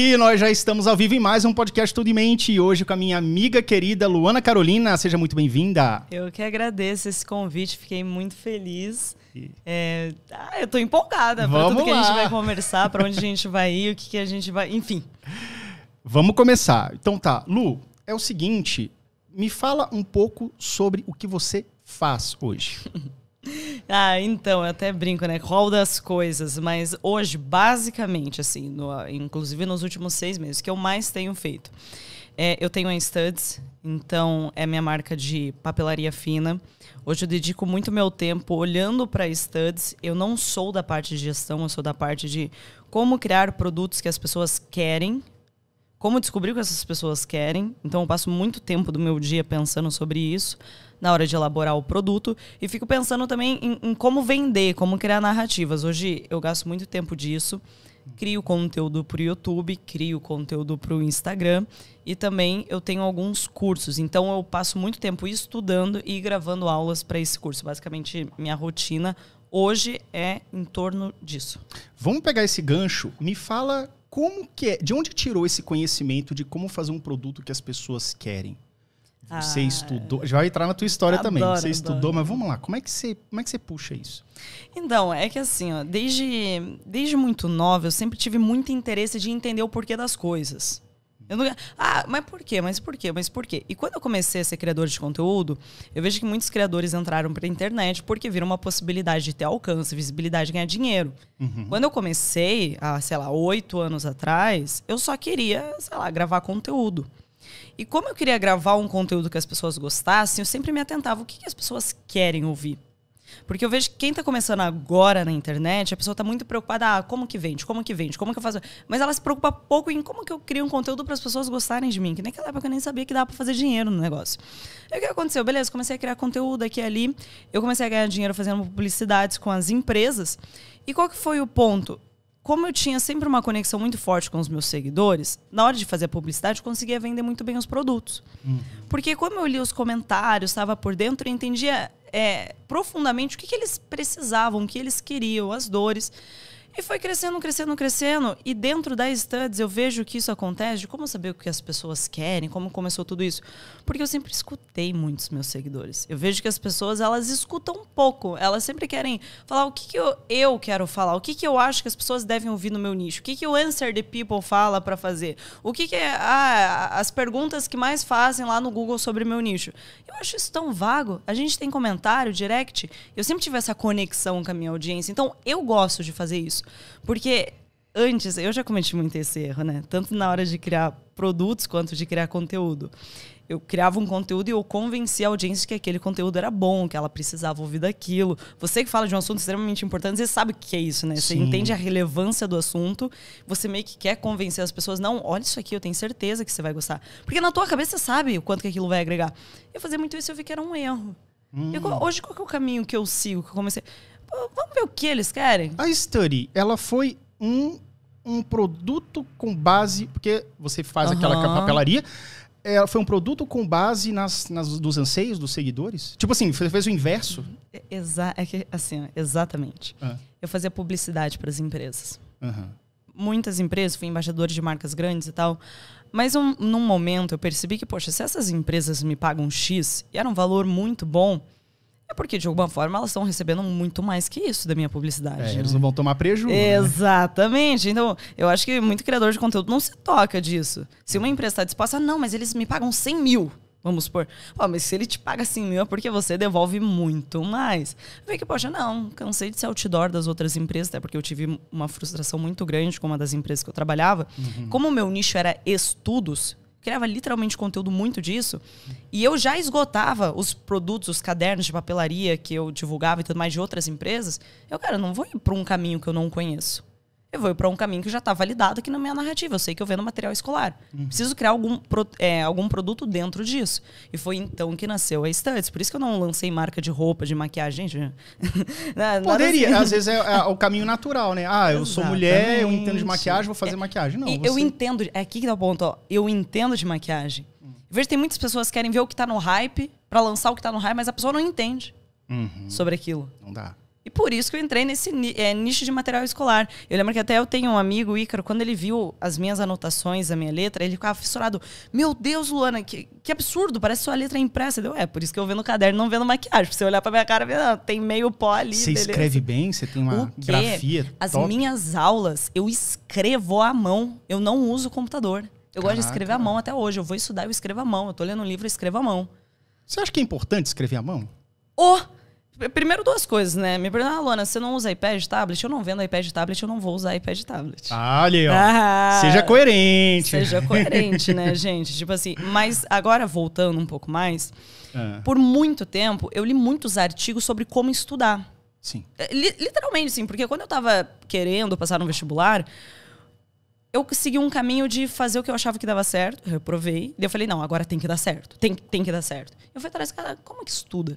E nós já estamos ao vivo em mais um podcast Tudo em Mente. E hoje com a minha amiga querida Luana Carolina. Seja muito bem-vinda. Eu que agradeço esse convite, fiquei muito feliz. É, ah, eu tô empolgada para tudo lá. que a gente vai conversar, para onde a gente vai ir, o que, que a gente vai. Enfim. Vamos começar. Então tá, Lu, é o seguinte: me fala um pouco sobre o que você faz hoje. ah, então, eu até brinco, né? Qual das coisas, mas hoje, basicamente, assim, no, inclusive nos últimos seis meses, que eu mais tenho feito. É, eu tenho a Studs, então é minha marca de papelaria fina. Hoje eu dedico muito meu tempo olhando para studs. Eu não sou da parte de gestão, eu sou da parte de como criar produtos que as pessoas querem, como descobrir o que essas pessoas querem. Então eu passo muito tempo do meu dia pensando sobre isso na hora de elaborar o produto. E fico pensando também em, em como vender, como criar narrativas. Hoje eu gasto muito tempo disso crio conteúdo para o YouTube, crio conteúdo para o Instagram e também eu tenho alguns cursos. Então eu passo muito tempo estudando e gravando aulas para esse curso. Basicamente, minha rotina hoje é em torno disso. Vamos pegar esse gancho. Me fala como que é, de onde tirou esse conhecimento de como fazer um produto que as pessoas querem? Você ah, estudou, já vai entrar na tua história adoro, também. Você estudou, mas vamos lá, como é que você, como é que você puxa isso? Então, é que assim, ó, desde, desde muito nova, eu sempre tive muito interesse de entender o porquê das coisas. Não... ah, mas por quê? Mas por quê? Mas por quê? E quando eu comecei a ser criador de conteúdo, eu vejo que muitos criadores entraram para a internet porque viram uma possibilidade de ter alcance, visibilidade, ganhar dinheiro. Uhum. Quando eu comecei, há, sei lá, oito anos atrás, eu só queria, sei lá, gravar conteúdo. E como eu queria gravar um conteúdo que as pessoas gostassem, eu sempre me atentava o que, as pessoas querem ouvir. Porque eu vejo que quem está começando agora na internet, a pessoa está muito preocupada, ah, como que vende, como que vende, como que eu faço. Mas ela se preocupa pouco em como que eu crio um conteúdo para as pessoas gostarem de mim, que naquela época eu nem sabia que dava para fazer dinheiro no negócio. E o que aconteceu? Beleza, comecei a criar conteúdo aqui e ali, eu comecei a ganhar dinheiro fazendo publicidades com as empresas. E qual que foi o ponto? como eu tinha sempre uma conexão muito forte com os meus seguidores, na hora de fazer a publicidade, eu conseguia vender muito bem os produtos. Uhum. Porque como eu li os comentários, estava por dentro, eu entendia é, profundamente o que, que eles precisavam, o que eles queriam, as dores. E foi crescendo, crescendo, crescendo. E dentro da Studs eu vejo que isso acontece, de como saber o que as pessoas querem, como começou tudo isso. Porque eu sempre escutei muitos meus seguidores. Eu vejo que as pessoas, elas escutam um pouco. Elas sempre querem falar o que, que eu, eu quero falar, o que, que eu acho que as pessoas devem ouvir no meu nicho, o que, que o Answer the People fala para fazer, o que, que é ah, as perguntas que mais fazem lá no Google sobre meu nicho. Eu acho isso tão vago. A gente tem comentário, direct. Eu sempre tive essa conexão com a minha audiência. Então, eu gosto de fazer isso. Porque antes, eu já cometi muito esse erro, né? Tanto na hora de criar produtos quanto de criar conteúdo. Eu criava um conteúdo e eu convencia a audiência que aquele conteúdo era bom, que ela precisava ouvir daquilo. Você que fala de um assunto extremamente importante, você sabe o que é isso, né? Você entende a relevância do assunto, você meio que quer convencer as pessoas, não, olha isso aqui, eu tenho certeza que você vai gostar. Porque na tua cabeça você sabe o quanto que aquilo vai agregar. Eu fazia muito isso e eu vi que era um erro. Hum. Eu, hoje, qual é o caminho que eu sigo? Que eu comecei. Vamos ver o que eles querem. A Study, ela foi um, um produto com base. Porque você faz uhum. aquela papelaria. É, ela foi um produto com base nas, nas, nos anseios dos seguidores? Tipo assim, você fez o inverso? Exa é que, assim, né, exatamente. Ah. Eu fazia publicidade para as empresas. Uhum. Muitas empresas, fui embaixador de marcas grandes e tal. Mas um, num momento eu percebi que, poxa, se essas empresas me pagam X, e era um valor muito bom, é porque, de alguma forma, elas estão recebendo muito mais que isso da minha publicidade. É, né? Eles não vão tomar prejuízo. Né? Exatamente. Né? Então, eu acho que muito criador de conteúdo não se toca disso. Se uma empresa está disposta, ah, não, mas eles me pagam 100 mil. Vamos supor. Pô, mas se ele te paga 100 mil é porque você devolve muito mais. Vê que, poxa, não, cansei de ser outdoor das outras empresas, até porque eu tive uma frustração muito grande com uma das empresas que eu trabalhava. Uhum. Como o meu nicho era estudos, criava literalmente conteúdo muito disso. E eu já esgotava os produtos, os cadernos de papelaria que eu divulgava e tudo mais de outras empresas. Eu, cara, não vou ir para um caminho que eu não conheço eu vou para um caminho que já está validado aqui na minha narrativa. Eu sei que eu vendo material escolar. Uhum. Preciso criar algum, é, algum produto dentro disso. E foi então que nasceu a Studs. Por isso que eu não lancei marca de roupa, de maquiagem. Gente, né, Poderia. assim. Às vezes é, é, o caminho natural, né? Ah, eu Exatamente. sou mulher, eu entendo de maquiagem, vou fazer maquiagem. Não, você... Eu entendo... É aqui que dá tá o ponto. Ó. Eu entendo de maquiagem. Uhum. Vejo tem muitas pessoas que querem ver o que está no hype para lançar o que está no hype, mas a pessoa não entende uhum. sobre aquilo. Não dá. E por isso que eu entrei nesse é, nicho de material escolar. Eu lembro que até eu tenho um amigo, Ícaro, quando ele viu as minhas anotações, a minha letra, ele ficava fissurado. Meu Deus, Luana, que, que absurdo, parece sua letra impressa. Deu, é, por isso que eu vendo caderno, não vendo maquiagem. Se você olhar pra minha cara, não, ah, tem meio pó ali. Você escreve bem? Você tem uma grafia? As top. minhas aulas, eu escrevo à mão. Eu não uso computador. Eu Caraca. gosto de escrever à mão até hoje. Eu vou estudar, eu escrevo à mão. Eu tô lendo um livro, eu escrevo à mão. Você acha que é importante escrever à mão? Oh! Primeiro duas coisas, né? Me perguntam, ah, Luana, você não usa iPad tablet? Eu não vendo iPad tablet, eu não vou usar iPad tablet. Ah, olha aí, ó. Ah, seja coerente. Seja coerente, né, gente? Tipo assim, mas agora voltando um pouco mais, ah. por muito tempo eu li muitos artigos sobre como estudar. Sim. É, literalmente, sim, porque quando eu tava querendo passar no vestibular, eu segui um caminho de fazer o que eu achava que dava certo, eu reprovei, e eu falei, não, agora tem que dar certo, tem, tem que dar certo. Eu fui atrás, cara, como é que estuda?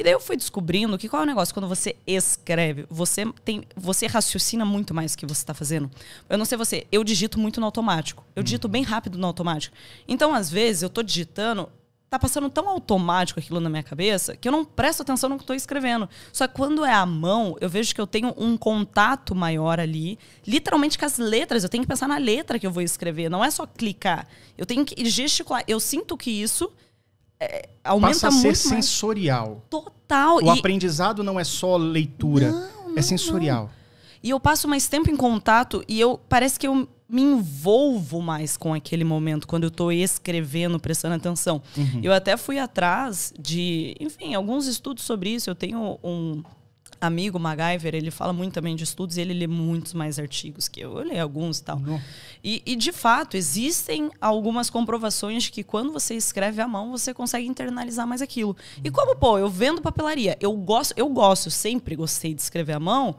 E daí eu fui descobrindo que qual é o negócio quando você escreve, você tem, você raciocina muito mais o que você está fazendo. Eu não sei você, eu digito muito no automático. Eu hum. digito bem rápido no automático. Então, às vezes eu tô digitando tá passando tão automático aquilo na minha cabeça que eu não presto atenção no que estou escrevendo. Só que quando é a mão, eu vejo que eu tenho um contato maior ali, literalmente com as letras. Eu tenho que pensar na letra que eu vou escrever, não é só clicar. Eu tenho que gesticular. Eu sinto que isso é, aumenta Passa a ser sensorial. Mais. Total. O e... aprendizado não é só leitura, não, é sensorial. Não. E eu passo mais tempo em contato e eu parece que eu me envolvo mais com aquele momento quando eu estou escrevendo, prestando atenção. Uhum. Eu até fui atrás de, enfim, alguns estudos sobre isso. Eu tenho um amigo MacGyver, ele fala muito também de estudos e ele lê muitos mais artigos que eu. Eu leio alguns e tal. E, e, de fato, existem algumas comprovações de que quando você escreve à mão, você consegue internalizar mais aquilo. E uhum. como, pô, eu vendo papelaria, eu gosto, eu gosto, sempre gostei de escrever à mão.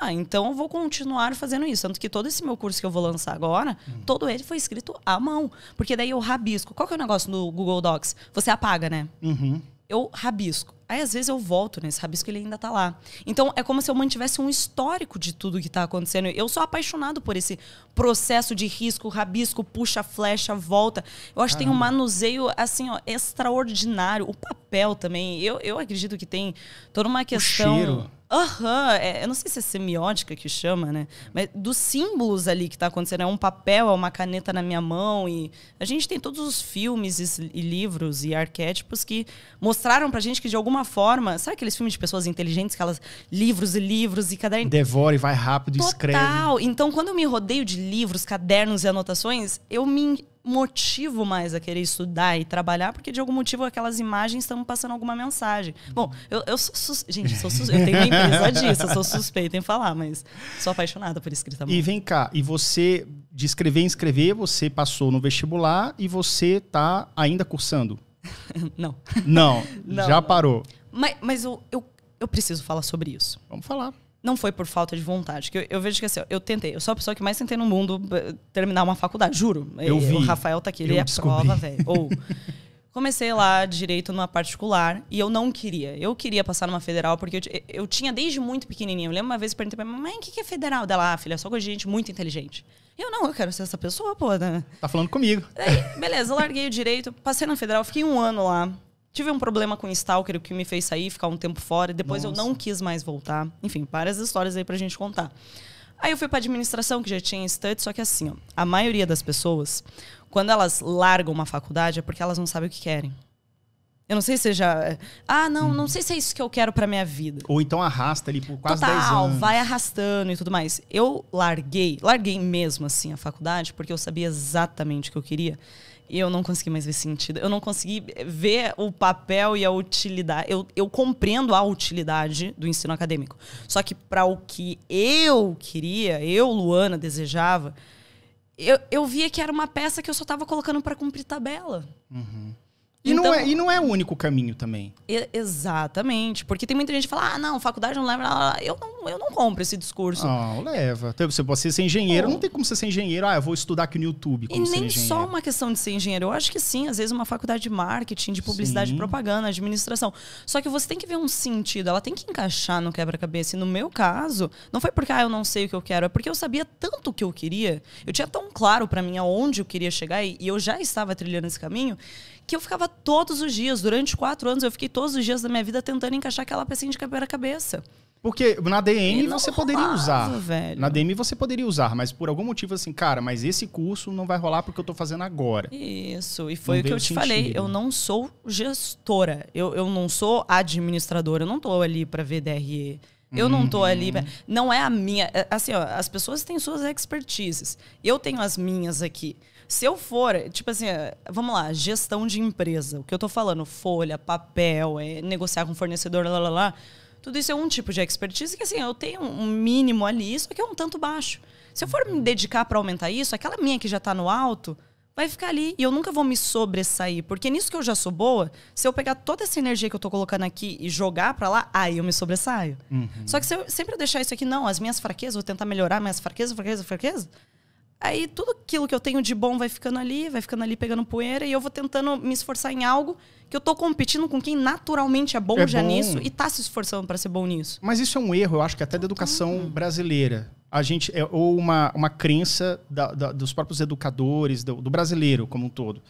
Ah, então eu vou continuar fazendo isso. Tanto que todo esse meu curso que eu vou lançar agora, hum. todo ele foi escrito à mão. Porque daí eu rabisco. Qual que é o negócio do Google Docs? Você apaga, né? Uhum. Eu rabisco Aí às vezes eu volto nesse rabisco e ele ainda tá lá. Então é como se eu mantivesse um histórico de tudo que tá acontecendo. Eu sou apaixonado por esse processo de risco, rabisco, puxa flecha, volta. Eu acho Caramba. que tem um manuseio assim, ó, extraordinário. O papel também. Eu, eu acredito que tem toda uma questão. O cheiro. Aham, uhum, é, eu não sei se é semiótica que chama, né? Mas dos símbolos ali que está acontecendo. É um papel, é uma caneta na minha mão. E a gente tem todos os filmes e, e livros e arquétipos que mostraram pra gente que, de alguma forma, sabe aqueles filmes de pessoas inteligentes, que elas livros e livros e cadernos. Devora e vai rápido e escreve. Então, quando eu me rodeio de livros, cadernos e anotações, eu me motivo mais a querer estudar e trabalhar, porque de algum motivo aquelas imagens estão passando alguma mensagem. Bom, eu, eu sou. suspeita. Gente, sou sus... eu tenho uma empresa disso, eu sou suspeita em falar, mas sou apaixonada por escrita. E vem cá, e você, de escrever em escrever, você passou no vestibular e você tá ainda cursando? não. não. Não, já parou. Mas, mas eu, eu, eu preciso falar sobre isso. Vamos falar não foi por falta de vontade. Que eu, eu, vejo que assim, eu tentei. Eu sou a pessoa que mais tentei no mundo terminar uma faculdade, juro. Eu vi. O Rafael tá aqui, ele é prova, velho. Ou. Comecei lá direito numa particular e eu não queria. Eu queria passar numa federal porque eu, eu tinha desde muito pequenininho. Eu lembro uma vez perguntei pra minha mãe: o que, que é federal? Dela, ah, filha, só coisa de gente muito inteligente. Eu não, eu quero ser essa pessoa, pô. Né? Tá falando comigo. beleza, eu larguei o direito, passei na federal, fiquei um ano lá. Tive um problema com o Stalker, o que me fez sair, ficar um tempo fora. e Depois Nossa. eu não quis mais voltar. Enfim, várias histórias aí pra gente contar. Aí eu fui pra administração, que já tinha study, só que assim, ó, a maioria das pessoas, quando elas largam uma faculdade, é porque elas não sabem o que querem. Eu não sei se já. É, ah, não, hum. não uhum. sei se é isso que eu quero pra minha vida. Ou então arrasta ali por quase Total, 10 anos. vai arrastando e tudo mais. Eu larguei, larguei mesmo assim a faculdade, porque eu sabia exatamente o que eu queria. E eu não consegui mais ver sentido. Eu não consegui ver o papel e a utilidade. Eu, eu compreendo a utilidade do ensino acadêmico. Só que para o que eu queria, eu, Luana, desejava, eu, eu via que era uma peça que eu só estava colocando para cumprir tabela. Uhum. E, então, não é, e não é o então é único caminho também. exatamente. Porque tem muita gente que fala, ah, não, faculdade não leva. Lá, lá. Eu, não, eu não compro esse discurso. Não, ah, leva. Então, você pode ser engenheiro, Bom, não tem como você ser engenheiro. Ah, eu vou estudar aqui no YouTube. e nem só uma questão de ser engenheiro. Eu acho que sim, às vezes uma faculdade de marketing, de publicidade, de propaganda, administração. Só que você tem que ver um sentido, ela tem que encaixar no quebra-cabeça. E no meu caso, não foi porque ah, eu não sei o que eu quero, é porque eu sabia tanto o que eu queria. Eu tinha tão claro para mim aonde eu queria chegar e, e eu já estava trilhando esse caminho que eu ficava todos os dias, durante quatro anos, eu fiquei todos os dias da minha vida tentando encaixar aquela pecinha de primeira cabeça. Porque na DM você rolava, poderia usar. Velho. Na DM você poderia usar, mas por algum motivo assim, cara, mas esse curso não vai rolar porque eu tô fazendo agora. Isso, e foi não o que eu te falei. Eu não sou gestora, eu, eu não sou administradora, eu não tô ali para ver DRE. Eu uhum. não tô ali. Uhum. Não é a minha. É, assim, ó, as pessoas têm suas expertises. Eu tenho as minhas aqui. Se eu for, tipo assim, vamos lá, gestão de empresa, o que eu tô falando, folha, papel, é negociar com fornecedor, lá, lá, lá. Tudo isso é um tipo de expertise que, assim, eu tenho um mínimo ali, só que é um tanto baixo. Se eu for me dedicar para aumentar isso, aquela minha que já está no alto vai ficar ali e eu nunca vou me sobressair, porque nisso que eu já sou boa, se eu pegar toda essa energia que eu estou colocando aqui e jogar para lá, aí eu me sobressaio. Uhum. Só que se eu sempre eu deixar isso aqui, não, as minhas fraquezas, vou tentar melhorar minhas fraquezas, fraquezas, fraquezas, Aí tudo aquilo que eu tenho de bom vai ficando ali, vai ficando ali pegando poeira e eu vou tentando me esforçar em algo que eu tô competindo com quem naturalmente é bom é já bom. nisso e tá se esforçando para ser bom nisso. Mas isso é um erro, eu acho que até da educação brasileira. A gente é ou uma, uma crença da, da, dos próprios educadores, do, do, brasileiro como um todo.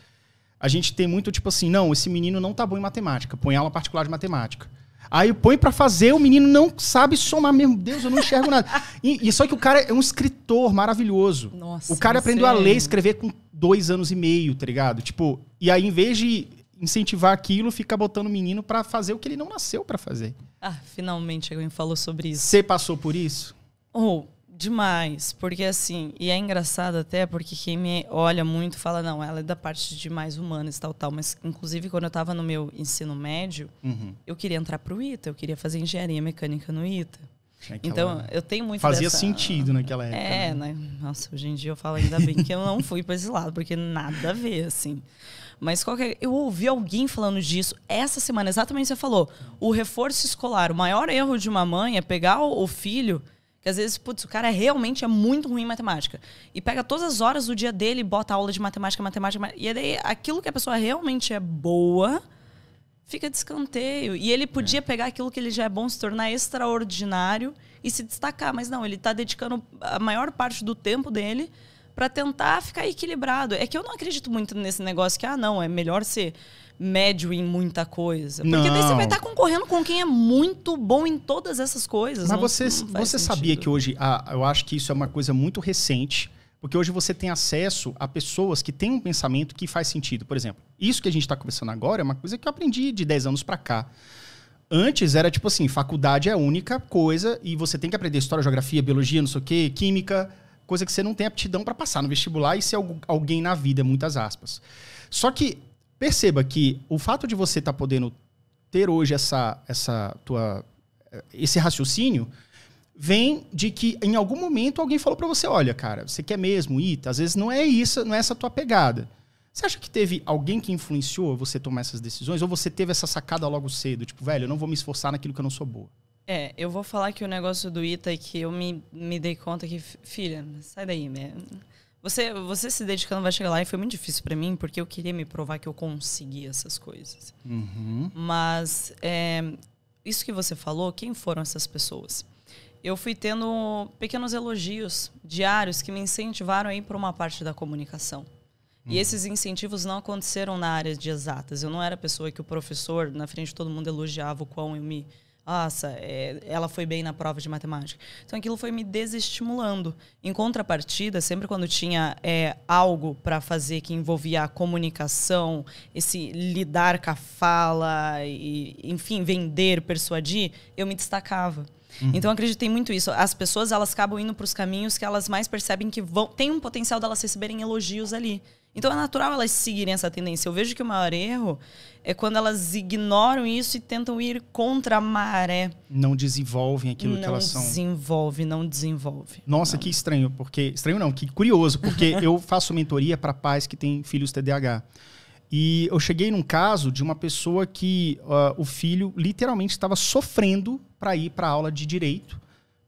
A gente tem muito tipo assim, não, esse menino não tá bom em matemática, põe aula particular de matemática. Aí põe para fazer, o menino não sabe somar, meu Deus, eu não enxergo nada. E, e só que o cara é um escritor maravilhoso. Nossa, o cara aprendeu a ler e escrever com dois anos e meio, tá ligado? Tipo, e aí em vez de incentivar aquilo, fica botando o menino para fazer o que ele não nasceu para fazer. Ah, finalmente alguém falou sobre isso. Você passou por isso? Ou, oh, Demais, porque assim, e é engraçado até porque quem me olha muito fala, não, ela é da parte de mais humanas tal, tal. Mas, inclusive, quando eu estava no meu ensino médio, uhum. eu queria entrar para o ITA, eu queria fazer engenharia mecânica no ITA. Então, eu tenho muito Fazia dessa... sentido naquela época. É, né? né? Nossa, hoje em dia eu falo ainda bem que eu não fui para esse lado, porque nada a ver, assim. Mas qualquer. É? Eu ouvi alguém falando disso essa semana, exatamente você falou. O reforço escolar. O maior erro de uma mãe é pegar o filho que às vezes, putz, o cara realmente é muito ruim em matemática. E pega todas as horas do dia dele e bota aula de matemática, matemática. E daí, aquilo que a pessoa realmente é boa fica de escanteio. E ele podia é. pegar aquilo que ele já é bom, se tornar extraordinário e se destacar. Mas não, ele está dedicando a maior parte do tempo dele para tentar ficar equilibrado. É que eu não acredito muito nesse negócio que, ah, não, é melhor ser médio em muita coisa. Porque não. daí você vai estar tá concorrendo com quem é muito bom em todas essas coisas. Mas não, você, não você sabia que hoje, ah, eu acho que isso é uma coisa muito recente, porque hoje você tem acesso a pessoas que têm um pensamento que faz sentido. Por exemplo, isso que a gente está conversando agora é uma coisa que eu aprendi de 10 anos para cá. Antes era tipo assim, faculdade é a única coisa e você tem que aprender história, geografia, biologia, não sei o quê, química, coisa que você não tem aptidão para passar no vestibular e ser alguém na vida, muitas aspas. Só que perceba que o fato de você estar tá podendo ter hoje essa, essa tua, esse raciocínio vem de que em algum momento alguém falou para você, olha, cara, você quer mesmo ir? Às vezes não é isso, não é essa tua pegada. Você acha que teve alguém que influenciou você tomar essas decisões ou você teve essa sacada logo cedo, tipo, velho, eu não vou me esforçar naquilo que eu não sou boa? É, eu vou falar que o negócio do Ita é que eu me, me dei conta que, filha, sai daí, mesmo. Né? Você, você se dedicando vai chegar lá e foi muito difícil para mim, porque eu queria me provar que eu conseguia essas coisas. Uhum. Mas é, isso que você falou, quem foram essas pessoas? Eu fui tendo pequenos elogios diários que me incentivaram a ir para uma parte da comunicação. Uhum. E esses incentivos não aconteceram na área de exatas. Eu não era a pessoa que o professor, na frente de todo mundo, elogiava o quão eu me nossa, é, ela foi bem na prova de matemática. Então aquilo foi me desestimulando. Em contrapartida, sempre quando tinha é, algo para fazer que envolvia a comunicação, esse lidar com a fala, e, enfim, vender, persuadir, eu me destacava. Uhum. Então eu acreditei muito isso. As pessoas elas acabam indo para os caminhos que elas mais percebem que vão, tem um potencial delas de receberem elogios ali. Então é natural elas seguirem essa tendência. Eu vejo que o maior erro é quando elas ignoram isso e tentam ir contra a maré. Não desenvolvem aquilo não que elas são. Não desenvolve, não desenvolve. Nossa, não. que estranho, porque estranho não, que curioso, porque eu faço mentoria para pais que têm filhos TDAH. E eu cheguei num caso de uma pessoa que uh, o filho literalmente estava sofrendo para ir para aula de direito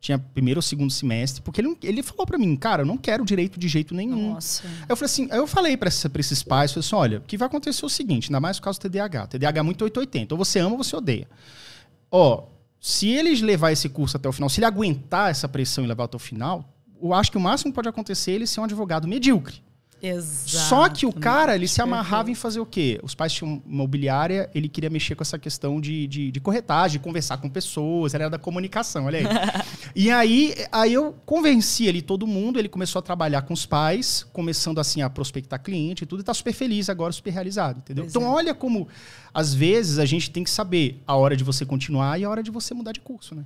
tinha primeiro ou segundo semestre, porque ele, ele falou para mim, cara, eu não quero direito de jeito nenhum. Nossa. Aí eu falei assim, eu falei para esses pais, falei assim, olha, o que vai acontecer é o seguinte, ainda mais o caso do TDAH. TDAH é muito 880, ou você ama ou você odeia. Ó, se eles levar esse curso até o final, se ele aguentar essa pressão e levar até o final, eu acho que o máximo que pode acontecer é ele ser um advogado medíocre. Exato. Só que o cara, ele se amarrava em fazer o quê? Os pais tinham imobiliária, ele queria mexer com essa questão de, de, de corretagem, conversar com pessoas, ele era da comunicação, olha aí. e aí, aí eu convenci ele, todo mundo, ele começou a trabalhar com os pais, começando assim a prospectar cliente e tudo, e tá super feliz agora, super realizado, entendeu? Exato. Então é. olha como, às vezes, a gente tem que saber a hora de você continuar e a hora de você mudar de curso, né?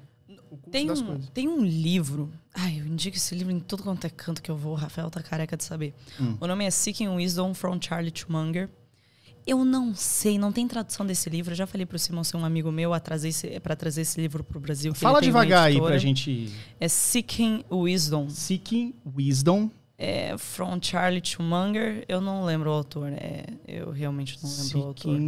tem das um, coisas. Tem um livro. Ai, eu indico esse livro em todo quanto é canto que eu vou. O Rafael tá careca de saber. Hum. O nome é Seeking Wisdom from Charlie Munger Eu não sei, não tem tradução desse livro. Eu já falei pro Simão ser um amigo meu para trazer esse livro pro Brasil. Fala devagar aí pra gente. É Seeking Wisdom. Seeking Wisdom. É From Charlie Munger Eu não lembro o autor, né? Eu realmente não lembro Seeking... o autor.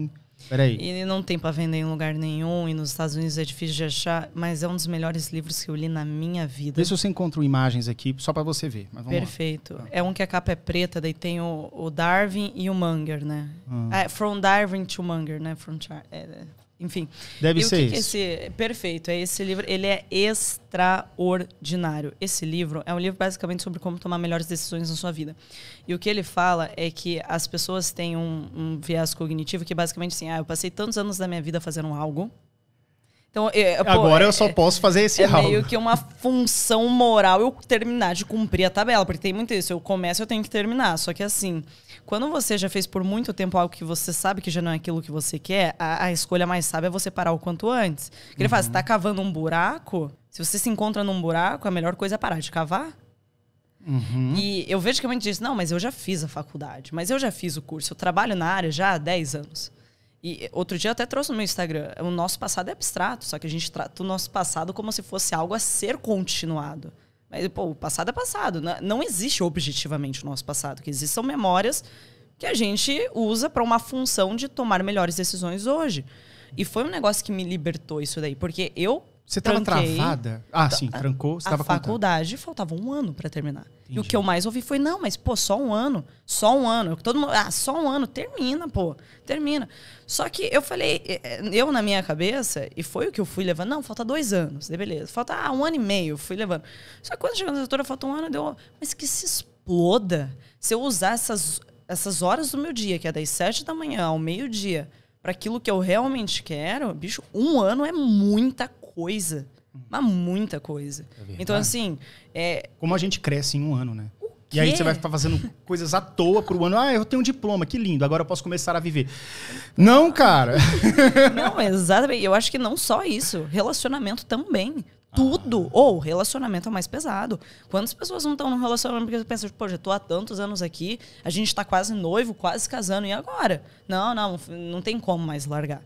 Peraí. E não tem para vender em lugar nenhum, e nos Estados Unidos é difícil de achar, mas é um dos melhores livros que eu li na minha vida. Vê se você encontra imagens aqui, só para você ver. Perfeito. Lá. Tá. É um que a capa é preta, daí tem o, o Darwin e o Munger, né? Hum. from Darwin to Munger, né? From Char é, é enfim. Deve e ser que isso. Que esse, perfeito, é esse livro, ele é extraordinário. Esse livro é um livro basicamente sobre como tomar melhores decisões na sua vida. E o que ele fala é que as pessoas têm um, um viés cognitivo que basicamente assim, ah, eu passei tantos anos da minha vida fazendo algo, então, é, é pô, Agora eu é, só posso fazer esse é meio que uma função moral eu terminar de cumprir a tabela, porque tem muito isso. Eu começo, eu tenho que terminar. Só que assim, quando você já fez por muito tempo algo que você sabe que já não é aquilo que você quer, a, a escolha mais sábia é você parar o quanto antes. Porque uhum. ele fala, você tá uhum. cavando um buraco, se você se encontra num buraco, a melhor coisa é parar de cavar. Uhum. E eu vejo que a gente diz, não, mas eu já fiz a faculdade, mas eu já fiz o curso, eu trabalho na área já há 10 anos. E outro dia eu até trouxe no meu Instagram, o nosso passado é abstrato, só que a gente trata o nosso passado como se fosse algo a ser continuado. Mas, pô, o passado é passado. Né? Não existe objetivamente o nosso passado. O que existem são memórias que a gente usa para uma função de tomar melhores decisões hoje. E foi um negócio que me libertou isso daí, porque eu você estava travada? Ah, tá. sim, trancou. Você a, a faculdade contando. faltava um ano para terminar. Entendi. E o que eu mais ouvi foi, não, mas pô, só um ano, só um ano. Todo mundo, ah, só um ano, termina, pô, termina. Só que eu falei, eh, eh, eu na minha cabeça, e foi o que eu fui levando, não, falta dois anos, beleza. Falta ah, um ano e meio, fui levando. Só que quando chegou na doutora, falta um ano, deu, mas que se exploda. Se eu usar essas, essas horas do meu dia, que é das sete da manhã ao meio-dia, para aquilo que eu realmente quero, bicho, um ano é muita coisa coisa. Uhum. Mas muita coisa. É então, assim. É... Como a gente cresce em um ano, né? E aí você vai ficar fazendo coisas à toa pro ano. Ah, eu tenho um diploma, que lindo, agora eu posso começar a viver. Não, cara. não, exatamente. Eu acho que não só isso, relacionamento também. Ah. Tudo. Ou relacionamento é mais pesado. Quantas pessoas não estão num relacionamento porque pensam, pô, já tô há tantos anos aqui, a gente tá quase noivo, quase casando, e agora? Não, não, não tem como mais largar.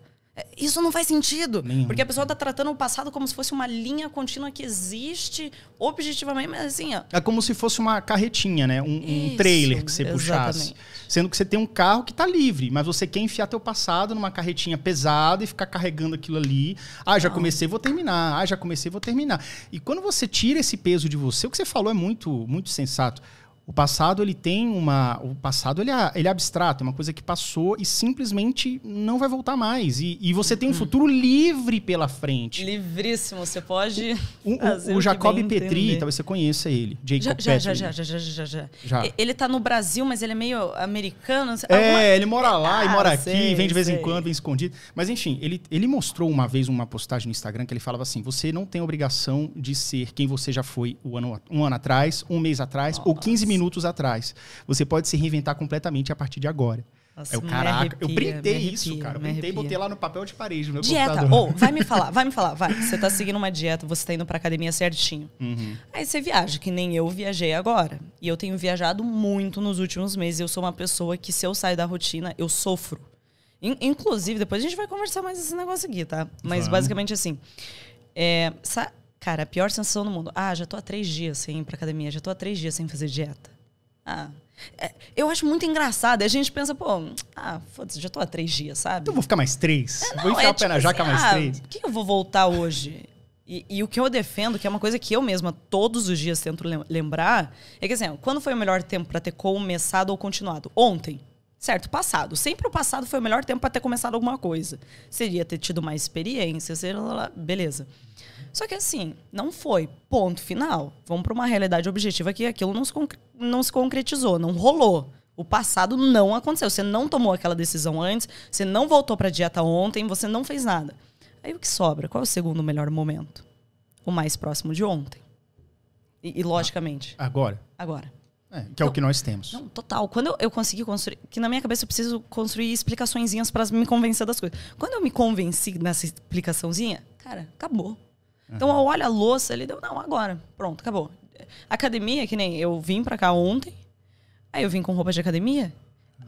Isso não faz sentido. Nenhum. Porque a pessoa está tratando o passado como se fosse uma linha contínua que existe objetivamente, mas assim. Ó. É como se fosse uma carretinha, né? Um, Isso, um trailer que você exatamente. puxasse. Sendo que você tem um carro que está livre, mas você quer enfiar teu passado numa carretinha pesada e ficar carregando aquilo ali. Ah, já não. Ah. comecei, vou terminar. Ah, já comecei, vou terminar. E quando você tira esse peso de você, o que você falou é muito, muito sensato o passado ele tem uma, o passado ele é, ele é abstrato, é uma coisa que passou e simplesmente não vai voltar mais. E, e você tem um uhum. futuro livre pela frente. Livríssimo, você pode. O, o, o Jacob Petri, entender. talvez você conheça ele. Jacob já, já, Petri. já, já, já, já, já, já, já. Ele tá no Brasil, mas ele é meio americano. Assim, é, ele mora lá ah, e mora sei, aqui, vem de vez sei. em quando, vem escondido. Mas enfim, ele, ele mostrou uma vez uma postagem no Instagram que ele falava assim: você não tem obrigação de ser quem você já foi um ano, um ano atrás, um mês atrás, Nossa. ou 15 minutos minutos atrás. Você pode se reinventar completamente a partir de agora. Nossa, é o caraca, arrepia, eu printei arrepia, isso, cara. Eu printei e botei lá no papel de parede, no meu dieta. Ou, oh, vai me falar, vai me falar, vai. Você tá seguindo uma dieta, você tá indo pra academia certinho. Uhum. Aí você viaja, que nem eu viajei agora. E eu tenho viajado muito nos últimos meses. Eu sou uma pessoa que, se eu sair da rotina, eu sofro. inclusive, depois a gente vai conversar mais esse negócio aqui, tá? Mas Vamos. basicamente assim. É, Cara, a pior sensação do mundo. Ah, já tô há três dias sem ir pra academia, já tô há três dias sem fazer dieta. Ah. É, eu acho muito engraçado. A gente pensa, pô, ah, foda-se, já tô há três dias, sabe? Então vou ficar mais três. É, não, vou enfiar é, o pé na tipo jaca assim, mais ah, três. Por que eu vou voltar hoje? E, e, o que eu defendo, que é uma coisa que eu mesma todos os dias tento lembrar, é que assim, quando foi o melhor tempo para ter começado ou continuado? Ontem. Certo, passado. Sempre o passado foi o melhor tempo para ter começado alguma coisa. Seria ter tido mais experiência, seria lá, beleza. Só que assim, não foi. Ponto final. Vamos para uma realidade objetiva que aquilo não se, não se concretizou, não rolou. O passado não aconteceu. Você não tomou aquela decisão antes, você não voltou para a dieta ontem, você não fez nada. Aí o que sobra? Qual é o segundo melhor momento? O mais próximo de ontem. E, e logicamente. Agora. Agora. É, que é o então, que nós temos. Não, total. Quando eu, eu consegui construir. Que na minha cabeça eu preciso construir explicaçõezinhas para me convencer das coisas. Quando eu me convenci nessa explicaçãozinha, cara, acabou. Uhum. Então olha a louça ali, deu, não, agora. Pronto, acabou. Academia, que nem eu vim para cá ontem, aí eu vim com roupa de academia,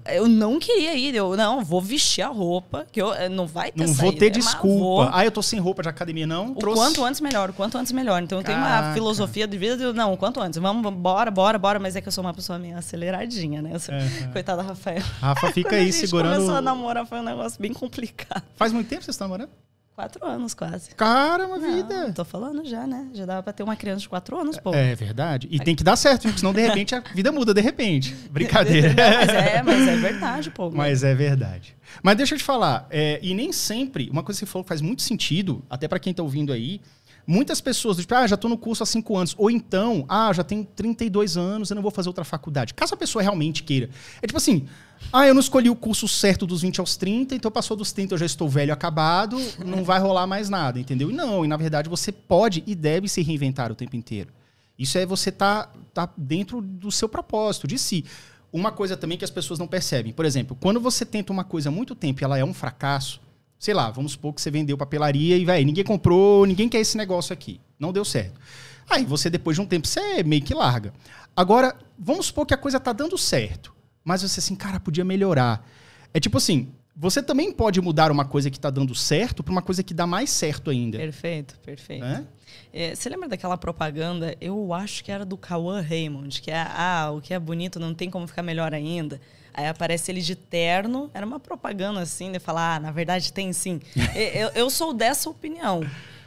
eu não queria ir. Eu, não, vou vestir a roupa, que eu eh, não vai ter Não saída, vou ter é desculpa. Vou... Ah, eu tô sem roupa de academia, não? O trouxe... quanto antes melhor, o quanto antes melhor. Então eu Caraca. tenho uma filosofia de vida de, não, o quanto antes. Vamos, bora, bora, bora. Mas é que eu sou uma pessoa meio aceleradinha, né? Sou... É, Coitada da Rafael. Rafa fica aí segurando. a gente começou a namorar foi um negócio bem complicado. Faz muito tempo que você está namorando? Quatro anos quase. Cara, uma vida. Tô falando já, né? Já dava pra ter uma criança de quatro anos, pô. É, é verdade. E tem que dar certo, porque senão de repente a vida muda, de repente. Brincadeira. Não, mas é, mas é verdade, pô. Mas é verdade. Mas deixa eu te falar, é, e nem sempre, uma coisa que você falou que faz muito sentido, até para quem tá ouvindo aí, muitas pessoas dizem, tipo, ah, já tô no curso há cinco anos, ou então, ah, já tenho 32 anos, eu não vou fazer outra faculdade. Caso a pessoa realmente queira. É tipo assim, ah, eu não escolhi o curso certo dos 20 aos 30, então passou dos 30, eu já estou velho acabado, não vai rolar mais nada, entendeu? E não, e na verdade você pode e deve se reinventar o tempo inteiro. Isso é você tá, tá dentro do seu propósito, de si. Uma coisa também que as pessoas não percebem, por exemplo, quando você tenta uma coisa há muito tempo e ela é um fracasso, sei lá, vamos supor que você vendeu papelaria e, vai, ninguém comprou, ninguém quer esse negócio aqui, não deu certo. Aí você, depois de um tempo, você meio que larga. Agora, vamos supor que a coisa tá dando certo mas você assim, cara, podia melhorar. É tipo assim, você também pode mudar uma coisa que está dando certo para uma coisa que dá mais certo ainda. Perfeito, perfeito. É? É, você lembra daquela propaganda? Eu acho que era do Cauã Raymond, que é ah, o que é bonito não tem como ficar melhor ainda. Aí aparece ele de terno, era uma propaganda assim, de falar, ah, na verdade tem sim. eu, eu sou dessa opinião.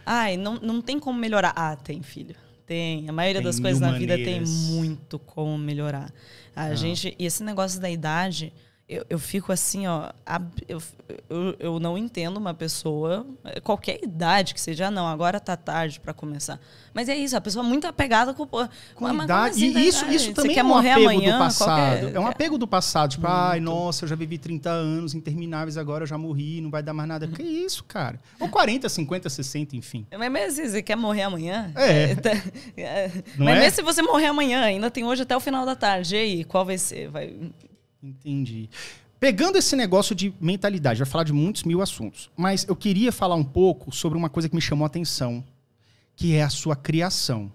Ai, não, não tem como melhorar. Ah, tem, filho. Tem. A maioria tem das coisas na vida tem muito como melhorar. A ah. gente. E esse negócio da idade eu, eu fico assim, ó. Eu, eu, eu não entendo uma pessoa, é, qualquer idade que seja, ah, não, agora tá tarde para começar. Mas é isso, a pessoa é muito apegada com. com ah, a idade. Assim, e isso, isso também é um apego amanhã, do passado. Qualquer... É um é. apego do passado. Tipo, muito. ai, nossa, eu já vivi 30 anos intermináveis, agora eu já morri, não vai dar mais nada. Que isso, cara? Ou 40, 50, 60, enfim. É, mas mesmo assim, você quer morrer amanhã? É. é, tá, é. Mas é? mesmo se você morrer amanhã, ainda tem hoje até o final da tarde. E aí, qual vai ser? Vai Entendi. Pegando esse negócio de mentalidade, vai falar de muitos mil assuntos, mas eu queria falar um pouco sobre uma coisa que me chamou a atenção, que é a sua criação.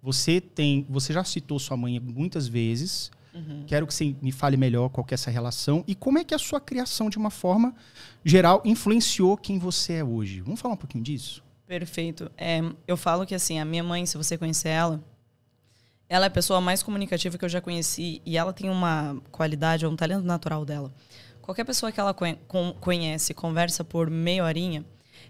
Você tem, você já citou sua mãe muitas vezes. Uhum. Quero que você me fale melhor qual é essa relação e como é que a sua criação, de uma forma geral, influenciou quem você é hoje. Vamos falar um pouquinho disso? Perfeito. É, eu falo que assim, a minha mãe, se você conhecer ela, ela é a pessoa mais comunicativa que eu já conheci e ela tem uma qualidade, um talento natural dela. Qualquer pessoa que ela conhece, conversa por meia horinha,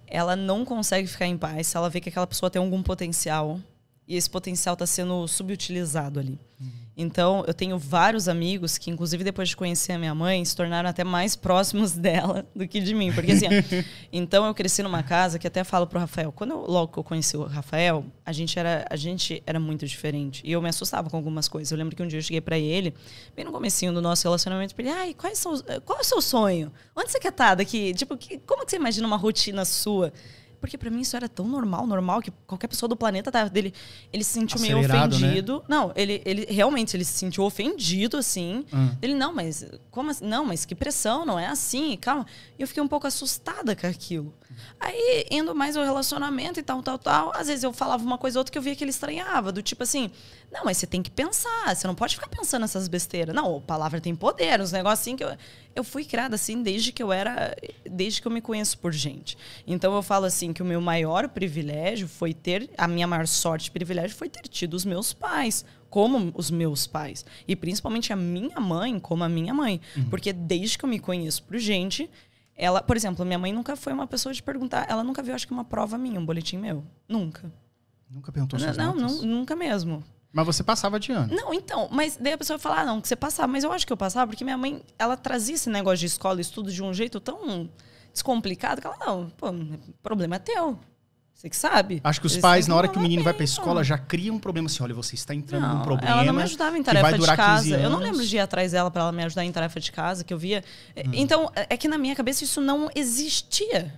ela não consegue ficar em paz se ela vê que aquela pessoa tem algum potencial e esse potencial está sendo subutilizado ali. Uhum. Então, eu tenho vários amigos que, inclusive, depois de conhecer a minha mãe, se tornaram até mais próximos dela do que de mim. Porque, assim, então eu cresci numa casa que até falo pro Rafael. Quando eu, logo que eu conheci o Rafael, a gente, era, a gente era muito diferente. E eu me assustava com algumas coisas. Eu lembro que um dia eu cheguei para ele, bem no comecinho do nosso relacionamento, pra ele, ai, quais são, eh, qual é o seu sonho? Onde você quer estar tá daqui? Tipo, que, como que você imagina uma rotina sua? Porque para mim isso era tão normal, normal, que qualquer pessoa do planeta tava tá, dele. Ele se sentiu Acelerado, meio né? ofendido. Né? Não, ele, ele realmente ele se sentiu ofendido, assim. Hum. Ele, não, mas como assim? Não, mas que pressão, não é assim, calma. E eu fiquei um pouco assustada com aquilo. Aí, indo mais ao relacionamento e tal, tal, tal, às vezes eu falava uma coisa ou outra que eu via que ele estranhava, do tipo assim. Não, mas você tem que pensar, você não pode ficar pensando essas besteiras. Não, palavra tem poder, uns negócios assim que eu, eu fui criada assim desde que eu era, desde que eu me conheço por gente. Então eu falo assim que o meu maior privilégio foi ter, a minha maior sorte privilégio foi ter tido os meus pais, como os meus pais. E principalmente a minha mãe, como a minha mãe. Uhum. Porque desde que eu me conheço por gente, ela, por exemplo, minha mãe nunca foi uma pessoa de perguntar, ela nunca viu, acho que, uma prova minha, um boletim meu. Nunca. Nunca perguntou sobre não, não, não, nunca mesmo. Mas você passava de ano. Não, então, mas daí a pessoa fala, ah, não, que você passava, mas eu acho que eu passava, porque minha mãe, ela trazia esse negócio de escola e estudo de um jeito tão descomplicado que ela, não, pô, problema é teu. Você que sabe. Acho que os pais, na hora que o menino bem, vai pra escola, já criam um problema assim: olha, você está entrando não, num problema. Ela não me ajudava em tarefa de casa. Eu não lembro de ir atrás dela para ela me ajudar em tarefa de casa, que eu via. É, hum. Então, é, é que na minha cabeça isso não existia.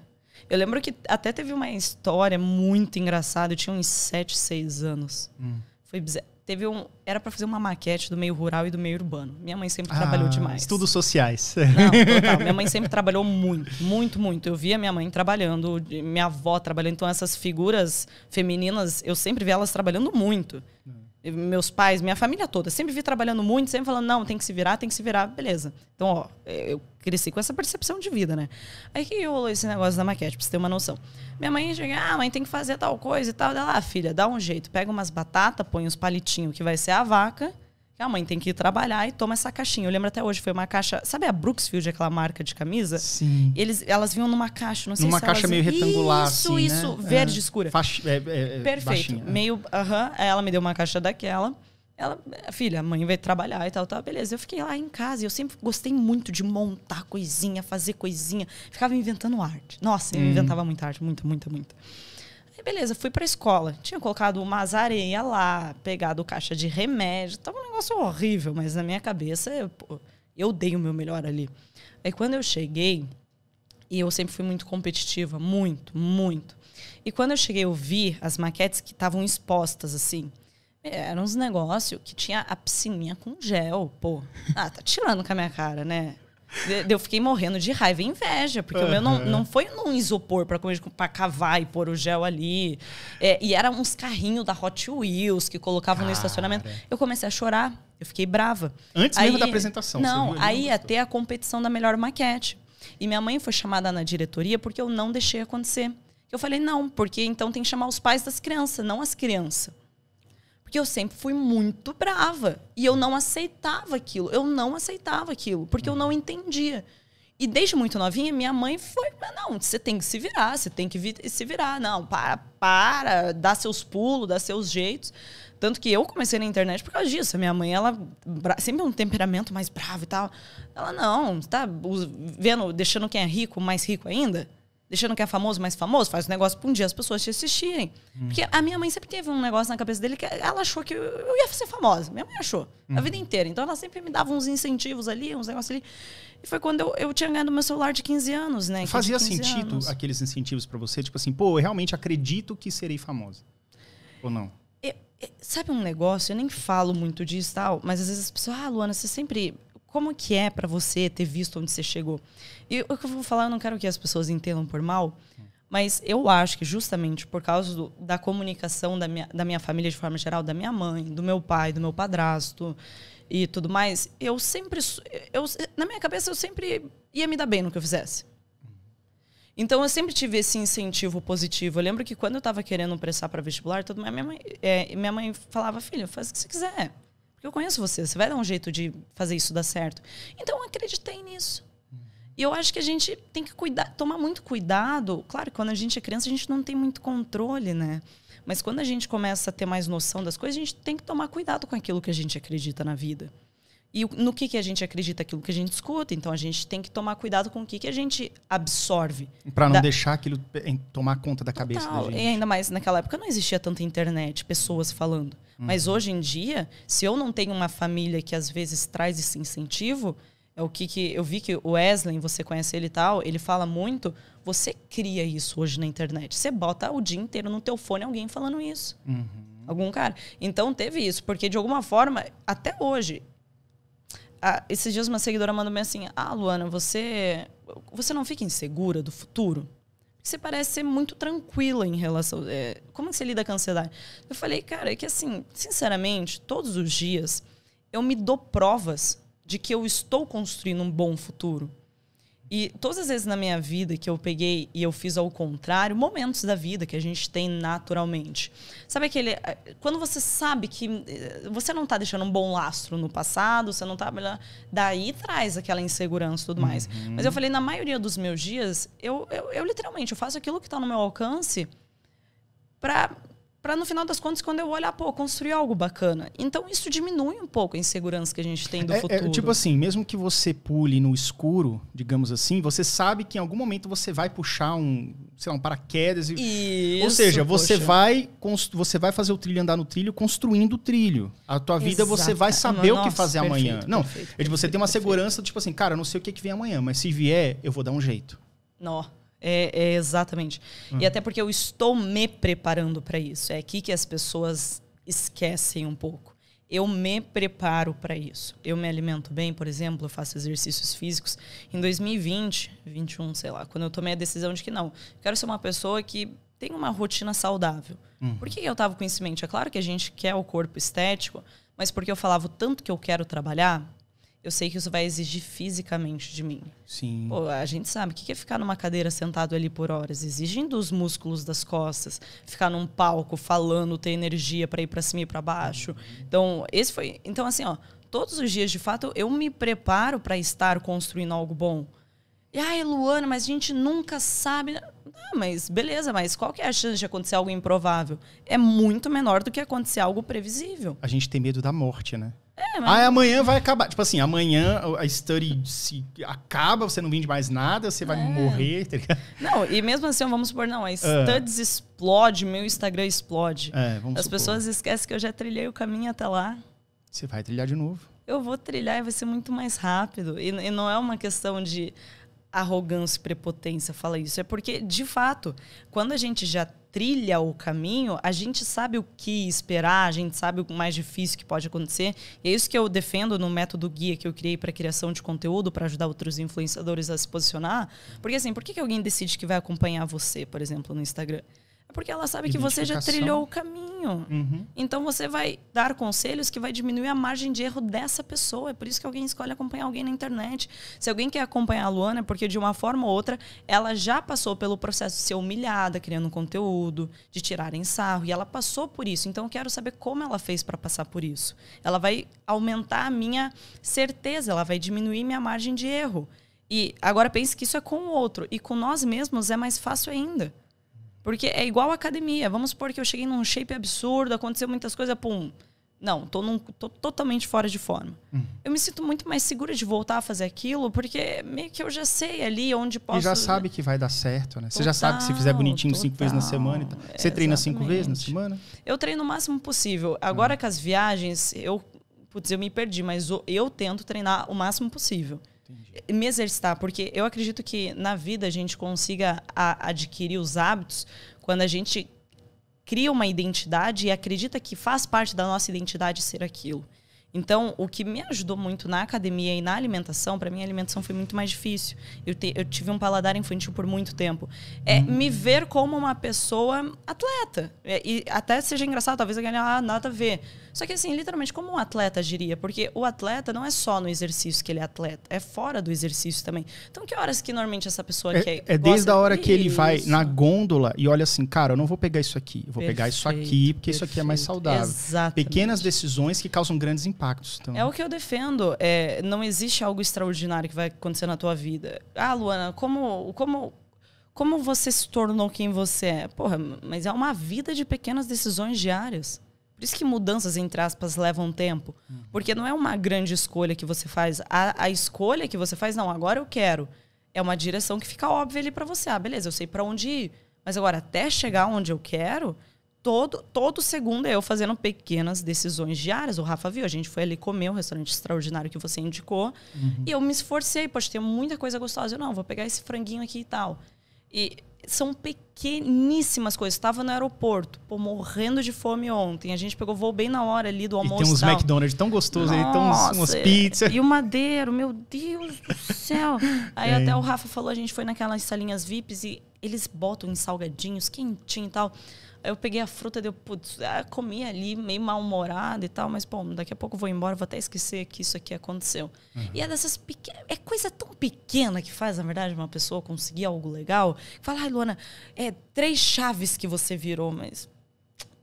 Eu lembro que até teve uma história muito engraçada. Eu tinha uns 7, 6 anos. Hum. Foi bizarro. Teve um, era para fazer uma maquete do meio rural e do meio urbano. Minha mãe sempre ah, trabalhou demais. Estudos sociais. Não, total. Minha mãe sempre trabalhou muito, muito, muito. Eu via minha mãe trabalhando, minha avó trabalhando. Então, essas figuras femininas, eu sempre vi elas trabalhando muito. Hum meus pais, minha família toda, sempre vi trabalhando muito, sempre falando, não, tem que se virar, tem que se virar, beleza. Então, ó, eu cresci com essa percepção de vida, né? Aí que rolou esse negócio da maquete, pra você ter uma noção. Minha mãe chega, ah, mãe, tem que fazer tal coisa e tal. Ela, ah, filha, dá um jeito, pega umas batatas, põe uns palitinhos que vai ser a vaca a ah, mãe tem que ir trabalhar e toma essa caixinha. Eu lembro até hoje, foi uma caixa. Sabe a Brooksfield, aquela marca de camisa? Sim. Eles, elas vinham numa caixa, não sei numa se caixa elas... meio retangular. Isso, assim, isso, né? verde é. escura. Faixa, é, é, é Perfeito. Baixinha, né? meio. Aham. Uh -huh. Ela me deu uma caixa daquela. Ela, filha, a mãe vai trabalhar e tal, tal. Beleza, eu fiquei lá em casa e eu sempre gostei muito de montar coisinha, fazer coisinha. Ficava inventando arte. Nossa, eu hum. inventava muita arte, muita, muita, muita. E beleza, fui pra escola. Tinha colocado umas areia lá, pegado caixa de remédio. Tava um negócio horrível, mas na minha cabeça eu, eu dei o meu melhor ali. Aí quando eu cheguei, e eu sempre fui muito competitiva, muito, muito. E quando eu cheguei, eu vi as maquetes que estavam expostas assim. É, eram uns negócios que tinha a piscininha com gel, pô. Ah, tá tirando com a minha cara, né? Eu fiquei morrendo de raiva e inveja, porque uhum. o meu não, não foi num isopor para comer para cavar e pôr o gel ali. É, e eram uns carrinhos da Hot Wheels que colocavam Cara. no estacionamento. Eu comecei a chorar, eu fiquei brava. Antes aí, mesmo da apresentação. Não, aí ia ter a competição da melhor maquete. E minha mãe foi chamada na diretoria porque eu não deixei acontecer. Eu falei, não, porque então tem que chamar os pais das crianças, não as crianças. Porque eu sempre fui muito brava. E eu não aceitava aquilo. Eu não aceitava aquilo. Porque eu hum. não entendia. E desde muito novinha, minha mãe foi, ah, não, você tem que se virar, você tem que vir, se virar. Não, para, para, dá seus pulos, dá seus jeitos. Tanto que eu comecei na internet por causa disso. Minha mãe, ela sempre um temperamento mais bravo e tal. Ela, não, você tá vendo, deixando quem é rico mais rico ainda? deixando que é famoso mais famoso, faz um negócio pra um dia as pessoas te assistirem. Hum. Porque a minha mãe sempre teve um negócio na cabeça dele que ela achou que eu, ia ser famosa. Minha mãe achou, hum. a vida inteira. Então ela sempre me dava uns incentivos ali, uns negócios ali. E foi quando eu, eu tinha ganhado meu celular de 15 anos, né? Fazia sentido anos. aqueles incentivos para você? Tipo assim, pô, eu realmente acredito que serei famosa. Ou não? Eu, sabe um negócio? Eu nem falo muito disso tal, mas às vezes as pessoas, ah, Luana, você sempre como que é para você ter visto onde você chegou? E o que eu vou falar, eu não quero que as pessoas entendam por mal, mas eu acho que justamente por causa do, da comunicação da minha, da minha família de forma geral, da minha mãe, do meu pai, do meu padrasto e tudo mais, eu sempre. Eu, na minha cabeça, eu sempre ia me dar bem no que eu fizesse. Então eu sempre tive esse incentivo positivo. Eu lembro que quando eu estava querendo pressar para vestibular, tudo, minha mãe, é, minha mãe falava, filha, faz o que você quiser. Porque eu conheço você, você vai dar um jeito de fazer isso dar certo. Então eu acreditei nisso. Uhum. E eu acho que a gente tem que cuidar, tomar muito cuidado. Claro, quando a gente é criança, a gente não tem muito controle, né? Mas quando a gente começa a ter mais noção das coisas, a gente tem que tomar cuidado com aquilo que a gente acredita na vida e no que, que a gente acredita aquilo que a gente escuta. Então a gente tem que tomar cuidado com o que, que a gente absorve. Para não da... deixar aquilo tomar conta da Total. cabeça da gente. E ainda mais naquela época não existia tanta internet, pessoas falando. Uhum. Mas hoje em dia, se eu não tenho uma família que às vezes traz esse incentivo, é o que, que eu vi que o Wesley, você conhece ele e tal, ele fala muito, você cria isso hoje na internet. Você bota o dia inteiro no teu fone alguém falando isso. Uhum. Algum cara. Então teve isso, porque de alguma forma, até hoje, ah, esses dias uma seguidora mandou me assim: Ah, Luana, você, você não fica insegura do futuro? Você parece ser muito tranquila em relação. É, como você lida com a ansiedade? Eu falei, cara, é que assim, sinceramente, todos os dias eu me dou provas de que eu estou construindo um bom futuro. E todas as vezes na minha vida que eu peguei e eu fiz ao contrário, momentos da vida que a gente tem naturalmente. Sabe aquele. Eh, quando você sabe que eh, você não está deixando um bom lastro no passado, você não está Daí traz aquela insegurança e tudo mais. Uhum. Mas eu falei, na maioria dos meus dias, eu, eu, eu literalmente eu faço aquilo que está no meu alcance para para no final das contas, quando eu olhar, pô, construir algo bacana. Então isso diminui um pouco a insegurança que a gente tem do é, é futuro. É, tipo assim, mesmo que você pule no escuro, digamos assim, você sabe que em algum momento você vai puxar um, sei lá, um paraquedas. Isso, Ou seja, você vai, você vai fazer o trilho andar no trilho construindo o trilho. A tua vida Exato. você vai saber Nossa, o que fazer perfeito, amanhã. Não, perfeito, é de você ter uma segurança, tipo assim, cara, não sei o que, que vem amanhã, mas se vier, eu vou dar um jeito. Não. É, é exatamente. Uhum. E até porque eu estou me preparando para isso. É aqui que as pessoas esquecem um pouco. Eu me preparo para isso. Eu me alimento bem, por exemplo, eu faço exercícios físicos. Em 2020, 21, sei lá, quando eu tomei a decisão de que não, quero ser uma pessoa que tem uma rotina saudável. Uhum. Por que eu estava com esse mente? É claro que a gente quer o corpo estético, mas porque eu falava tanto que eu quero trabalhar, eu sei que isso vai exigir fisicamente de mim. Sim. Pô, a gente sabe o que é ficar numa cadeira sentado ali por horas, exigindo os músculos das costas, ficar num palco falando, ter energia para ir para cima e para baixo. Então, esse foi, então assim, ó, todos os dias de fato eu me preparo para estar construindo algo bom. E ai, Luana, mas a gente nunca sabe. Ah, mas beleza, mas qual que é a chance de acontecer algo improvável? É muito menor do que acontecer algo previsível. A gente tem medo da morte, né? É, mas... Aí amanhã vai acabar. Tipo assim, amanhã a study se acaba, você não vende mais nada, você vai é. morrer. Tá Não, e mesmo assim, vamos supor, não, a ah. studies explode, meu Instagram explode. É, vamos As supor. pessoas esquecem que eu já trilhei o caminho até lá. Você vai trilhar de novo. Eu vou trilhar e vai ser muito mais rápido. E, e não é uma questão de arrogância e prepotência, falar isso. É porque, de fato, quando a gente já trilha o caminho, a gente sabe o que esperar, a gente sabe o mais difícil que pode acontecer. E é isso que eu defendo no método guia que eu criei para criação de conteúdo, para ajudar outros influenciadores a se posicionar. Porque assim, por que, que alguém decide que vai acompanhar você, por exemplo, no Instagram? É porque ela sabe que você já trilhou o caminho. Uhum. Então você vai dar conselhos que vai diminuir a margem de erro dessa pessoa. É por isso que alguém escolhe acompanhar alguém na internet. Se alguém quer acompanhar a Luana, é porque de uma forma ou outra ela já passou pelo processo de ser humilhada, criando conteúdo, de em sarro, e ela passou por isso. Então eu quero saber como ela fez para passar por isso. Ela vai aumentar a minha certeza, ela vai diminuir minha margem de erro. E agora pense que isso é com o outro e com nós mesmos é mais fácil ainda. Porque é igual academia. Vamos supor que eu cheguei num shape absurdo, aconteceu muitas coisas, pum. Não, tô, num, tô totalmente fora de forma. Uhum. Eu me sinto muito mais segura de voltar a fazer aquilo, porque meio que eu já sei ali onde posso. E já sabe que vai dar certo, né? Total, Você já sabe que se fizer bonitinho total, cinco vezes na semana. Você é, treina cinco vezes na semana? Eu treino o máximo possível. Agora uhum. com as viagens, eu. Putz, eu me perdi, mas eu, eu tento treinar o máximo possível me exercitar, porque eu acredito que na vida a gente consiga a, adquirir os hábitos quando a gente cria uma identidade e acredita que faz parte da nossa identidade ser aquilo. Então, o que me ajudou muito na academia e na alimentação, para mim a alimentação foi muito mais difícil. Eu, te, eu, tive um paladar infantil por muito tempo. É hum. me ver como uma pessoa atleta. É, e até seja engraçado, talvez alguém ah, nada a ver. Só que assim, literalmente, como um atleta agiria? Porque o atleta não é só no exercício que ele é atleta, é fora do exercício também. Então, que horas que normalmente essa pessoa é, quer. É desde a hora que ele isso. vai na gôndola e olha assim, cara, eu não vou pegar isso aqui, eu vou perfeito, pegar isso aqui, porque perfeito. isso aqui é mais saudável. Exatamente. Pequenas decisões que causam grandes impactos impactos também. É o que eu defendo. É, não existe algo extraordinário que vai acontecer na tua vida. Ah, Luana, como, como, como você se tornou quem você é? Porra, mas é uma vida de pequenas decisões diárias. Por isso que mudanças, entre aspas, levam tempo. Uhum. Porque não é uma grande escolha que você faz. A, a escolha que você faz, não, agora eu quero. É uma direção que fica óbvia ali para você. Ah, beleza, eu sei para onde ir. Mas agora, até chegar onde eu quero, todo, todo segundo é eu fazendo pequenas decisões diárias. O Rafa viu, a gente foi ali comer o um restaurante extraordinário que você indicou. Uhum. E eu me esforcei, pode ter muita coisa gostosa. Eu, não, vou pegar esse franguinho aqui e tal. E são pequeníssimas coisas. Estava no aeroporto, pô, morrendo de fome ontem. A gente pegou voo bem na hora ali do almoço. E tem uns tal. McDonald's tão gostosos aí, tem uns, umas pizzas. E o madeiro, meu Deus do céu. aí é. até o Rafa falou, a gente foi naquelas salinhas VIPs e eles botam em salgadinhos, quentinho e tal. Eu peguei a fruta, deu, putz, ah, comi ali meio mal-humorado e tal, mas, pô, daqui a pouco vou embora, vou até esquecer que isso aqui aconteceu. Uhum. E é dessas pequenas. É coisa tão pequena que faz, na verdade, uma pessoa conseguir algo legal. Fala, ai, Luana, é três chaves que você virou, mas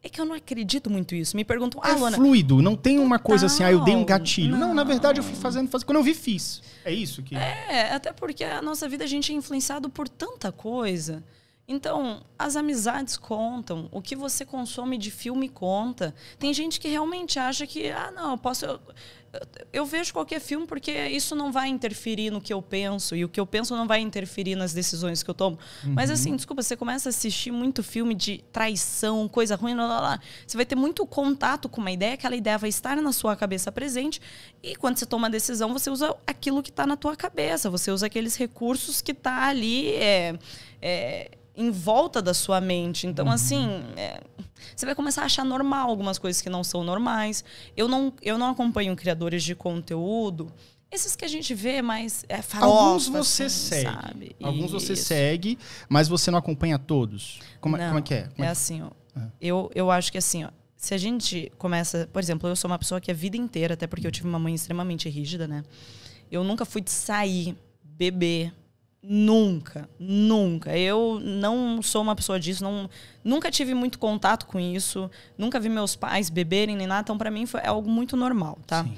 é que eu não acredito muito isso. Me perguntam, ah, é Luana, é fluido, não tem uma coisa assim, ah, eu dei um gatilho. Não. não, na verdade eu fui fazendo, fazendo. Quando eu vi, fiz. É isso que. É, até porque a nossa vida a gente é influenciado por tanta coisa. Então, as amizades contam, o que você consome de filme conta. Tem gente que realmente acha que, ah, não, eu posso. Eu, eu vejo qualquer filme porque isso não vai interferir no que eu penso e o que eu penso não vai interferir nas decisões que eu tomo. Uhum. Mas assim, uhum. desculpa, você começa a assistir muito filme de traição, coisa ruim, lá, lá, lá. você vai ter muito contato com uma ideia, aquela ideia vai estar na sua cabeça presente e quando você toma a decisão, você usa aquilo que está na tua cabeça, você usa aqueles recursos que está ali é, é, em volta da sua mente. Então, uhum. assim, é, você vai começar a achar normal algumas coisas que não são normais. Eu não, eu não acompanho criadores de conteúdo. Esses que a gente vê, mas é farofa, Alguns assim, você assim, segue. Sabe? Alguns Isso. você segue, mas você não acompanha todos. Como, é, não, como é que é? Como é, é assim, ó. É. Eu, eu acho que assim, ó. Se a gente começa... Por exemplo, eu sou uma pessoa que é a vida inteira, até porque eu tive uma mãe extremamente rígida, né? Eu nunca fui de sair, beber, Nunca, nunca. Eu não sou uma pessoa disso, não, nunca tive muito contato com isso, nunca vi meus pais beberem nem nada, então para mim foi, é algo muito normal, tá? Sim.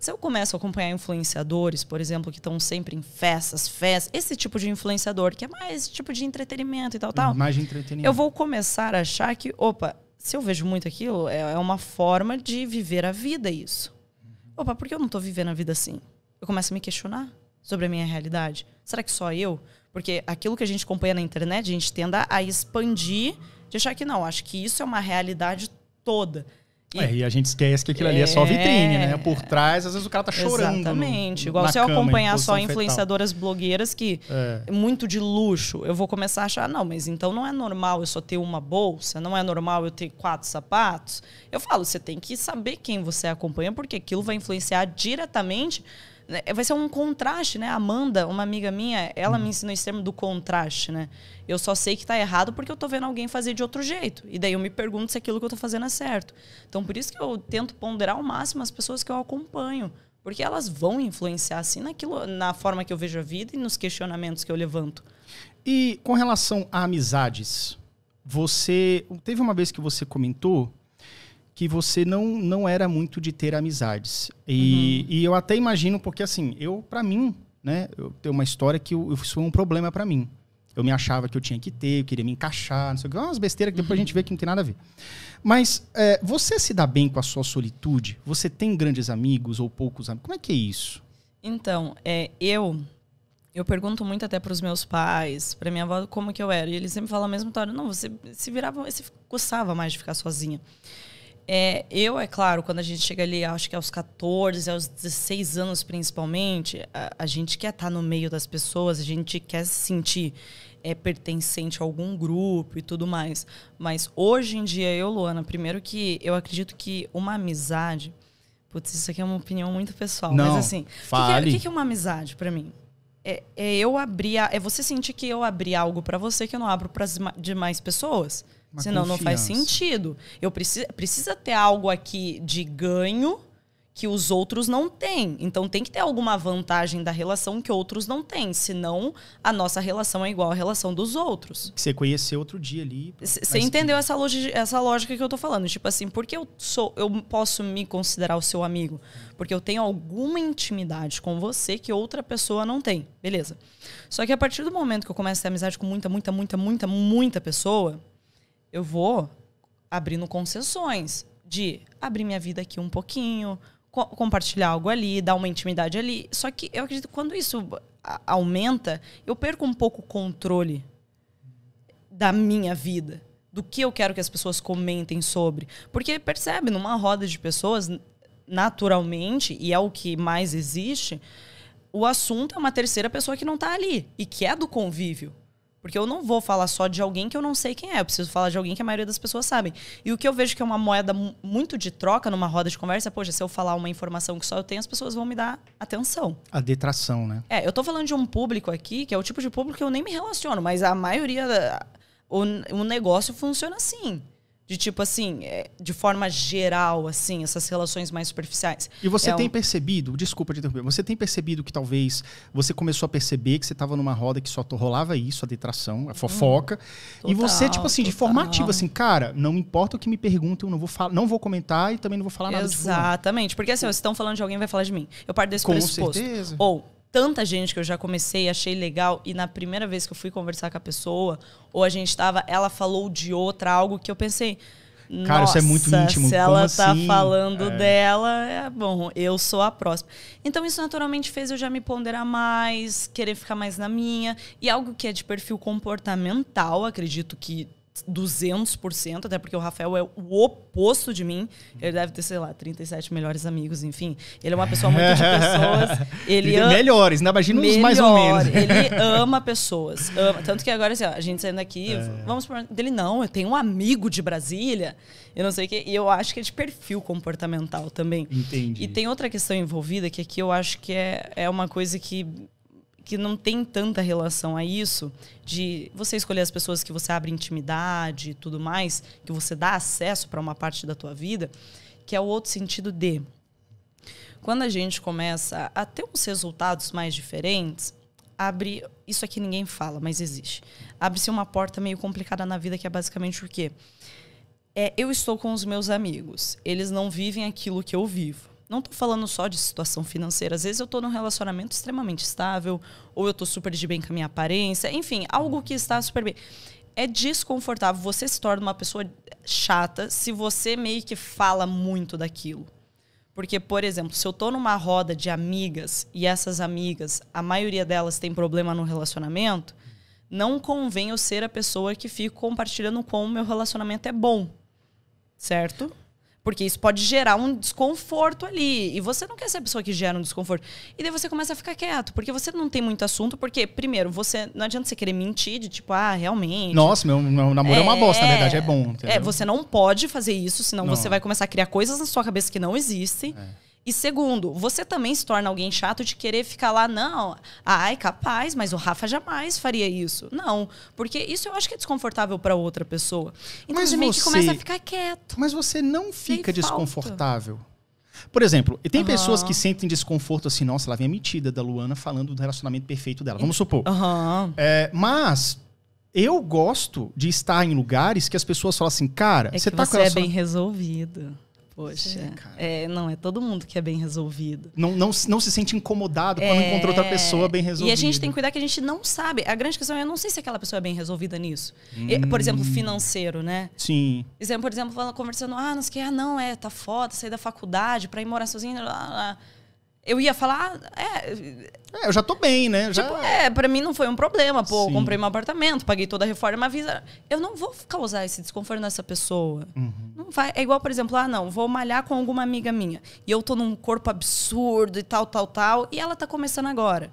Se eu começo a acompanhar influenciadores, por exemplo, que estão sempre em festas, festas, esse tipo de influenciador, que é mais tipo de entretenimento e tal, tal. Mais entretenimento. Eu vou começar a achar que, opa, se eu vejo muito aquilo, é, é uma forma de viver a vida isso. Opa, por que eu não tô vivendo a vida assim? Eu começo a me questionar sobre a minha realidade será que só eu? Porque aquilo que a gente acompanha na internet, a gente tende a expandir, de achar que não, acho que isso é uma realidade toda. E, é, e a gente esquece que aquilo é... ali é só é. vitrine, né? Por trás, às vezes o cara tá chorando. Exatamente. No, Igual se eu acompanhar só influenciadoras fetal. blogueiras que é. é. muito de luxo, eu vou começar a achar, não, mas então não é normal eu só ter uma bolsa, não é normal eu ter quatro sapatos. Eu falo, você tem que saber quem você acompanha, porque aquilo vai influenciar diretamente né, vai ser um contraste, né? Amanda, uma amiga minha, ela me uhum. ensinou o extremo do contraste, né? Eu só sei que está errado porque eu estou vendo alguém fazer de outro jeito. E daí eu me pergunto se aquilo que eu estou fazendo é certo. Então, por isso que eu tento ponderar ao máximo as pessoas que eu acompanho. Porque elas vão influenciar, assim, naquilo, na forma que eu vejo a vida e nos questionamentos que eu levanto. E com relação a amizades, você. Teve uma vez que você comentou que você não, não era muito de ter amizades. E, uhum. e eu até imagino, porque assim, eu, para mim, né, eu tenho uma história que eu, isso foi um problema para mim. Eu me achava que eu tinha que ter, eu queria me encaixar, não sei o que, é umas besteiras que depois a gente uhum. vê que não tem nada a ver. Mas é, você se dá bem com a sua solitude? Você tem grandes amigos ou poucos amigos? Como é que é isso? Então, é, eu eu pergunto muito até para os meus pais, para minha avó, como que eu era. E eles sempre falam a mesma história. Não, você se virava, você coçava mais de ficar sozinha. É, eu, é claro, quando a gente chega ali, acho que aos 14, aos 16 anos principalmente, a, a gente quer estar tá no meio das pessoas, a gente quer se sentir é, pertencente a algum grupo e tudo mais. Mas hoje em dia, eu, Luana, primeiro que eu acredito que uma amizade. Putz, isso aqui é uma opinião muito pessoal, Não, mas assim. É, o que, que, é uma amizade para mim? É, é, eu abrir. A, é você sentir que eu abri algo para você que eu não abro para demais pessoas. Uma Senão confiança. não faz sentido. Eu preciso, precisa ter algo aqui de ganho que os outros não têm. Então tem que ter alguma vantagem da relação que outros não têm, senão a nossa relação é igual à relação dos outros. Você conheceu outro dia ali. Você entendeu que... essa, lógica, essa lógica que eu tô falando? Tipo assim, porque eu sou, eu posso me considerar o seu amigo, porque eu tenho alguma intimidade com você que outra pessoa não tem, beleza? Só que a partir do momento que eu começo a ter amizade com muita, muita, muita, muita, muita pessoa, eu vou abrindo concessões de abrir minha vida aqui um pouquinho, co compartilhar algo ali, dar uma intimidade ali. Só que eu acredito que quando isso aumenta, eu perco um pouco o controle da minha vida, do que eu quero que as pessoas comentem sobre. Porque percebe, numa roda de pessoas, naturalmente, e é o que mais existe, o assunto é uma terceira pessoa que não está ali e que é do convívio. Porque eu não vou falar só de alguém que eu não sei quem é. Eu preciso falar de alguém que a maioria das pessoas sabem. E o que eu vejo que é uma moeda muito de troca numa roda de conversa, é, poxa, se eu falar uma informação que só eu tenho, as pessoas vão me dar atenção. A detração, né? É, eu tô falando de um público aqui, que é o tipo de público que eu nem me relaciono, mas a maioria. O, o negócio funciona assim de tipo assim, é, de forma geral, assim, essas relações mais superficiais. E você é tem um... percebido, desculpa te interromper, você tem percebido que talvez você começou a perceber que você estava numa roda que só rolava isso, a detração, a hum. fofoca. Hum, e você, tipo assim, total. de forma ativa, assim, cara, não importa o que me eu não vou falar, não vou comentar e também não vou falar nada Exatamente, porque assim, vocês estão falando de alguém, vai falar de mim. Eu parto desse Com pressuposto. Certeza. Ou tanta gente que eu já comecei, achei legal, e na primeira vez que eu fui conversar com a pessoa, ou a gente tava, ela falou de outra algo que eu pensei. Cara, isso é muito íntimo. Se ela Como tá assim? falando é. dela, é bom, eu sou a próxima. Então, isso naturalmente fez eu já me ponderar mais, querer ficar mais na minha. E algo que é de perfil comportamental, acredito que 200%, até porque o Rafael é o oposto de mim. Ele deve ter, sei lá, 37 melhores amigos, enfim. Ele é uma pessoa muito de pessoas. Ele ama... Melhores, né? Imagina uns mais ou menos. Ele ama pessoas. Ama. Tanto que agora, assim, ó, a gente saindo aqui, é. vamos por... Dele, não, eu tenho um amigo de Brasília, eu não sei o que. E eu acho que é de perfil comportamental também. Entendi. E tem outra questão envolvida, que aqui eu acho que é, é uma coisa que que não tem tanta relação a isso, de você escolher as pessoas que você abre intimidade e tudo mais, que você dá acesso para uma parte da tua vida, que é o outro sentido de quando a gente começa a ter uns resultados mais diferentes, abre, isso aqui ninguém fala, mas existe. Abre-se uma porta meio complicada na vida que é basicamente o quê? É, eu estou com os meus amigos, eles não vivem aquilo que eu vivo não estou falando só de situação financeira. Às vezes eu estou num relacionamento extremamente estável, ou eu estou super de bem com a minha aparência. Enfim, algo que está super bem. É desconfortável. Você se torna uma pessoa chata se você meio que fala muito daquilo. Porque, por exemplo, se eu estou numa roda de amigas e essas amigas, a maioria delas tem problema no relacionamento, não convém eu ser a pessoa que fico compartilhando como o meu relacionamento é bom. Certo? Porque isso pode gerar um desconforto ali. E você não quer ser a pessoa que gera um desconforto. E daí você começa a ficar quieto, porque você não tem muito assunto, porque, primeiro, você. Não adianta você querer mentir de tipo, ah, realmente. Nossa, meu, meu namoro é, é uma bosta, na é. verdade, é bom. É, entendeu? É, você não pode fazer isso, senão não. você vai começar a criar coisas na sua cabeça que não existem. É. E segundo, você também se torna alguém chato de querer ficar lá, não, ai, capaz, mas o Rafa jamais faria isso. Não, porque isso eu acho que é desconfortável para outra pessoa. Então, mas você começa a ficar quieto. Mas você não fica desconfortável. Por exemplo, tem uhum. pessoas que sentem desconforto assim, nossa, lá vem a metida da Luana falando do relacionamento perfeito dela. Vamos supor. Uhum. É, mas eu gosto de estar em lugares que as pessoas falam assim, cara, é você que tá você com relacion... é bem resolvido. Poxa, é, é, não, é todo mundo que é bem resolvido. Não, não, não se sente incomodado quando é. encontra outra pessoa bem resolvida. E a gente tem que cuidar que a gente não sabe. A grande questão é, eu não sei se aquela pessoa é bem resolvida nisso. Hum. Por exemplo, financeiro, né? Sim. Por exemplo, conversando, ah, não sei o que, ah, não, é, tá foda, sair da faculdade pra ir morar sozinho, lá, lá eu ia falar, ah, é, é, eu já tô bem, né? Já... Tipo, é, pra mim não foi um problema, pô, Sim. comprei meu apartamento, paguei toda a reforma, avisa. Eu não vou causar esse desconforto nessa pessoa. Uhum. Não vai, é igual, por exemplo, ah, não, vou malhar com alguma amiga minha. E eu tô num corpo absurdo e tal, tal, tal, e ela tá começando agora.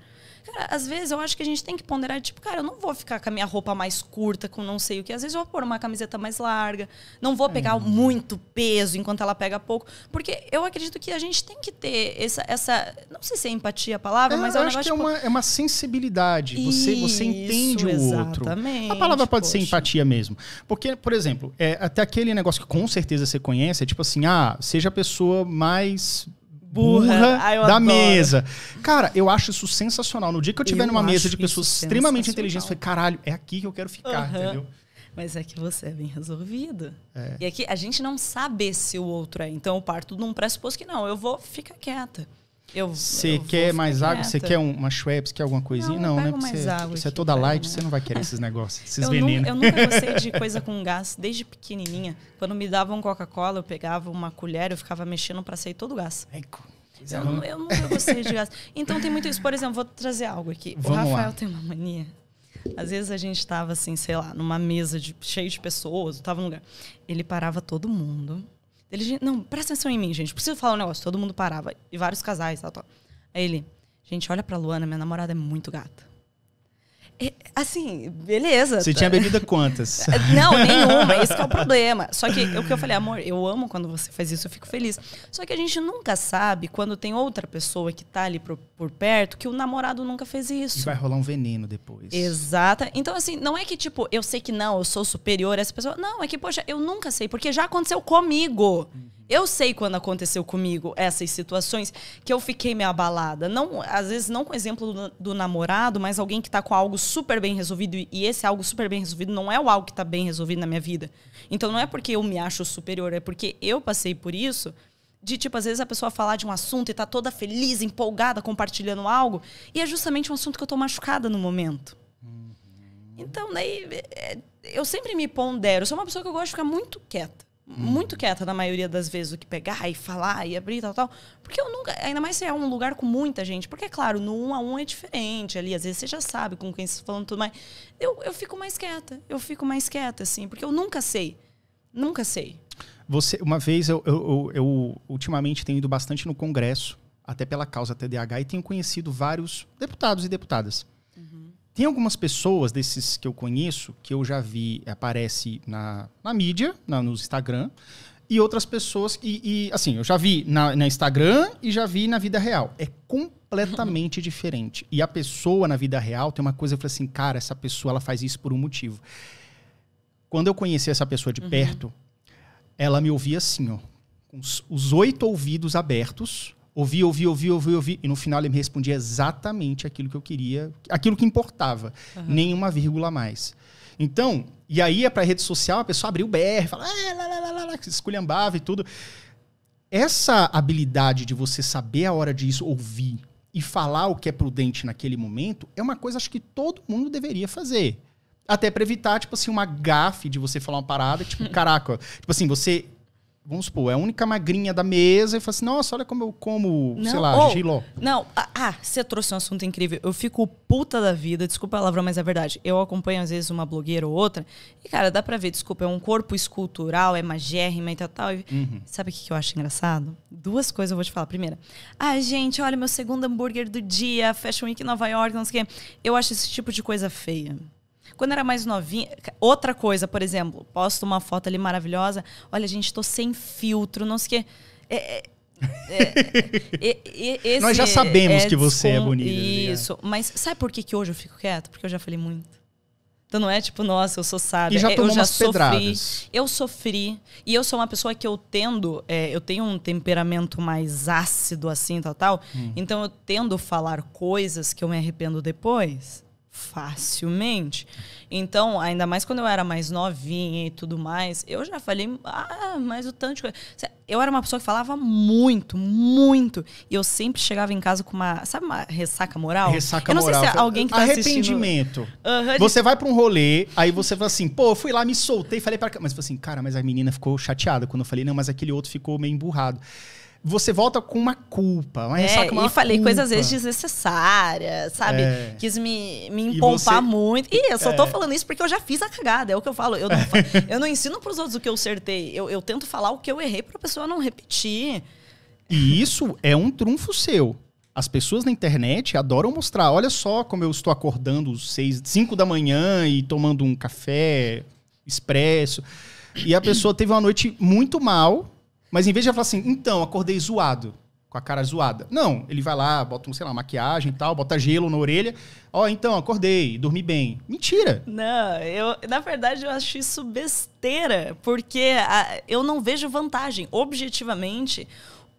Cara, às vezes eu acho que a gente tem que ponderar, tipo, cara, eu não vou ficar com a minha roupa mais curta, com não sei o que. Às vezes eu vou pôr uma camiseta mais larga, não vou pegar é. muito peso enquanto ela pega pouco. Porque eu acredito que a gente tem que ter essa. essa não sei se é empatia a palavra, é, mas é um negócio. Acho que é tipo... é, uma, é uma sensibilidade. Você, Isso, você entende o outro. Exatamente. A palavra pode Poxa. ser empatia mesmo. Porque, por exemplo, é, até aquele negócio que com certeza você conhece, é tipo assim, ah, seja a pessoa mais burra, burra da adoro. mesa. Cara, eu acho isso sensacional. No dia que eu tiver eu numa mesa de pessoas extremamente inteligentes, eu falei, caralho, é aqui que eu quero ficar, uhum. entendeu? Mas é que você é bem resolvido. É. E aqui é a gente não sabe se o outro é. Então eu parto de um pressuposto que não, eu vou ficar quieta. Eu, você quer mais água? Você quer uma Schweppes? Quer alguma coisinha? Não, não, não né? Porque você, é, é toda light, você não vai querer esses negócios, esses eu venenos. eu nunca gostei de coisa com gás, desde pequenininha. Quando me davam Coca-Cola, eu pegava uma colher, eu ficava mexendo para sair todo o gás. Rico. Eu, não, eu nunca gostei de gás. Então tem muito isso. Por exemplo, vou trazer algo aqui. Vamos o Rafael lá. tem uma mania. Às vezes a gente estava assim, sei lá, numa mesa de, cheio de pessoas, estava num lugar. Ele parava todo mundo ele, não, presta atenção em mim, gente. Preciso falar um negócio. Todo mundo parava. E vários casais, tal, tal. Aí ele, gente, olha pra Luana, minha namorada é muito gata. Assim, beleza. Você tinha bebido quantas? Não, nenhuma. Esse é o problema. Só que o que eu falei, amor, eu amo quando você faz isso, eu fico feliz. Só que a gente nunca sabe, quando tem outra pessoa que tá ali por, por perto, que o namorado nunca fez isso. E vai rolar um veneno depois. Exata. Então, assim, não é que, tipo, eu sei que não, eu sou superior a essa pessoa. Não, é que, poxa, eu nunca sei, porque já aconteceu comigo. Uhum. Eu sei quando aconteceu comigo essas situações que eu fiquei meio abalada. Não, às vezes não com o exemplo do, do namorado, mas alguém que tá com algo super bem resolvido e esse algo super bem resolvido não é o algo que tá bem resolvido na minha vida. Então não é porque eu me acho superior, é porque eu passei por isso de tipo às vezes a pessoa falar de um assunto e tá toda feliz, empolgada, compartilhando algo, e é justamente um assunto que eu tô machucada no momento. Uhum. Então, daí é, eu sempre me pondero. Eu sou uma pessoa que eu gosto de ficar muito quieta muito quieta na maioria das vezes o que pegar e falar e abrir tal tal porque eu nunca ainda mais se é um lugar com muita gente porque é claro no um a um é diferente ali às vezes você já sabe com quem você está falando tudo mais eu, eu fico mais quieta eu fico mais quieta assim porque eu nunca sei nunca sei você uma vez eu, eu, eu, eu ultimamente tenho ido bastante no congresso até pela causa TDAH e tenho conhecido vários deputados e deputadas tem algumas pessoas desses que eu conheço que eu já vi aparece na, na mídia, na, no Instagram, e outras pessoas. E, e assim, eu já vi na, na, Instagram e já vi na vida real. É completamente diferente. E a pessoa na vida real tem uma coisa, eu falei assim, cara, essa pessoa ela faz isso por um motivo. Quando eu conheci essa pessoa de uhum. perto, ela me ouvia assim, ó, com os, os oito ouvidos abertos, Ouvi, ouvi, ouvi, ouvi, ouvi. E no final ele me respondia exatamente aquilo que eu queria, aquilo que importava. Uhum. Nenhuma vírgula a mais. Então, e aí é pra rede social, a pessoa abriu o BR, fala, ah, lá, lá, lá, lá, que se esculhambava e tudo. Essa habilidade de você saber a hora disso, ouvir e falar o que é prudente naquele momento, é uma coisa acho que todo mundo deveria fazer. Até para evitar, tipo assim, uma gafe de você falar uma parada, tipo, caraca, tipo assim, você vamos supor, é a única magrinha da mesa e fala assim, nossa, olha como eu como, não, sei lá, ou, giló. Não, ah, ah, você trouxe um assunto incrível. Eu fico puta da vida, desculpa a palavra, mas é verdade. Eu acompanho às vezes uma blogueira ou outra e, cara, dá pra ver, desculpa, é um corpo escultural, é magérrima e tal, tal. Uhum. Sabe o que eu acho engraçado? Duas coisas eu vou te falar. Primeira, ah, gente, olha, meu segundo hambúrguer do dia, Fashion Week Nova York, não sei o quê. Eu acho esse tipo de coisa feia. Quando era mais novinha. Outra coisa, por exemplo, posto uma foto ali maravilhosa. Olha, gente, tô sem filtro, não sei o quê. É, é, é, é Nós já sabemos é que você é bonita. Né? Isso. Mas sabe por que, que hoje eu fico quieta? Porque eu já falei muito. Então não é tipo, nossa, eu sou sábia. E já tomou eu já sofri. Pedradas. Eu sofri. E eu sou uma pessoa que eu tendo, é, eu tenho um temperamento mais ácido assim, tal, tal. Hum. Então eu tendo falar coisas que eu me arrependo depois facilmente. Então, ainda mais quando eu era mais novinha e tudo mais, eu já falei, ah, mas o tanto de coisa. Eu era uma pessoa que falava muito, muito. E eu sempre chegava em casa com uma, sabe, uma ressaca moral? Ressaca eu não moral. sei se é alguém que tá Arrependimento. Assistindo... Uhum. Você vai para um rolê, aí você fala assim, pô, eu fui lá, me soltei, falei para, mas assim, cara, mas a menina ficou chateada quando eu falei, não, mas aquele outro ficou meio emburrado você volta com uma culpa, uma é, ressaca, é, uma E falei culpa. coisas às vezes desnecessárias, sabe? É. Quis me, me empompar você... muito. E eu só é. tô falando isso porque eu já fiz a cagada, é o que eu falo. Eu não, é. eu não ensino pros outros o que eu acertei. Eu, eu tento falar o que eu errei pra pessoa não repetir. E isso é um trunfo seu. As pessoas na internet adoram mostrar. Olha só como eu estou acordando às 5 da manhã e tomando um café expresso. E a pessoa teve uma noite muito mal mas em vez de ela falar assim, então, acordei zoado, com a cara zoada. Não, ele vai lá, bota, um, sei lá, maquiagem e tal, bota gelo na orelha. Ó, oh, então, acordei, dormi bem. Mentira! Não, eu, na verdade, eu acho isso besteira, porque a, ah, eu não vejo vantagem. Objetivamente,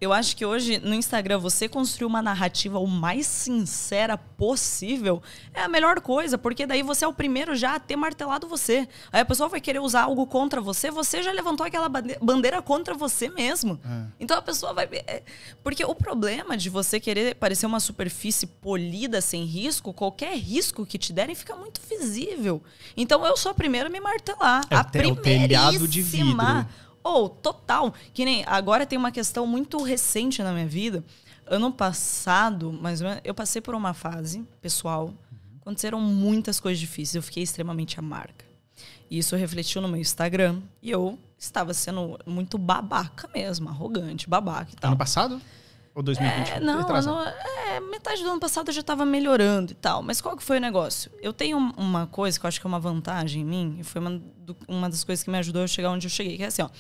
eu acho que hoje no Instagram você construir uma narrativa o mais sincera possível é a melhor coisa, porque daí você é o primeiro já a ter martelado você. Aí a pessoa vai querer usar algo contra você, você já levantou aquela bandeira contra você mesmo. É. Então a pessoa vai. É, porque o problema de você querer parecer uma superfície polida sem risco, qualquer risco que te derem fica muito visível. Então eu sou a primeira a me martelar. É, a primeira. O telhado de vidro ou, oh, total. Que nem agora tem uma questão muito recente na minha vida. Ano passado, mais ou menos, eu passei por uma fase pessoal. Aconteceram muitas coisas difíceis. Eu fiquei extremamente amarga. E isso refletiu no meu Instagram. E eu estava sendo muito babaca mesmo, arrogante, babaca e tal. Ano passado? Ou 2021? É, não, não é, metade do ano passado eu já estava melhorando e tal. Mas qual que foi o negócio? Eu tenho uma coisa que eu acho que é uma vantagem em mim, e foi uma, do, uma das coisas que me ajudou a chegar onde eu cheguei, que é assim, ó.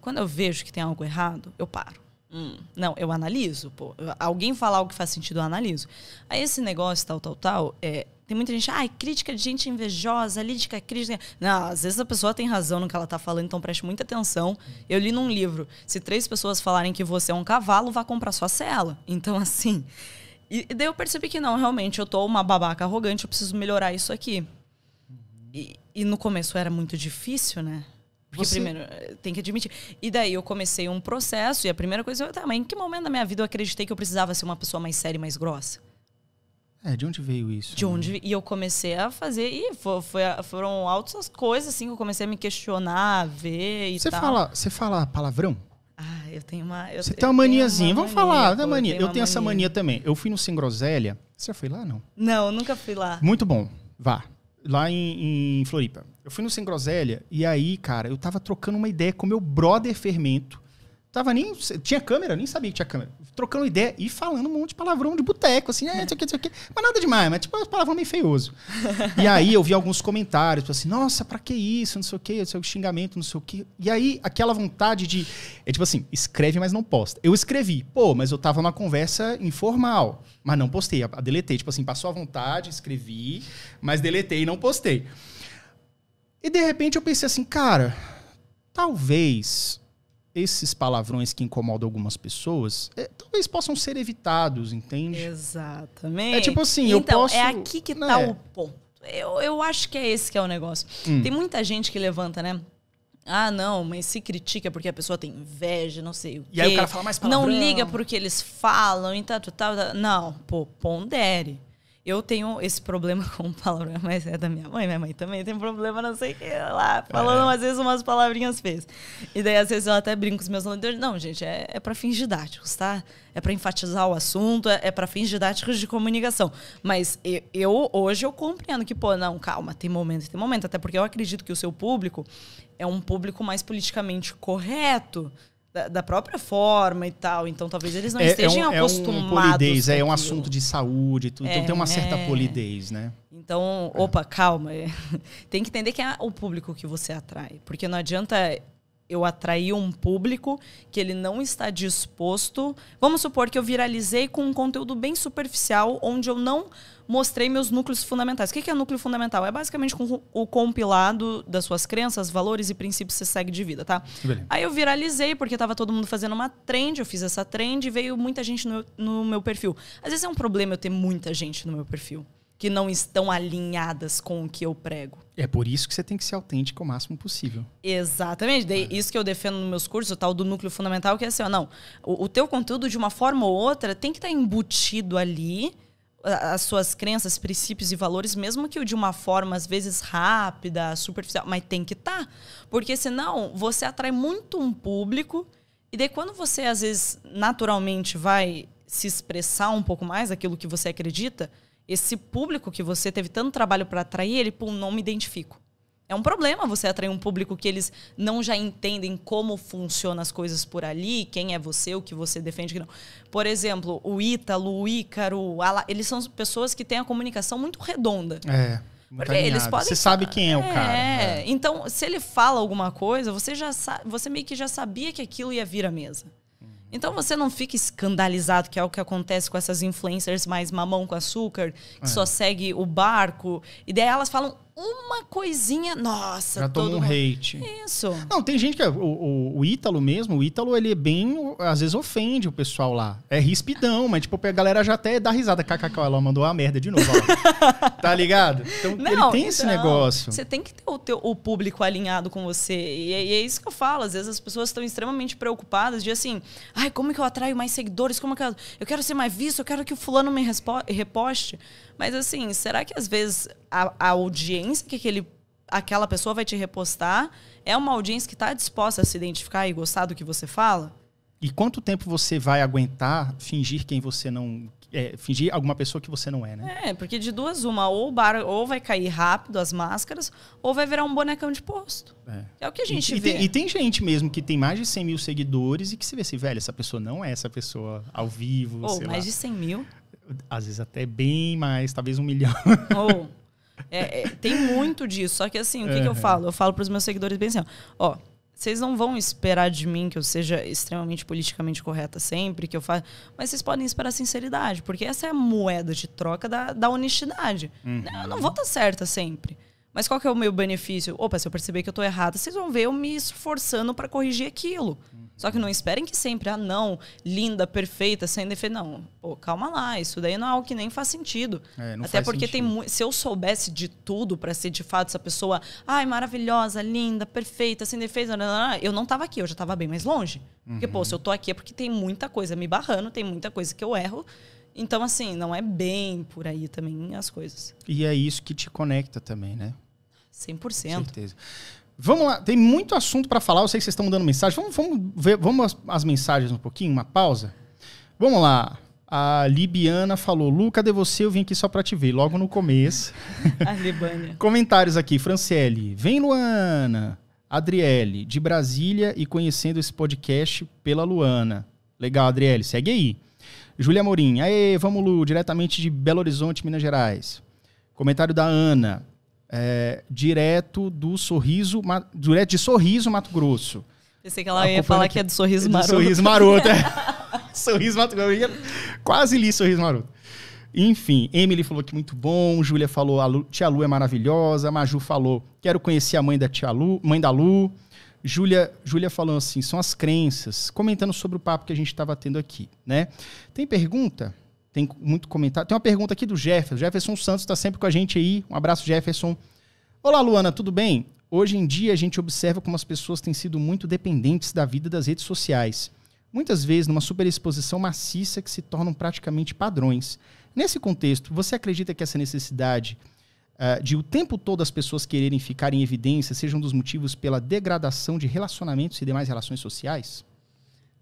Quando eu vejo que tem algo errado, eu paro. Hum, não, eu analiso, pô. Alguém falar algo que faz sentido, eu analiso. Aí esse negócio tal, tal, tal, é, tem muita gente, ai, ah, crítica de gente invejosa, lítica crítica. Não, às vezes a pessoa tem razão no que ela está falando, então preste muita atenção. Eu li num livro, se três pessoas falarem que você é um cavalo, vá comprar sua cela. Então, assim. E daí eu percebi que não, realmente, eu tô uma babaca arrogante, eu preciso melhorar isso aqui. E, e no começo era muito difícil, né? Porque você... primeiro, eh, tem que admitir. E daí eu comecei um processo, e a primeira coisa eu também, em que momento da minha vida eu acreditei que eu precisava ser uma pessoa mais séria e mais grossa? É, de onde veio isso? De onde. Né? E eu comecei a fazer. E foi, foi, foram altas coisas, assim, que eu comecei a me questionar, a ver e você tal. Fala, você fala palavrão? Ah, eu tenho uma. Eu, você tem uma maniazinha. Vamos falar da mania. Eu tenho, eu tenho essa mania. também. Eu fui no Sem Groselha. Você já foi lá, não? Não, nunca fui lá. Muito bom. Vá. Lá em, em Floripa. Eu fui no Sem Groselha e aí, cara, eu tava trocando uma ideia com meu brother fermento Tava nem. Tinha câmera, nem sabia que tinha câmera. Trocando ideia e falando um monte de palavrão de boteco, assim, é, isso aqui, isso aqui. Mas nada demais, mas tipo, é palavrão meio feioso. e aí eu vi alguns comentários, tipo assim, nossa, pra que isso? Não sei o quê, não sei o xingamento, não sei o quê. E aí, aquela vontade de. É tipo assim, escreve, mas não posta. Eu escrevi, pô, mas eu tava numa conversa informal, mas não postei, deletei. Tipo assim, passou a vontade, escrevi, mas deletei e não postei. E de repente eu pensei assim, cara, talvez esses palavrões que incomodam algumas pessoas é, talvez possam ser evitados, entende? Exatamente. É tipo assim, então, eu é posso... é aqui que né? tá o ponto. Eu, eu acho que é esse que é o negócio. Hum. Tem muita gente que levanta, né? Ah, não, mas se critica porque a pessoa tem inveja, não sei o quê. E aí o cara fala mais palavrão. Não liga porque eles falam e tal, tal, tal. Não, pô, pondere eu tenho esse problema com palavras, mas é da minha mãe. Minha mãe também tem problema, não sei o que lá. Falando é. às vezes umas palavrinhas feias. E daí às vezes eu até brinco com os meus alunos. Não, gente, é, é para fins didáticos, tá? É para enfatizar o assunto, é, é para fins didáticos de comunicação. Mas eu, eu, hoje eu compreendo que, pô, não, calma, tem momento, tem momento. Até porque eu acredito que o seu público é um público mais politicamente correto, da, da, própria forma e tal. Então, talvez eles não é, é estejam é um, acostumados. É um polidez, é um assunto de saúde tudo. É, então, tem uma é, certa é. polidez, né? Então, opa, calma. tem que entender que é o público que você atrai. Porque não adianta eu atraí um público que ele não está disposto. Vamos supor que eu viralizei com um conteúdo bem superficial, onde eu não mostrei meus núcleos fundamentais. O que é núcleo fundamental? É basicamente o compilado das suas crenças, valores e princípios que você segue de vida, tá? Beleza. Aí eu viralizei, porque estava todo mundo fazendo uma trend, eu fiz essa trend e veio muita gente no, no meu perfil. Às vezes é um problema eu ter muita gente no meu perfil que não estão alinhadas com o que eu prego. É por isso que você tem que ser autêntico o máximo possível. Exatamente. De, é. isso que eu defendo nos meus cursos, o tal do núcleo fundamental, que é assim, ó, não, o, o teu conteúdo, de uma forma ou outra, tem que estar tá embutido ali as suas crenças, princípios e valores, mesmo que de uma forma, às vezes, rápida, superficial, mas tem que estar. Tá, porque senão você atrai muito um público, e daí quando você, às vezes, naturalmente vai se expressar um pouco mais aquilo que você acredita, esse público que você teve tanto trabalho para atrair, ele, pum, não me identifico. É um problema você atrair um público que eles não já entendem como funcionam as coisas por ali, quem é você, o que você defende, que não. Por exemplo, o Ítalo, o Ícaro, Ala, eles são pessoas que têm a comunicação muito redonda. É. Muito eles podem você sabe quem é, é o cara. É. Então, se ele fala alguma coisa, você já você meio que já sabia que aquilo ia vir à mesa. Então você não fica escandalizado, que é o que acontece com essas influencers mais mamão com açúcar, que é. só segue o barco. E daí elas falam uma coisinha, nossa. Já toma um hate. Isso. Não, tem gente que. É, o, o, o, Ítalo mesmo, o Ítalo, ele é bem. Às vezes ofende o pessoal lá. É rispidão, mas tipo, a galera já até dá risada. KKK, ela mandou a merda de novo. tá ligado? Então não, ele tem então, esse negócio. Você tem que ter o, teu, o público alinhado com você. E é, e é, isso que eu falo. Às vezes as pessoas estão extremamente preocupadas de assim, ai, como que eu atraio mais seguidores? Como que eu, eu quero ser mais visto? Eu quero que o fulano me reposte. Mas assim, será que às vezes a, a audiência que aquele, aquela pessoa vai te repostar é uma audiência que está disposta a se identificar e gostar do que você fala? E quanto tempo você vai aguentar fingir quem você não. É, fingir alguma pessoa que você não é, né? É, porque de duas, uma, ou bar ou vai cair rápido as máscaras, ou vai virar um bonecão de posto. É, é o que a gente e, vê. E tem, e tem, gente mesmo que tem mais de 100 mil seguidores e que se vê assim, velho, essa pessoa não é essa pessoa ao vivo. Ou mais lá. de 100 mil às vezes até bem mais, talvez um milhão. Oh, é, é, tem muito disso. Só que assim, o que, uhum. que eu falo? Eu falo para os meus seguidores bem assim, ó, vocês não vão esperar de mim que eu seja extremamente politicamente correta sempre, que eu faça. Mas vocês podem esperar sinceridade, porque essa é a moeda de troca da, da honestidade. Uhum. Eu não vou estar certa sempre. Mas qual que é o meu benefício? Opa, se eu perceber que eu estou errada, vocês vão ver eu me esforçando para corrigir aquilo. Uhum. Só que não esperem que sempre, ah, não, linda, perfeita, sem defeito. Não, pô, calma lá, isso daí não é algo que nem faz sentido. É, Até faz porque sentido. tem se eu soubesse de tudo para ser de fato essa pessoa, ai, maravilhosa, linda, perfeita, sem defeito, eu não tava aqui, eu já tava bem mais longe. Uhum. Porque, pô, se uhum. eu tô aqui é porque tem muita coisa me barrando, tem muita coisa que eu erro. Então, assim, não é bem por aí também as coisas. E é isso que te conecta também, né? 100%. Com certeza. Vamos lá, tem muito assunto para falar. Eu sei que vocês estão mandando mensagem. Vamos, vamos ver, vamos as, as, mensagens um pouquinho, uma pausa. Vamos lá. A Libiana falou: Lu, cadê você? Eu vim aqui só para te ver. Logo no começo. A Libânia. Comentários aqui. Franciele, vem Luana. Adriele, de Brasília e conhecendo esse podcast pela Luana. Legal, Adriele, segue aí. Júlia Morim, aê, vamos Lu, diretamente de Belo Horizonte, Minas Gerais. Comentário da Ana é, direto do Sorriso, ma, direto de Sorriso, Mato Grosso. Pensei que ela ia falar aqui, que é do Sorriso é do Maroto. Sorriso Maroto, é. sorriso Mato Grosso. Quase li Sorriso Maroto. Enfim, Emily falou que muito bom, Júlia falou a Lu, tia Lu é maravilhosa, Maju falou, quero conhecer a mãe da tia Lu, mãe da Lu. Júlia, Júlia falou assim, são as crenças, comentando sobre o papo que a gente estava tendo aqui, né? Tem pergunta? Tem muito comentário. Tem uma pergunta aqui do Jefferson. Jefferson Santos está sempre com a gente aí. Um abraço, Jefferson. Olá, Luana, tudo bem? Hoje em dia a gente observa como as pessoas têm sido muito dependentes da vida das redes sociais. Muitas vezes numa superexposição maciça que se tornam praticamente padrões. Nesse contexto, você acredita que essa necessidade uh, de o tempo todo as pessoas quererem ficar em evidência seja um dos motivos pela degradação de relacionamentos e demais relações sociais?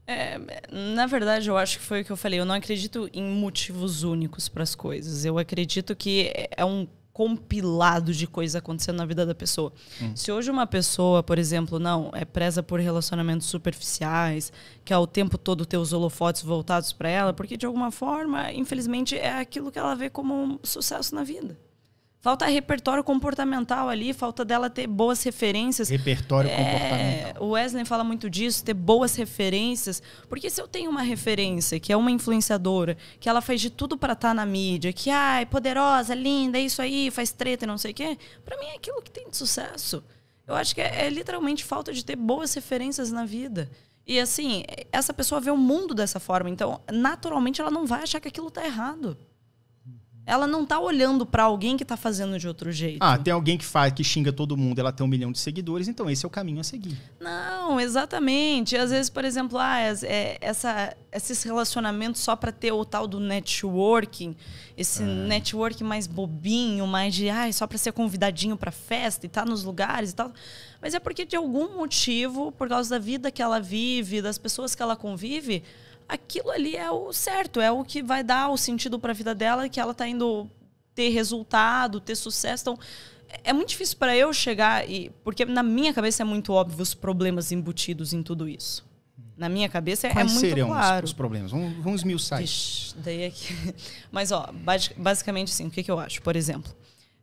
É, na verdade, eu acho que foi o que eu falei. Eu não acredito em motivos únicos para as coisas. Eu acredito que é um compilado de coisas acontecendo na vida da pessoa. Hum. Se hoje uma pessoa, por exemplo, não é presa por relacionamentos superficiais, que ao é tempo todo ter os holofotes voltados para ela, porque de alguma forma, infelizmente, é aquilo que ela vê como um sucesso na vida. Falta repertório comportamental ali, falta dela ter boas referências. Repertório é, comportamental. O Wesley fala muito disso, ter boas referências. Porque se eu tenho uma referência que é uma influenciadora, que ela faz de tudo para estar tá na mídia, que ai, poderosa, linda, isso aí, faz treta e não sei o quê, para mim é aquilo que tem de sucesso. Eu acho que é, é literalmente falta de ter boas referências na vida. E assim, essa pessoa vê o mundo dessa forma, então naturalmente ela não vai achar que aquilo tá errado ela não tá olhando para alguém que tá fazendo de outro jeito. Ah, tem alguém que faz, que xinga todo mundo, ela tem um milhão de seguidores, então esse é o caminho a seguir. Não, exatamente. Às vezes, por exemplo, ah, é, é essa, esses relacionamentos só para ter o tal do networking, esse é. networking mais bobinho, mais de ah, só para ser convidadinho para festa e tá nos lugares e tal. Mas é porque de algum motivo, por causa da vida que ela vive, das pessoas que ela convive, aquilo ali é o certo, é o que vai dar o sentido para a vida dela, que ela está indo ter resultado, ter sucesso. Então, é muito difícil para eu chegar e porque na minha cabeça é muito óbvio os problemas embutidos em tudo isso. Na minha cabeça é, é muito seriam claro. Os, os problemas. Vamos, vamos esmiuçar isso. Daí é Mas ó, basicamente assim, o que, que eu acho? Por exemplo,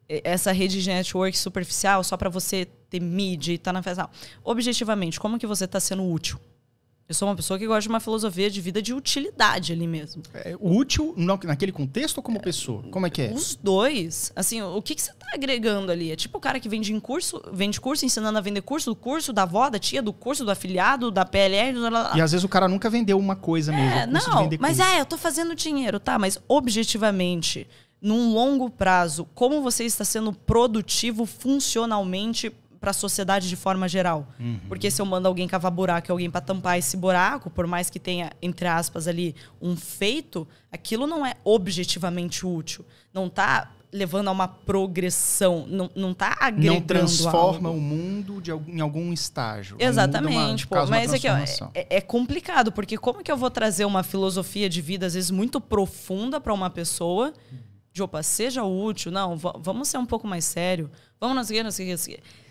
essa rede de network superficial só para você ter mídia e estar tá na festa. Objetivamente, como que você está sendo útil? Eu sou uma pessoa que gosta de uma filosofia de vida de utilidade ali mesmo. É, útil não, naquele contexto ou como é, pessoa? Como é que é? Os dois. Assim, o que, que você está agregando ali? É tipo o cara que vende em curso, vende curso, ensinando a vender curso, do curso, da avó, da tia, do curso, do afiliado, da PLR. E às vezes o cara nunca vendeu uma coisa é, mesmo. Não, mas curso. é, eu estou fazendo dinheiro, tá? Mas objetivamente, num longo prazo, como você está sendo produtivo funcionalmente para a sociedade de forma geral. Uhum. Porque se eu mando alguém cavar buraco, alguém para tampar esse buraco, por mais que tenha entre aspas ali um feito, aquilo não é objetivamente útil. Não está levando a uma progressão, não, não agredindo. Tá agregando Não transforma algo. o mundo de, em algum estágio. Exatamente, uma, pô, mas é ó, é, é, complicado, porque como que eu vou trazer uma filosofia de vida, às vezes, muito profunda para uma pessoa, de, opa, seja útil, não, vamos ser um pouco mais sério, vamos nas guerras, nas guerras, nas guerras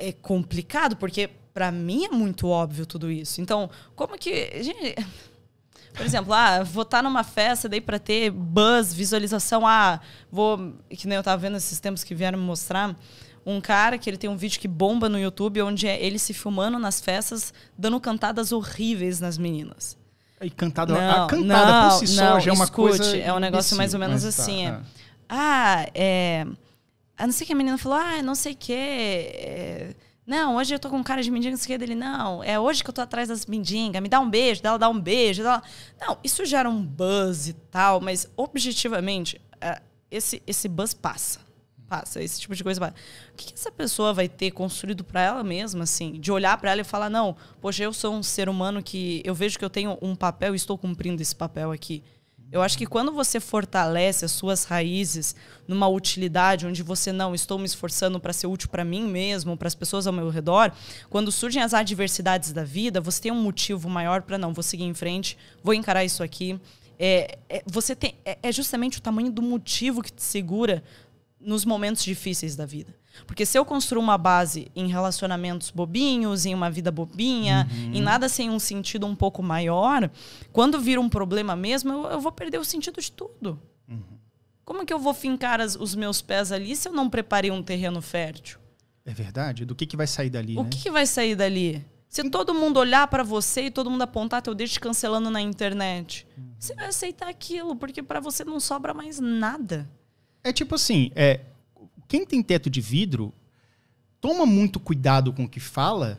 é complicado, porque para mim é muito óbvio tudo isso. Então, como que. Gente, por exemplo, ah, vou estar tá numa festa, daí para ter buzz, visualização, ah, vou. Que nem eu tava vendo esses tempos que vieram me mostrar. Um cara que ele tem um vídeo que bomba no YouTube, onde é ele se filmando nas festas, dando cantadas horríveis nas meninas. E cantada, não, a cantada não, por si não, só já é uma escute, coisa. É um negócio mais ou menos tá, assim. Tá, é, ah, é. A não ser que a menina falou, ah, não sei o quê. É, não, hoje eu tô com cara de mendiga, não sei o quê. dele. Não, é hoje que eu tô atrás das mendigas. Me dá um beijo, dá, dá um beijo. Dá... Não, isso gera um buzz e tal, mas objetivamente, é, esse, esse buzz passa. Passa, esse tipo de coisa passa. O que, que essa pessoa vai ter construído para ela mesma, assim? De olhar para ela e falar, não, poxa, eu sou um ser humano que eu vejo que eu tenho um papel e estou cumprindo esse papel aqui. Eu acho que quando você fortalece as suas raízes numa utilidade onde você não estou me esforçando para ser útil para mim mesmo, para as pessoas ao meu redor, quando surgem as adversidades da vida, você tem um motivo maior para não, vou seguir em frente, vou encarar isso aqui. É, é você tem, é, é justamente o tamanho do motivo que te segura nos momentos difíceis da vida. Porque se eu construo uma base em relacionamentos bobinhos, em uma vida bobinha, uhum. em nada sem um sentido um pouco maior, quando vira um problema mesmo, eu, eu vou perder o sentido de tudo. Uhum. Como que eu vou fincar as, os meus pés ali se eu não preparei um terreno fértil? É verdade. Do que, que vai sair dali? O né? que, que vai sair dali? Se todo mundo olhar para você e todo mundo apontar teu dedo te cancelando na internet, uhum. você vai aceitar aquilo, porque para você não sobra mais nada. É tipo assim, é, quem tem teto de vidro toma muito cuidado com o que fala.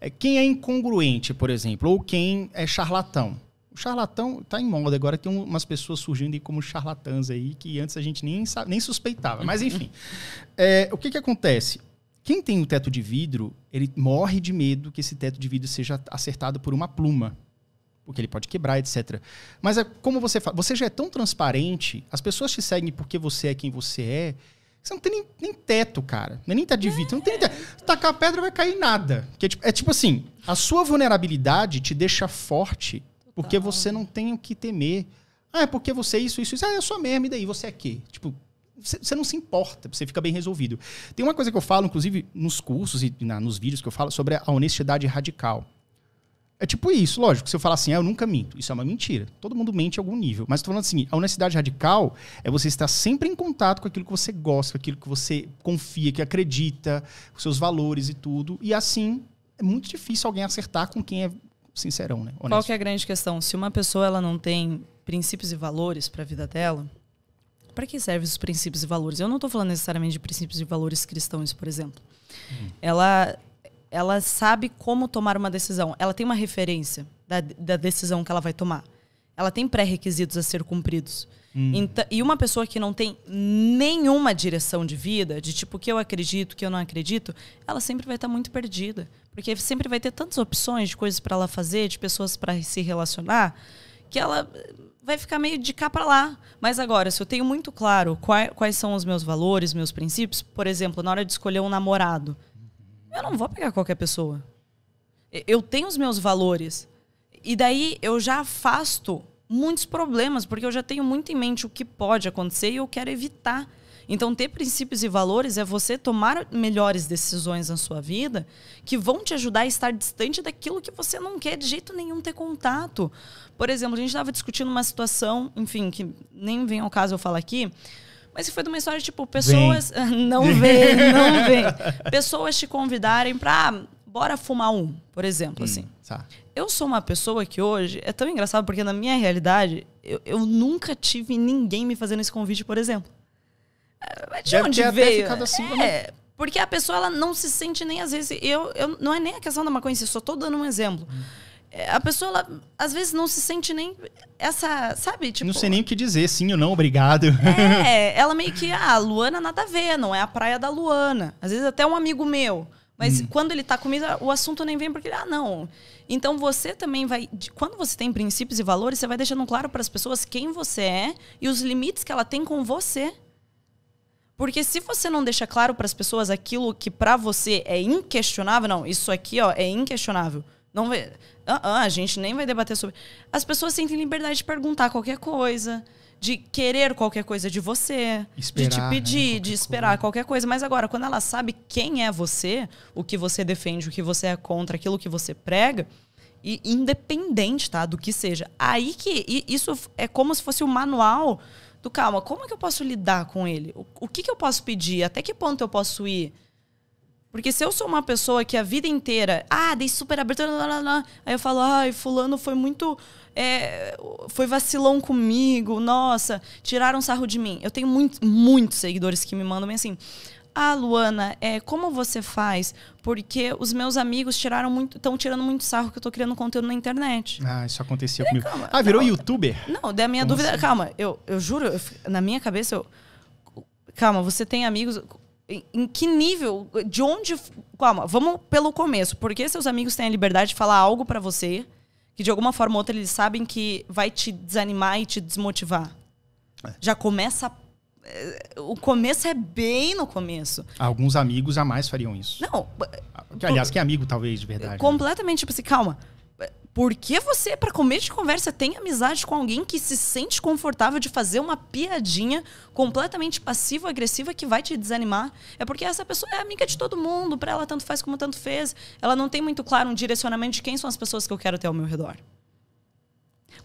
É quem é incongruente, por exemplo, ou quem é charlatão. O charlatão está em moda agora, tem umas pessoas surgindo aí como charlatãs aí que antes a gente nem, nem suspeitava. Mas enfim, é, o que, que acontece? Quem tem o teto de vidro, ele morre de medo que esse teto de vidro seja acertado por uma pluma porque ele pode quebrar, etc. Mas é como você fala, você já é tão transparente, as pessoas te seguem porque você é quem você é, você não tem nem, nem teto, cara. É nem teto de vidro. Você não tem nem teto. Se é. tacar pedra, vai cair nada. Que é, tipo, é tipo assim, a sua vulnerabilidade te deixa forte porque você não tem o que temer. Ah, é porque você é isso, isso, isso. Ah, eu sou mesmo, e daí? Você é quê? Tipo, você não se importa, você fica bem resolvido. Tem uma coisa que eu falo, inclusive, nos cursos e na, nos vídeos que eu falo sobre a honestidade radical. É tipo isso, lógico. Se eu falar assim, ah, eu nunca minto, isso é uma mentira. Todo mundo mente em algum nível. Mas tô falando assim, a honestidade radical é você estar sempre em contato com aquilo que você gosta, com aquilo que você confia, que acredita, com seus valores e tudo. E assim, é muito difícil alguém acertar com quem é sincerão, né? Honesto. Qual que é a grande questão? Se uma pessoa ela não tem princípios e valores para a vida dela, para que servem os princípios e valores? Eu não estou falando necessariamente de princípios e valores cristãos, por exemplo. Hum. Ela ela sabe como tomar uma decisão. Ela tem uma referência da, da decisão que ela vai tomar. Ela tem pré-requisitos a ser cumpridos. Hum. Então, e uma pessoa que não tem nenhuma direção de vida, de tipo, que eu acredito, que eu não acredito, ela sempre vai estar tá muito perdida. Porque sempre vai ter tantas opções de coisas para ela fazer, de pessoas para se relacionar, que ela eh, vai ficar meio de cá para lá. Mas agora, se eu tenho muito claro quais, quais são os meus valores, meus princípios, por exemplo, na hora de escolher um namorado, eu não vou pegar qualquer pessoa. Eu tenho os meus valores. E daí eu já afasto muitos problemas, porque eu já tenho muito em mente o que pode acontecer e eu quero evitar. Então, ter princípios e valores é você tomar melhores decisões na sua vida que vão te ajudar a estar distante daquilo que você não quer de jeito nenhum ter contato. Por exemplo, a gente estava discutindo uma situação, enfim, que nem vem ao caso eu falar aqui, mas foi de uma história, tipo, pessoas. Vem. não vem, não vem. Pessoas te convidarem pra. Ah, bora fumar um, por exemplo, hum, assim. Tá. Eu sou uma pessoa que hoje. É tão engraçado porque na minha realidade, eu, eu nunca tive ninguém me fazendo esse convite, por exemplo. É, de Deve onde veio? Assim, é, né? porque a pessoa ela não se sente nem às vezes. Eu, eu, não é nem a questão da maconha, eu só tô dando um exemplo. Hum a pessoa, ela, às vezes, não se sente nem essa, sabe? Tipo, não sei nem o que dizer, sim ou não, obrigado. É, ela meio que, ah, Luana nada a ver, não é a praia da Luana. Às vezes até um amigo meu. Mas hum. quando ele tá comigo, o assunto nem vem porque ele, ah, não. Então você também vai. Quando você tem princípios e valores, você vai deixando claro para as pessoas quem você é e os limites que ela tem com você. Porque se você não deixa claro para as pessoas aquilo que para você é inquestionável, não, isso aqui ó, é inquestionável não vai, ah, ah, a gente nem vai debater sobre. As pessoas sentem liberdade de perguntar qualquer coisa, de querer qualquer coisa de você, esperar, de te né, pedir, né? de esperar coisa. qualquer coisa. Mas agora, quando ela sabe quem é você, o que você defende, o que você é contra, aquilo que você prega, e independente, tá, do que seja. Aí que isso é como se fosse o um manual do calma. Como é que eu posso lidar com ele? O, o que, que eu posso pedir? Até que ponto eu posso ir? Porque se eu sou uma pessoa que a vida inteira, ah, dei super abertura, lá, lá, lá, aí eu falo, ai, fulano foi muito. É, foi vacilão comigo, nossa, tiraram sarro de mim. Eu tenho muito, muitos seguidores que me mandam assim. Ah, Luana, é, como você faz? Porque os meus amigos tiraram muito, estão tirando muito sarro que eu estou criando conteúdo na internet. Ah, isso acontecia comigo. Calma, ah, virou youtuber? Não, da minha como dúvida, assim? calma, eu, eu juro, eu, na minha cabeça eu calma, você tem amigos, em que nível, de onde. Calma, vamos pelo começo. Por que seus amigos têm a liberdade de falar algo para você que de alguma forma ou outra eles sabem que vai te desanimar e te desmotivar? É. Já começa. É, o começo é bem no começo. Alguns amigos jamais fariam isso. Não. Aliás, que amigo, talvez, de verdade. Né? Completamente, né? tipo assim, calma. Por que você, para comer de conversa, tem amizade com alguém que se sente confortável de fazer uma piadinha completamente passivo-agressiva que vai te desanimar? É porque essa pessoa é amiga de todo mundo, para ela tanto faz como tanto fez. Ela não tem muito claro um direcionamento de quem são as pessoas que eu quero ter ao meu redor.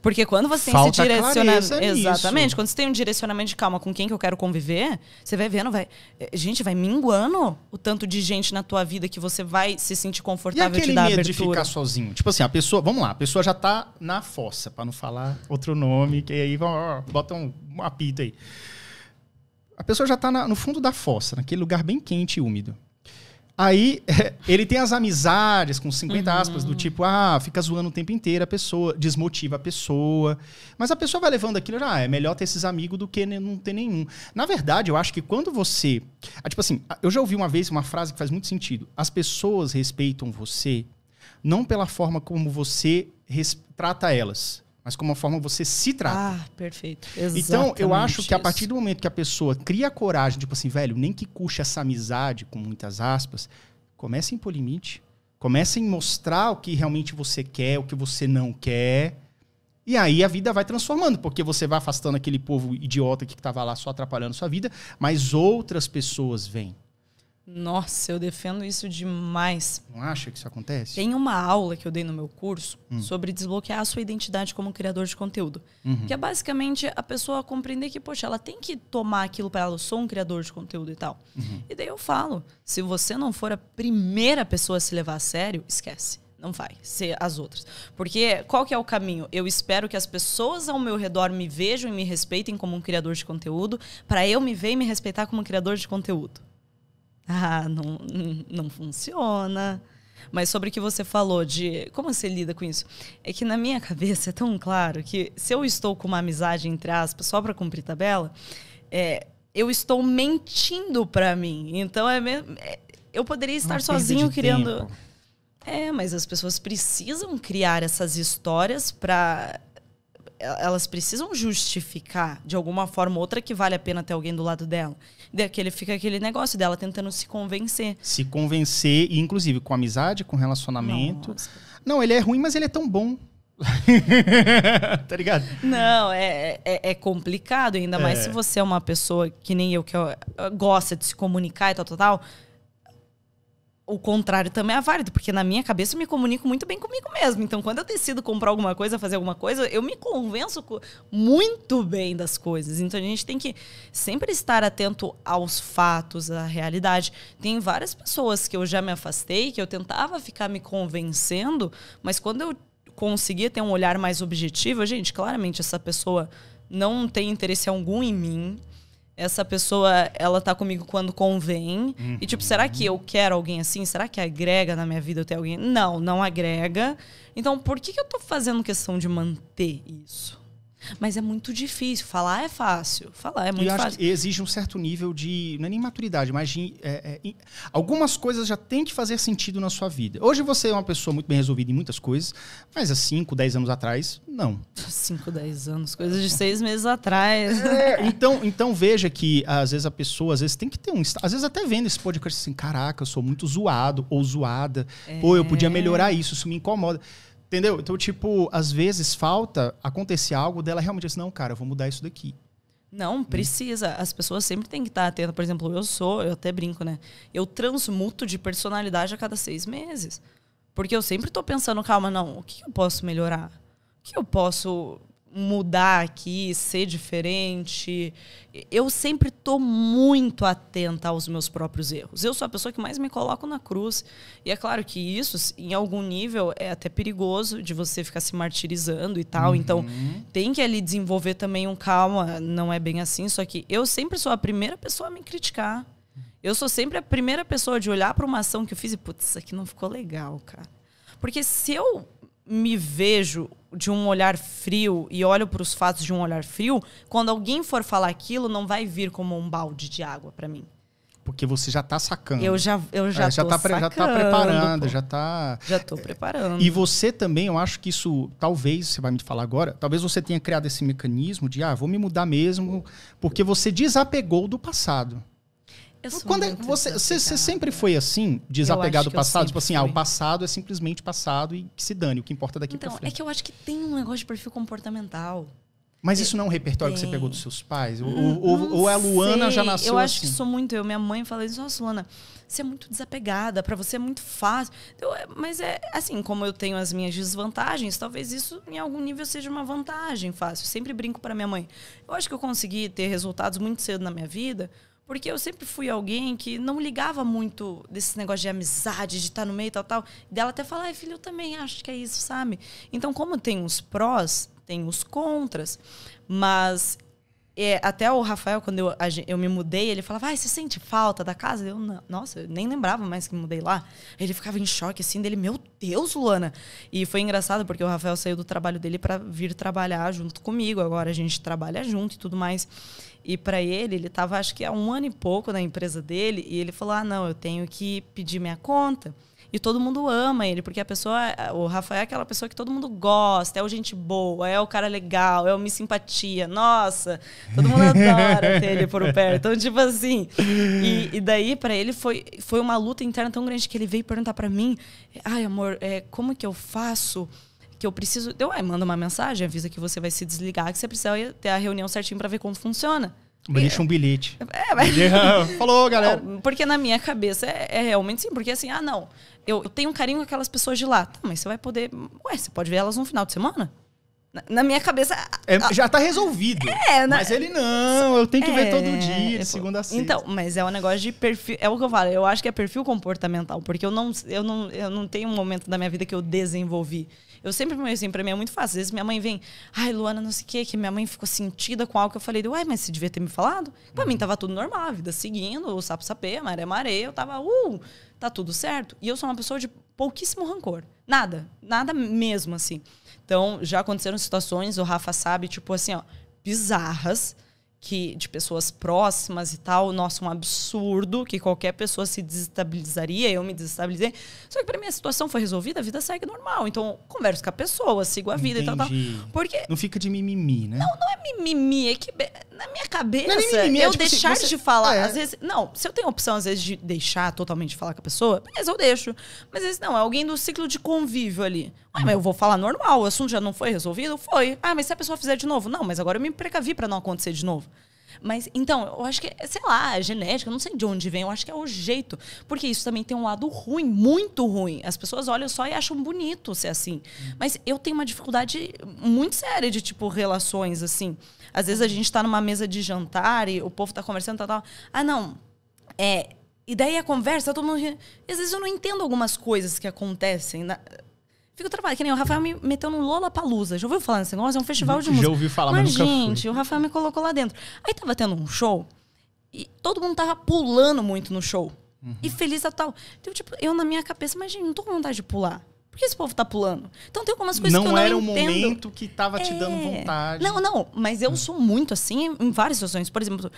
Porque quando você Falta tem esse direcionamento. Exatamente. Nisso. Quando você tem um direcionamento de calma com quem que eu quero conviver, você vai vendo, vai. Eh, gente, vai minguando o tanto de gente na tua vida que você vai se sentir confortável e de dar medo abertura. de ficar sozinho. Tipo assim, a pessoa. Vamos lá, a pessoa já tá na fossa, para não falar outro nome, que aí bota um, um apito aí. A pessoa já tá na, no fundo da fossa, naquele lugar bem quente e úmido. Aí ele tem as amizades com 50 uhum. aspas, do tipo, ah, fica zoando o tempo inteiro a pessoa, desmotiva a pessoa. Mas a pessoa vai levando aquilo, ah, é melhor ter esses amigos do que não ter nenhum. Na verdade, eu acho que quando você. Ah, tipo assim, ah, eu já ouvi uma vez uma frase que faz muito sentido. As pessoas respeitam você não pela forma como você trata elas, mas como uma forma você se trata. Ah, perfeito. Exatamente então, eu acho que a partir do momento que a pessoa cria coragem, tipo assim, velho, nem que custe essa amizade, com muitas aspas, comece em pôr limite. Comece em mostrar o que realmente você quer, o que você não quer. E aí a vida vai transformando, porque você vai afastando aquele povo idiota que estava lá só atrapalhando sua vida, mas outras pessoas vêm. Nossa, eu defendo isso demais. Não acha que isso acontece? Tem uma aula que eu dei no meu curso hum. sobre desbloquear a sua identidade como criador de conteúdo. Uhum. Que é basicamente a pessoa compreender que, poxa, ela tem que tomar aquilo para ela, eu sou um criador de conteúdo e tal. Uhum. E daí eu falo: se você não for a primeira pessoa a se levar a sério, esquece. Não vai ser as outras. Porque qual que é o caminho? Eu espero que as pessoas ao meu redor me vejam e me respeitem como um criador de conteúdo, para eu me ver e me respeitar como um criador de conteúdo. Ah, não, não funciona. Mas sobre o que você falou de como você lida com isso, é que na minha cabeça é tão claro que se eu estou com uma amizade entre aspas só para cumprir tabela, é, eu estou mentindo para mim. Então é, mesmo, é, eu poderia é estar sozinho criando. Tempo. É, mas as pessoas precisam criar essas histórias para elas precisam justificar de alguma forma ou outra que vale a pena ter alguém do lado dela daquele fica aquele negócio dela tentando se convencer. Se convencer, e inclusive com amizade, com relacionamento. Nossa. Não, ele é ruim, mas ele é tão bom. tá ligado? Não, é, é, é complicado, ainda mais é. se você é uma pessoa que nem eu, que eu, eh, gosta de se comunicar e tal, tal, tal o contrário também é válido, porque na minha cabeça eu me comunico muito bem comigo mesmo. Então, quando eu decido comprar alguma coisa, fazer alguma coisa, eu me convenço muito bem das coisas. Então, a gente tem que sempre estar atento aos fatos, à realidade. Tem várias pessoas que eu já me afastei, que eu tentava ficar me convencendo, mas quando eu conseguia ter um olhar mais objetivo, gente, claramente essa pessoa não tem interesse algum em mim essa pessoa, ela tá comigo quando convém. Uhum. E tipo, será que eu quero alguém assim? Será que agrega na minha vida eu ter alguém? Não, não agrega. Então, por que, que eu tô fazendo questão de manter isso? Mas é muito difícil. Falar é fácil. Falar é muito eu fácil. exige um certo nível de. Não é nem maturidade, mas de, é, é, algumas coisas já tem que fazer sentido na sua vida. Hoje você é uma pessoa muito bem resolvida em muitas coisas, mas há 5, 10 anos atrás, não. 5, 10 anos, coisas de seis meses atrás. É, então, então veja que às vezes a pessoa, às vezes, tem que ter um. Às vezes até vendo esse podcast assim, caraca, eu sou muito zoado ou zoada. Pô, eu podia é. melhorar isso, isso me incomoda. Entendeu? Então, tipo, às vezes falta acontecer algo dela realmente assim, não, cara, eu vou mudar isso daqui. Não, né? precisa. As pessoas sempre têm que estar tá atentas. Por exemplo, eu sou, eu até brinco, né? Eu transmuto de personalidade a cada seis meses. Porque eu sempre estou pensando, calma, não, o que eu posso melhorar? O que eu posso mudar aqui, ser diferente. Eu sempre estou muito atenta aos meus próprios erros. Eu sou a pessoa que mais me coloco na cruz. E é claro que isso, em algum nível, é até perigoso de você ficar se martirizando e tal. Então, uhum. Então, tem que ali desenvolver também um calma. Não é bem assim. Só que eu sempre sou a primeira pessoa a me criticar. Eu sou sempre a primeira pessoa de olhar para uma ação que eu fiz e, putz, isso aqui não ficou legal, cara. Porque se eu me vejo de um olhar frio e olho para os fatos de um olhar frio, quando alguém for falar aquilo, não vai vir como um balde de água para mim. Porque você já tá sacando. Eu já, eu já, é, já, tá, tá, sacando, já tá preparando, pô. já tá. Já tô é, preparando. E você também, eu acho que isso, talvez, você vai me falar agora, talvez você tenha criado esse mecanismo de, ah, vou me mudar mesmo, porque você desapegou do passado. Eu sou Quando é muito você, você, você sempre foi assim, desapegado do passado? Tipo assim, fui. ah, o passado é simplesmente passado e que se dane, o que importa daqui então, pra frente. É que eu acho que tem um negócio de perfil comportamental. Mas isso não é um repertório que você pegou dos seus pais? Hum, ou, ou, ou, é a Luana sei. já nasceu Eu acho assim? que sou muito eu. Minha mãe fala isso, nossa, Luana, você é muito desapegada, para você é muito fácil. É, mas é assim, como eu tenho as minhas desvantagens, talvez isso em algum nível seja uma vantagem fácil. sempre brinco para minha mãe. Eu acho que eu consegui ter resultados muito cedo na minha vida porque eu sempre fui alguém que não ligava muito desse negócio de amizade, de estar tá no meio e tal, tal. E dela até falar, ai, filho, eu também acho que é isso, sabe? Então, como tem os prós, tem os contras, mas é, até o Rafael, quando eu, eu me mudei, ele falava, ai, ah, você sente falta da casa? Eu, nossa, eu nem lembrava mais que mudei lá. Ele ficava em choque, assim, dele, meu Deus, Luana! E foi engraçado, porque o Rafael saiu do trabalho dele para vir trabalhar junto comigo. Agora a gente trabalha junto e tudo mais. E para ele, ele estava acho que há um ano e pouco na empresa dele, e ele falou: ah, não, eu tenho que pedir minha conta. E todo mundo ama ele, porque a pessoa, o Rafael é aquela pessoa que todo mundo gosta, é o gente boa, é o cara legal, é o me Simpatia. Nossa, todo mundo adora ter ele por perto. Então, tipo assim. E, e daí, para ele, foi, foi uma luta interna tão grande que ele veio perguntar para mim: ai, amor, é, como que eu faço? que eu preciso. Eu, é, manda uma mensagem, avisa que você vai se desligar, que você precisa ter a reunião certinho para ver como funciona. Mas deixa um bilhete. É, é mas... Falou, galera. Não, porque na minha cabeça é, é, realmente sim. Porque assim, ah, não, eu, eu tenho um carinho com aquelas pessoas de lá. Tá, mas você vai poder... Ué, você pode ver elas no final de semana? Na, na minha cabeça... É, a... já tá resolvido. É, na... Né? Mas ele não, eu tenho que é, ver todo é, dia, de segunda a então, sexta. Então, mas é um negócio de perfil... É o que eu falo, eu acho que é perfil comportamental. Porque eu não, eu não, eu não tenho um momento da minha vida que eu desenvolvi. Eu sempre falei assim, pra mim é muito fácil. Às vezes minha mãe vem, ai, Luana, não sei o quê, que minha mãe ficou sentida com algo que eu falei, ué, mas você devia ter me falado? Pra mim uhum. tava tudo normal, a vida seguindo, o sapo sapê, a maré maré, eu tava, uh, tá tudo certo. E eu sou uma pessoa de pouquíssimo rancor. Nada, nada mesmo, assim. Então, já aconteceram situações, o Rafa sabe, tipo assim, ó, bizarras que de pessoas próximas e tal, nossa, um absurdo que qualquer pessoa se desestabilizaria, eu me desestabilizei. Só que para mim a situação foi resolvida, a vida segue normal. Então, converso com a pessoa, sigo a vida Entendi. e tal, tal. Porque não fica de mimimi, né? Não, não é mimimi, é que na minha cabeça, não, é é eu tipo assim, deixar você... de falar, ah, é. às vezes. Não, se eu tenho a opção, às vezes, de deixar totalmente de falar com a pessoa, beleza, eu deixo. Mas às vezes não, é alguém do ciclo de convívio ali. Ah, mas eu vou falar normal, o assunto já não foi resolvido? Foi. Ah, mas se a pessoa fizer de novo? Não, mas agora eu me precavi para não acontecer de novo. Mas, então, eu acho que, sei lá, a é genética, não sei de onde vem, eu acho que é o jeito. Porque isso também tem um lado ruim, muito ruim. As pessoas olham só e acham bonito ser assim. Mas eu tenho uma dificuldade muito séria de, tipo, relações, assim. Às vezes a gente está numa mesa de jantar e o povo está conversando, tal, tal. Ah, não. É, e daí a conversa, todo mundo. Às vezes eu não entendo algumas coisas que acontecem. Na... Fico trabalhando. Que nem o Rafael me meteu no Lola Palusa. Já ouviu falar nesse negócio? É um festival de Já música. Já ouvi falar, mas, mas gente, o Rafael me colocou lá dentro. Aí tava tendo um show e todo mundo tava pulando muito no show. Uhum. E feliz a tal. Então, tipo, eu na minha cabeça, mas gente, não tô com vontade de pular. Por que esse povo tá pulando? Então tem algumas coisas não que eu não entendo. Não era o momento que tava é... te dando é. vontade. Não, não, mas eu sou muito assim em várias situações. Por exemplo,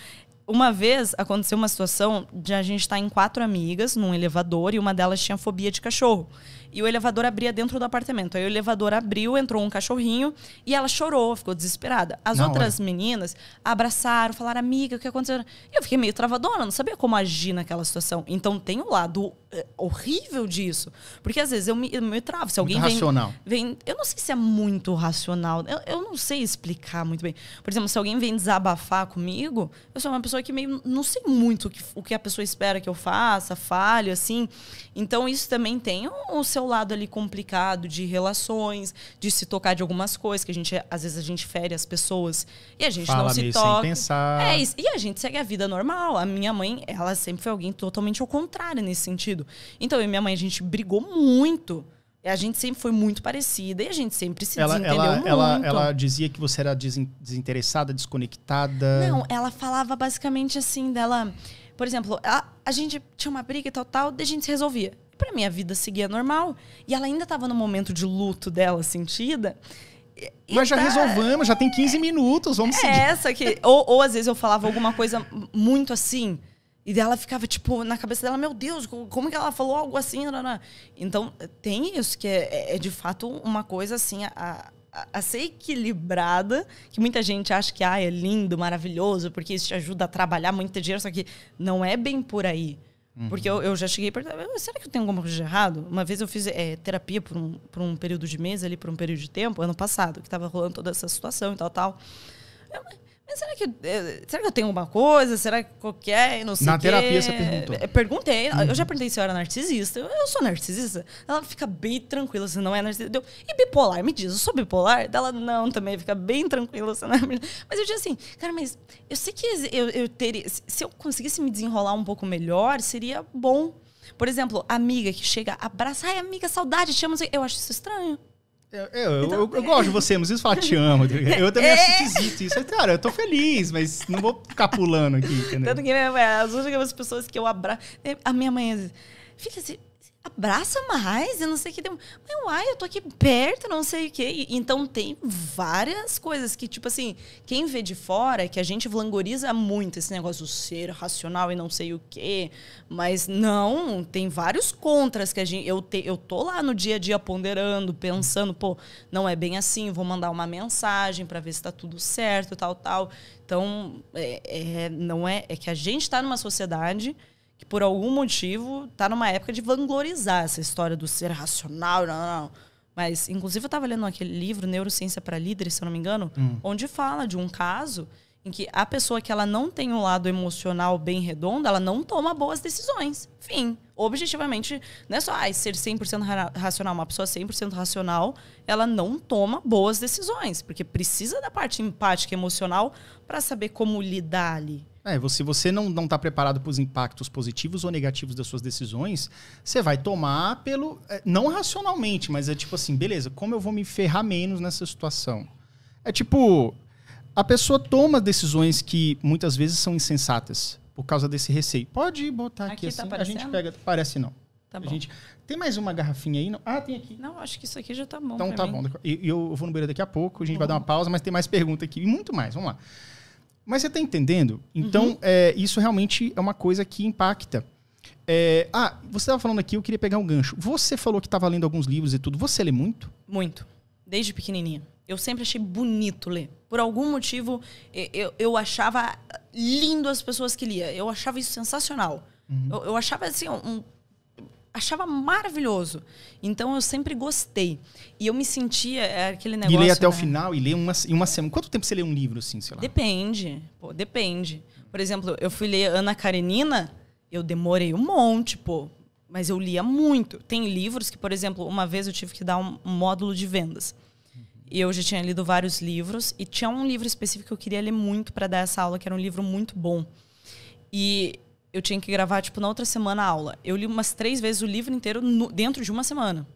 uma vez aconteceu uma situação de a gente estar tá em quatro amigas num elevador e uma delas tinha fobia de cachorro. E o elevador abria dentro do apartamento. Aí o elevador abriu, entrou um cachorrinho e ela chorou, ficou desesperada. As Na outras hora. meninas abraçaram, falaram, amiga, o que aconteceu? E eu fiquei meio travadona, não sabia como agir naquela situação. Então tem o um lado eh, horrível disso. Porque às vezes eu me, eu me travo. Se alguém muito vem, racional. vem. Eu não sei se é muito racional. Eu, eu não sei explicar muito bem. Por exemplo, se alguém vem desabafar comigo, eu sou uma pessoa pessoa que meio não sei muito o que, o que a pessoa espera que eu faça, falho, assim. Então, isso também tem o, o seu lado ali complicado de relações, de se tocar de algumas coisas, que a gente, às vezes, a gente fere as pessoas e a gente Fala não se toca. Sem pensar. É, e a gente segue a vida normal. A minha mãe, ela sempre foi alguém totalmente ao contrário nesse sentido. Então, eu e minha mãe, a gente brigou muito a gente sempre foi muito parecida e a gente sempre se ela, desentendeu ela, muito. Ela, ela dizia que você era desinteressada, desconectada. Não, ela falava basicamente assim dela. Por exemplo, a, a gente tinha uma briga e tal, tal, e a gente se resolvia. pra mim, a vida seguia normal. E ela ainda tava no momento de luto dela sentida. E, Mas já tá... resolvemos, já tem 15 minutos, vamos é seguir. É essa que. ou, ou às vezes eu falava alguma coisa muito assim e dela ficava, tipo, na cabeça dela, meu Deus, como que ela falou algo assim? Então, tem isso, que é, é, é de fato uma coisa assim, a, a, a, ser equilibrada, que muita gente acha que ah, é lindo, maravilhoso, porque isso te ajuda a trabalhar muito dinheiro, só que não é bem por aí. Uhum. Porque eu, eu, já cheguei para será que eu tenho alguma coisa de errado? Uma vez eu fiz é, terapia por um, por um período de mês ali, por um período de tempo, ano passado, que estava rolando toda essa situação e tal, tal. Eu, será que, eh, será que eu tenho alguma coisa? Será que qualquer, é? não sei Na terapia você perguntou. Perguntei, uhum. eu já uhum. perguntei se eu era narcisista. Eu, eu, sou narcisista. Ela fica bem tranquila, se não é narcisista. Eu, e bipolar, me diz, eu sou bipolar? Ela, não, também fica bem tranquila, se não é. Mas eu disse assim, cara, mas eu sei que eu, eu teria. Se eu conseguisse me desenrolar um pouco melhor, seria bom. Por exemplo, amiga que chega, abraça, ai, amiga, saudade, te amo. Eu acho isso estranho. Eu, eu, então, eu, eu gosto de você, mas isso fala te amo. Eu também é. acho esquisito isso. Cara, eu tô feliz, mas não vou ficar pulando aqui, entendeu? Tanto que né, é, as únicas pessoas que eu abraço. É, a minha mãe diz, assim abraça mais, eu não sei o que. Mas, uai, eu tô aqui perto, não sei o que. Então, tem várias coisas que, tipo assim, quem vê de fora, que a gente vangoriza muito esse negócio do ser racional e não sei o que. Mas, não, tem vários contras que a gente... Eu, te, eu tô lá no dia a dia ponderando, pensando, pô, não é bem assim, vou mandar uma mensagem para ver se tá tudo certo, tal, tal. Então, é, é não é... É que a gente tá numa sociedade que por algum motivo tá numa época de vanglorizar essa história do ser racional, não, não. Mas, inclusive, eu estava lendo aquele livro, Neurociência para Líderes, se eu não me engano, hum. onde fala de um caso em que a pessoa que ela não tem o um lado emocional bem redondo, ela não toma boas decisões. Fim. Objetivamente, não é só ah, ser 100% racional. Uma pessoa 100% racional, ela não toma boas decisões, porque precisa da parte empática emocional para saber como lidar ali. É, se você não não está preparado para os impactos positivos ou negativos das suas decisões, você vai tomar pelo é, não racionalmente, mas é tipo assim, beleza, como eu vou me ferrar menos nessa situação? É tipo a pessoa toma decisões que muitas vezes são insensatas por causa desse receio. Pode botar aqui, aqui tá assim, tá a gente pega, parece não. Tá bom. A gente tem mais uma garrafinha aí? Não? Ah, tem aqui. Não, acho que isso aqui já tá bom. Então tá mim. bom. E eu, eu, vou no beira daqui a pouco, a gente uhum. vai dar uma pausa, mas tem mais pergunta aqui. E muito mais, vamos lá. Mas você está entendendo? Então, uhum. é, isso realmente é uma coisa que impacta. É, ah, você tava falando aqui, eu queria pegar um gancho. Você falou que estava lendo alguns livros e tudo. Você lê muito? Muito. Desde pequenininha. Eu sempre achei bonito ler. Por algum motivo, eu, eu achava lindo as pessoas que lia. Eu achava isso sensacional. Uhum. Eu, eu achava assim, um achava maravilhoso. Então eu sempre gostei. E eu me sentia é, aquele negócio. E ler até né? o final e ler uma, uma semana. Quanto tempo você lê um livro, assim, sei lá? Depende. Pô, depende. Por exemplo, eu fui ler Ana Karenina, eu demorei um monte, pô. Mas eu lia muito. Tem livros que, por exemplo, uma vez eu tive que dar um, um módulo de vendas. E eu já tinha lido vários livros. E tinha um livro específico que eu queria ler muito para dar essa aula, que era um livro muito bom. E eu tinha que gravar, tipo, na outra semana a aula. Eu li umas três vezes o livro inteiro no, dentro de uma semana.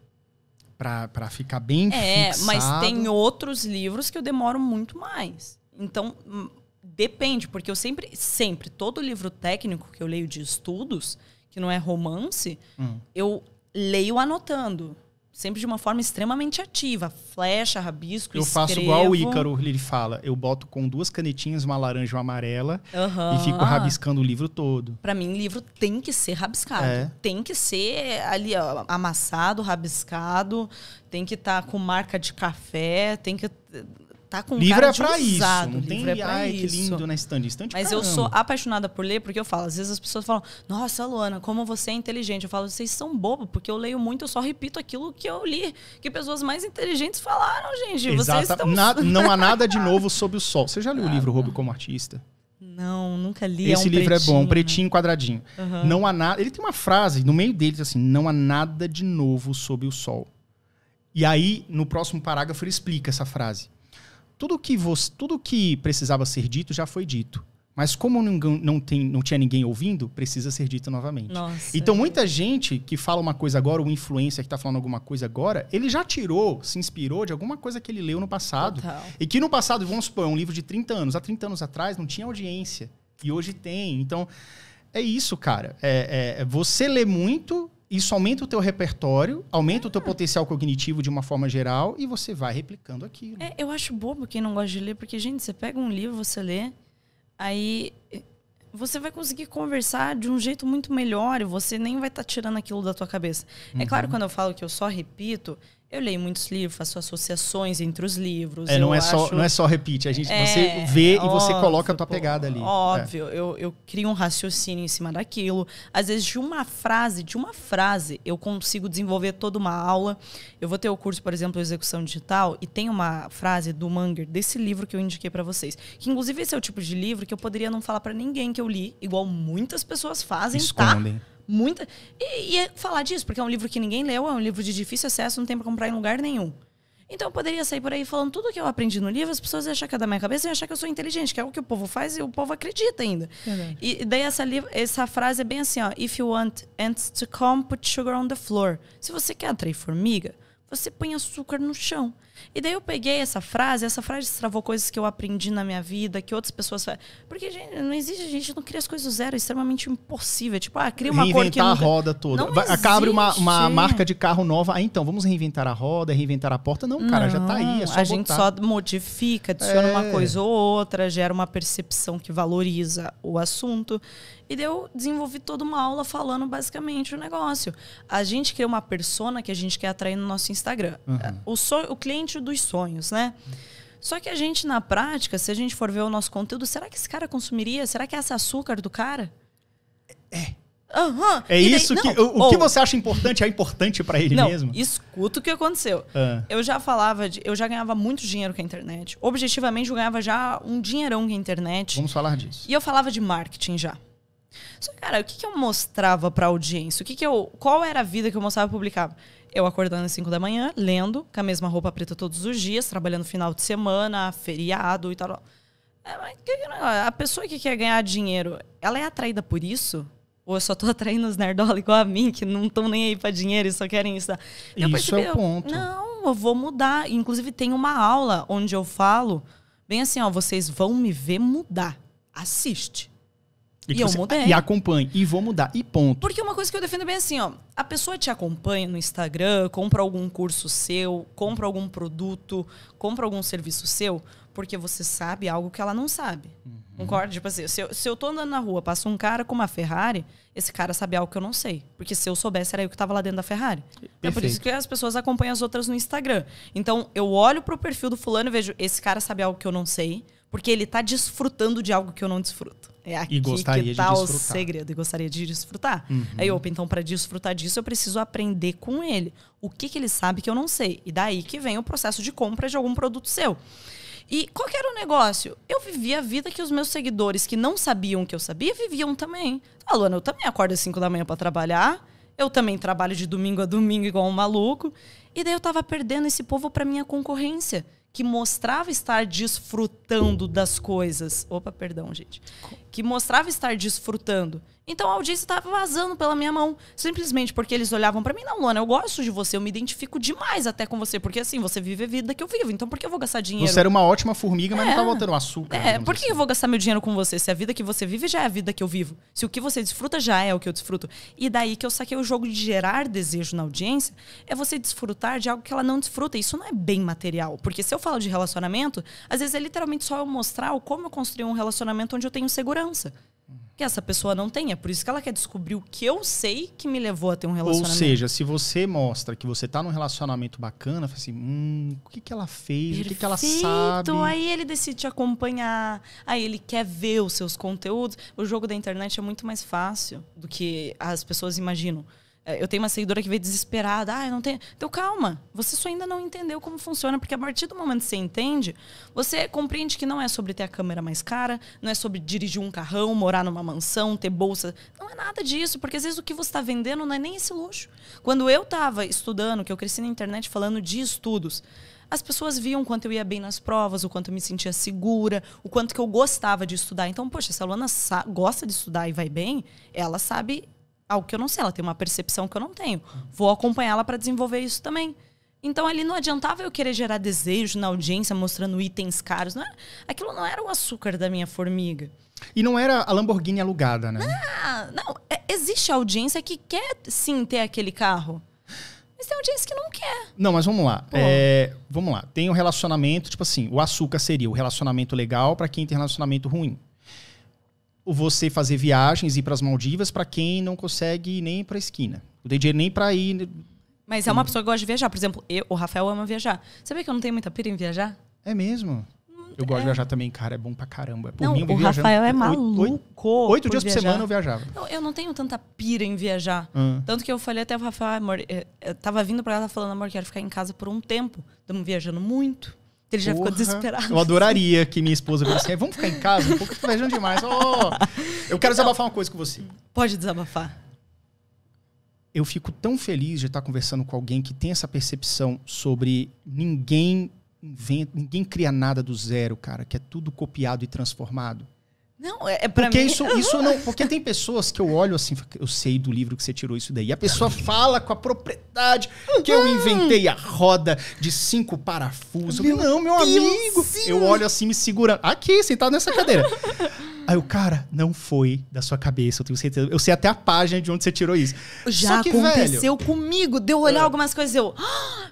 Pra, pra ficar bem É, fixado. mas tem outros livros que eu demoro muito mais. Então, hum, depende, porque eu sempre, sempre, todo livro técnico que eu leio de estudos, que não é romance, hum. eu leio anotando sempre de uma forma extremamente ativa. Flecha, rabisco, Eu faço igual o Ícaro, ele fala. Eu boto com duas canetinhas, uma laranja e uma amarela, uhum. e fico rabiscando o livro todo. Para mim, livro tem que ser rabiscado. É. Tem que ser ali, ó, amassado, rabiscado, tem que estar tá com marca de café, tem que tá com livro cara é pra isso, usado. Não livro tem, é ai, isso. que lindo na estante. estante Mas caramba. eu sou apaixonada por ler, porque eu falo, às vezes as pessoas falam, nossa, Luana, como você é inteligente. Eu falo, vocês são bobos porque eu leio muito, eu só repito aquilo que eu li, que pessoas mais inteligentes falaram, gente. Vocês estão... Na, não há nada de novo sobre o sol. Você já leu ah, o livro Roubo como Artista? Não, nunca li. É Esse é um livro pretinho, é bom, pretinho né? quadradinho. Uhum. Não há nada. Ele tem uma frase no meio dele assim: não há nada de novo sob o sol. E aí, no próximo parágrafo, ele explica essa frase tudo que você, tudo que precisava ser dito já foi dito. Mas como não, não, tem, não tinha ninguém ouvindo, precisa ser dito novamente. Nossa, então, é. muita gente que fala uma coisa agora, o influencer que está falando alguma coisa agora, ele já tirou, se inspirou de alguma coisa que ele leu no passado. Total. E que no passado, vamos supor, é um livro de 30 anos. Há 30 anos atrás não tinha audiência. E hoje tem. Então, é isso, cara. É, é, é você lê muito isso aumenta o teu repertório, aumenta ah. o teu potencial cognitivo de uma forma geral e você vai replicando aquilo. É, eu acho bobo quem não gosta de ler, porque, gente, você pega um livro, você lê, aí eh, você vai conseguir conversar de um jeito muito melhor e você nem vai estar tá tirando aquilo da tua cabeça. Uhum. É claro, uhum. quando eu falo que eu só repito, eu leio muitos livros, faço associações entre os livros. É, não, é acho... só, não é só repeat. A gente, é, você vê e é você coloca a tua pegada ali. Óbvio, é. eu, eu crio um raciocínio em cima daquilo. Às vezes, de uma frase, de uma frase, eu consigo desenvolver toda uma aula. Eu vou ter o curso, por exemplo, Execução Digital, e tem uma frase do Munger, desse livro que eu indiquei para vocês. Que, inclusive, esse é o tipo de livro que eu poderia não falar para ninguém que eu li, igual muitas pessoas fazem, tá? Escondem. tá? Muita. E, e é falar disso, porque é um livro que ninguém leu, é um livro de difícil acesso, não tem pra comprar em lugar nenhum. Então eu poderia sair por aí falando tudo que eu aprendi no livro, as pessoas iam achar que é da minha cabeça e achar que eu sou inteligente, que é o que o povo faz e o povo acredita ainda. E daí essa, essa frase é bem assim, ó. If you want ants to come, put sugar on the floor. Se você quer atrair formiga, você põe açúcar no chão. E daí eu peguei essa frase, essa frase travou coisas que eu aprendi na minha vida, que outras pessoas. Porque gente, não existe, a gente não cria as coisas do zero, é extremamente impossível. Tipo, ah, cria uma reinventar cor que. Reinventar nunca... a roda toda. acaba uma, uma marca de carro nova. Ah, então, vamos reinventar a roda, reinventar a porta. Não, cara, não, já tá aí. É só a botar. gente só modifica, adiciona é. uma coisa ou outra, gera uma percepção que valoriza o assunto. E daí eu desenvolvi toda uma aula falando basicamente o negócio. A gente cria uma persona que a gente quer atrair no nosso Instagram. Uhum. O, so, o cliente dos sonhos, né? Só que a gente, na prática, se a gente for ver o nosso conteúdo, será que esse cara consumiria? Será que é esse açúcar do cara? É. Uhum. É daí, isso que. o, o ou, que você acha importante é importante para ele não, mesmo? Escuta o que aconteceu. Ah. Eu já falava, de, eu já ganhava muito dinheiro com a internet. Objetivamente, eu ganhava já um dinheirão com a internet. Vamos falar disso. E eu falava de marketing já. Só que, cara, o que, que eu mostrava pra audiência? O que, que eu. Qual era a vida que eu mostrava e publicava? Eu acordando às 5 da manhã, lendo, com a mesma roupa preta todos os dias, trabalhando final de semana, feriado e tal. É, a pessoa que quer ganhar dinheiro, ela é atraída por isso? Ou eu só tô atraindo os nerdola igual a mim, que não estão nem aí pra dinheiro e só querem isso? Eu isso percebi, é o ponto. Eu, não, eu vou mudar. Inclusive, tem uma aula onde eu falo, bem assim, ó, vocês vão me ver mudar. Assiste. E, e eu mudei. E acompanhe. E vou mudar. E ponto. Porque uma coisa que eu defendo bem é assim, ó. A pessoa te acompanha no Instagram, compra algum curso seu, compra algum produto, compra algum serviço seu, porque você sabe algo que ela não sabe. Uhum. Concorda? Tipo assim, se eu, se eu tô andando na rua, passa um cara com uma Ferrari, esse cara sabe algo que eu não sei. Porque se eu soubesse, era eu que estava lá dentro da Ferrari. Perfeito. É por isso que as pessoas acompanham as outras no Instagram. Então, eu olho pro perfil do fulano e vejo, esse cara sabe algo que eu não sei, porque ele tá desfrutando de algo que eu não desfruto. É aqui e gostaria que tá de desfrutar. o segredo. E gostaria de desfrutar. Uhum. Aí, opa, então para desfrutar disso, eu preciso aprender com ele. O que, que ele sabe que eu não sei. E daí que vem o processo de compra de algum produto seu. E qual era o negócio? Eu vivia a vida que os meus seguidores que não sabiam que eu sabia, viviam também. Ah, Luana, eu também acordo às 5 da manhã para trabalhar. Eu também trabalho de domingo a domingo igual um maluco. E daí eu tava perdendo esse povo para minha concorrência que mostrava estar desfrutando das coisas. Opa, perdão, gente. Que mostrava estar desfrutando então a audiência estava vazando pela minha mão, simplesmente porque eles olhavam para mim, não, Luana, eu gosto de você, eu me identifico demais até com você, porque assim, você vive a vida que eu vivo, então por que eu vou gastar dinheiro? Você era uma ótima formiga, mas é. não tá botando açúcar. É, por que assim. eu vou gastar meu dinheiro com você se a vida que você vive já é a vida que eu vivo? Se o que você desfruta já é o que eu desfruto? E daí que eu saquei o jogo de gerar desejo na audiência, é você desfrutar de algo que ela não desfruta. Isso não é bem material, porque se eu falo de relacionamento, às vezes é literalmente só eu mostrar como eu construí um relacionamento onde eu tenho segurança que essa pessoa não tem. É por isso que ela quer descobrir o que eu sei que me levou a ter um relacionamento. Ou seja, se você mostra que você tá num relacionamento bacana, fala assim, hum, o que, que ela fez, Perfeito. o que, que ela sabe. Aí ele decide te acompanhar, aí ele quer ver os seus conteúdos. O jogo da internet é muito mais fácil do que as pessoas imaginam. É, eu tenho uma seguidora que veio desesperada. Ah, eu não tenho. Então, calma. Você só ainda não entendeu como funciona, porque a partir do momento que você entende, você compreende que não é sobre ter a câmera mais cara, não é sobre dirigir um carrão, morar numa mansão, ter bolsa. Não é nada disso, porque às vezes o que você está vendendo não é nem esse luxo. Quando eu estava estudando, que eu cresci na internet falando de estudos, as pessoas viam o quanto eu ia bem nas provas, o quanto eu me sentia segura, o quanto que eu gostava de estudar. Então, poxa, se a Luana gosta de estudar e vai bem, ela sabe algo que eu não sei, ela tem uma percepção que eu não tenho. Vou acompanhá-la para desenvolver isso também. Então ali não adiantava eu querer gerar desejo na audiência mostrando itens caros. Não era, é? aquilo não era o açúcar da minha formiga. E não era a Lamborghini alugada, né? Não, ah, não. É, existe audiência que quer sim ter aquele carro. Mas tem audiência que não quer. Não, mas vamos lá. É, vamos lá. Tem um relacionamento, tipo assim, o açúcar seria o relacionamento legal para quem tem relacionamento ruim você fazer viagens ir para as Maldivas para quem não consegue ir nem para a esquina. Não tem dinheiro nem para ir. Mas é uma pessoa que gosta de viajar. Por exemplo, eu, o Rafael ama viajar. Sabia que eu não tenho muita pira em viajar? É mesmo? Eu gosto é. de viajar também, cara. É bom pra caramba. Por não, mim, o Rafael é maluco. Oito, oito, oito por dias viajar. por semana eu viajava. Não, eu não tenho tanta pira em viajar. Hum. Tanto que eu falei até o Rafael, amor, eu tava vindo pra ela falando, amor, quero ficar em casa por um tempo. Estamos viajando muito. Ele já ficou desesperado. Eu adoraria que minha esposa viesse. vamos ficar em casa, um pouco tá viajando demais. Oh, eu quero então, desabafar uma coisa com você. Pode desabafar. Eu fico tão feliz de estar conversando com alguém que tem essa percepção sobre ninguém inventa, ninguém cria nada do zero, cara, que é tudo copiado e transformado. Não, é, é pra porque mim. Isso, isso não, porque tem pessoas que eu olho assim, eu sei do livro que você tirou isso daí. A pessoa fala com a propriedade que eu inventei a roda de cinco parafusos. Meu não, meu Deus amigo. Eu olho assim, me segurando. Aqui, sentado nessa cadeira. Aí o cara, não foi da sua cabeça, eu tenho certeza. Eu sei até a página de onde você tirou isso. Já que, aconteceu velho, comigo, deu olhar é. algumas coisas eu. Ah,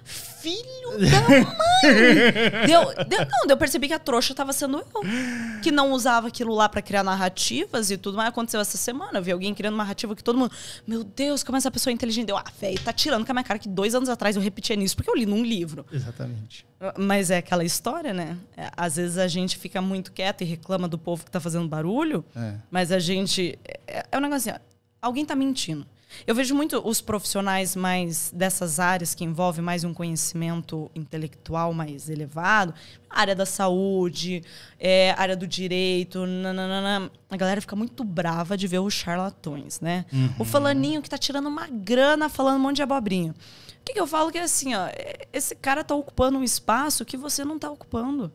filho da mãe! deu, deu, não, eu percebi que a trouxa tava sendo eu. Que não usava aquilo lá para criar narrativas e tudo mais. Aconteceu essa semana. Eu vi alguém criando uma narrativa que todo mundo. Meu Deus, como essa pessoa é inteligente. Deu, ah, velho, tá tirando com a minha cara que dois anos atrás eu repetia nisso porque eu li num livro. Exatamente. Mas é aquela história, né? É, às vezes a gente fica muito quieto e reclama do povo que tá fazendo barulho, é. mas a gente. É, é um negócio assim, ó, alguém tá mentindo. Eu vejo muito os profissionais mais dessas áreas que envolvem mais um conhecimento intelectual mais elevado, área da saúde, é, área do direito, nananana. a galera fica muito brava de ver os charlatões, né? Uhum. O falaninho que tá tirando uma grana falando um monte de abobrinha. O que, que eu falo que é assim, ó, é, esse cara tá ocupando um espaço que você não tá ocupando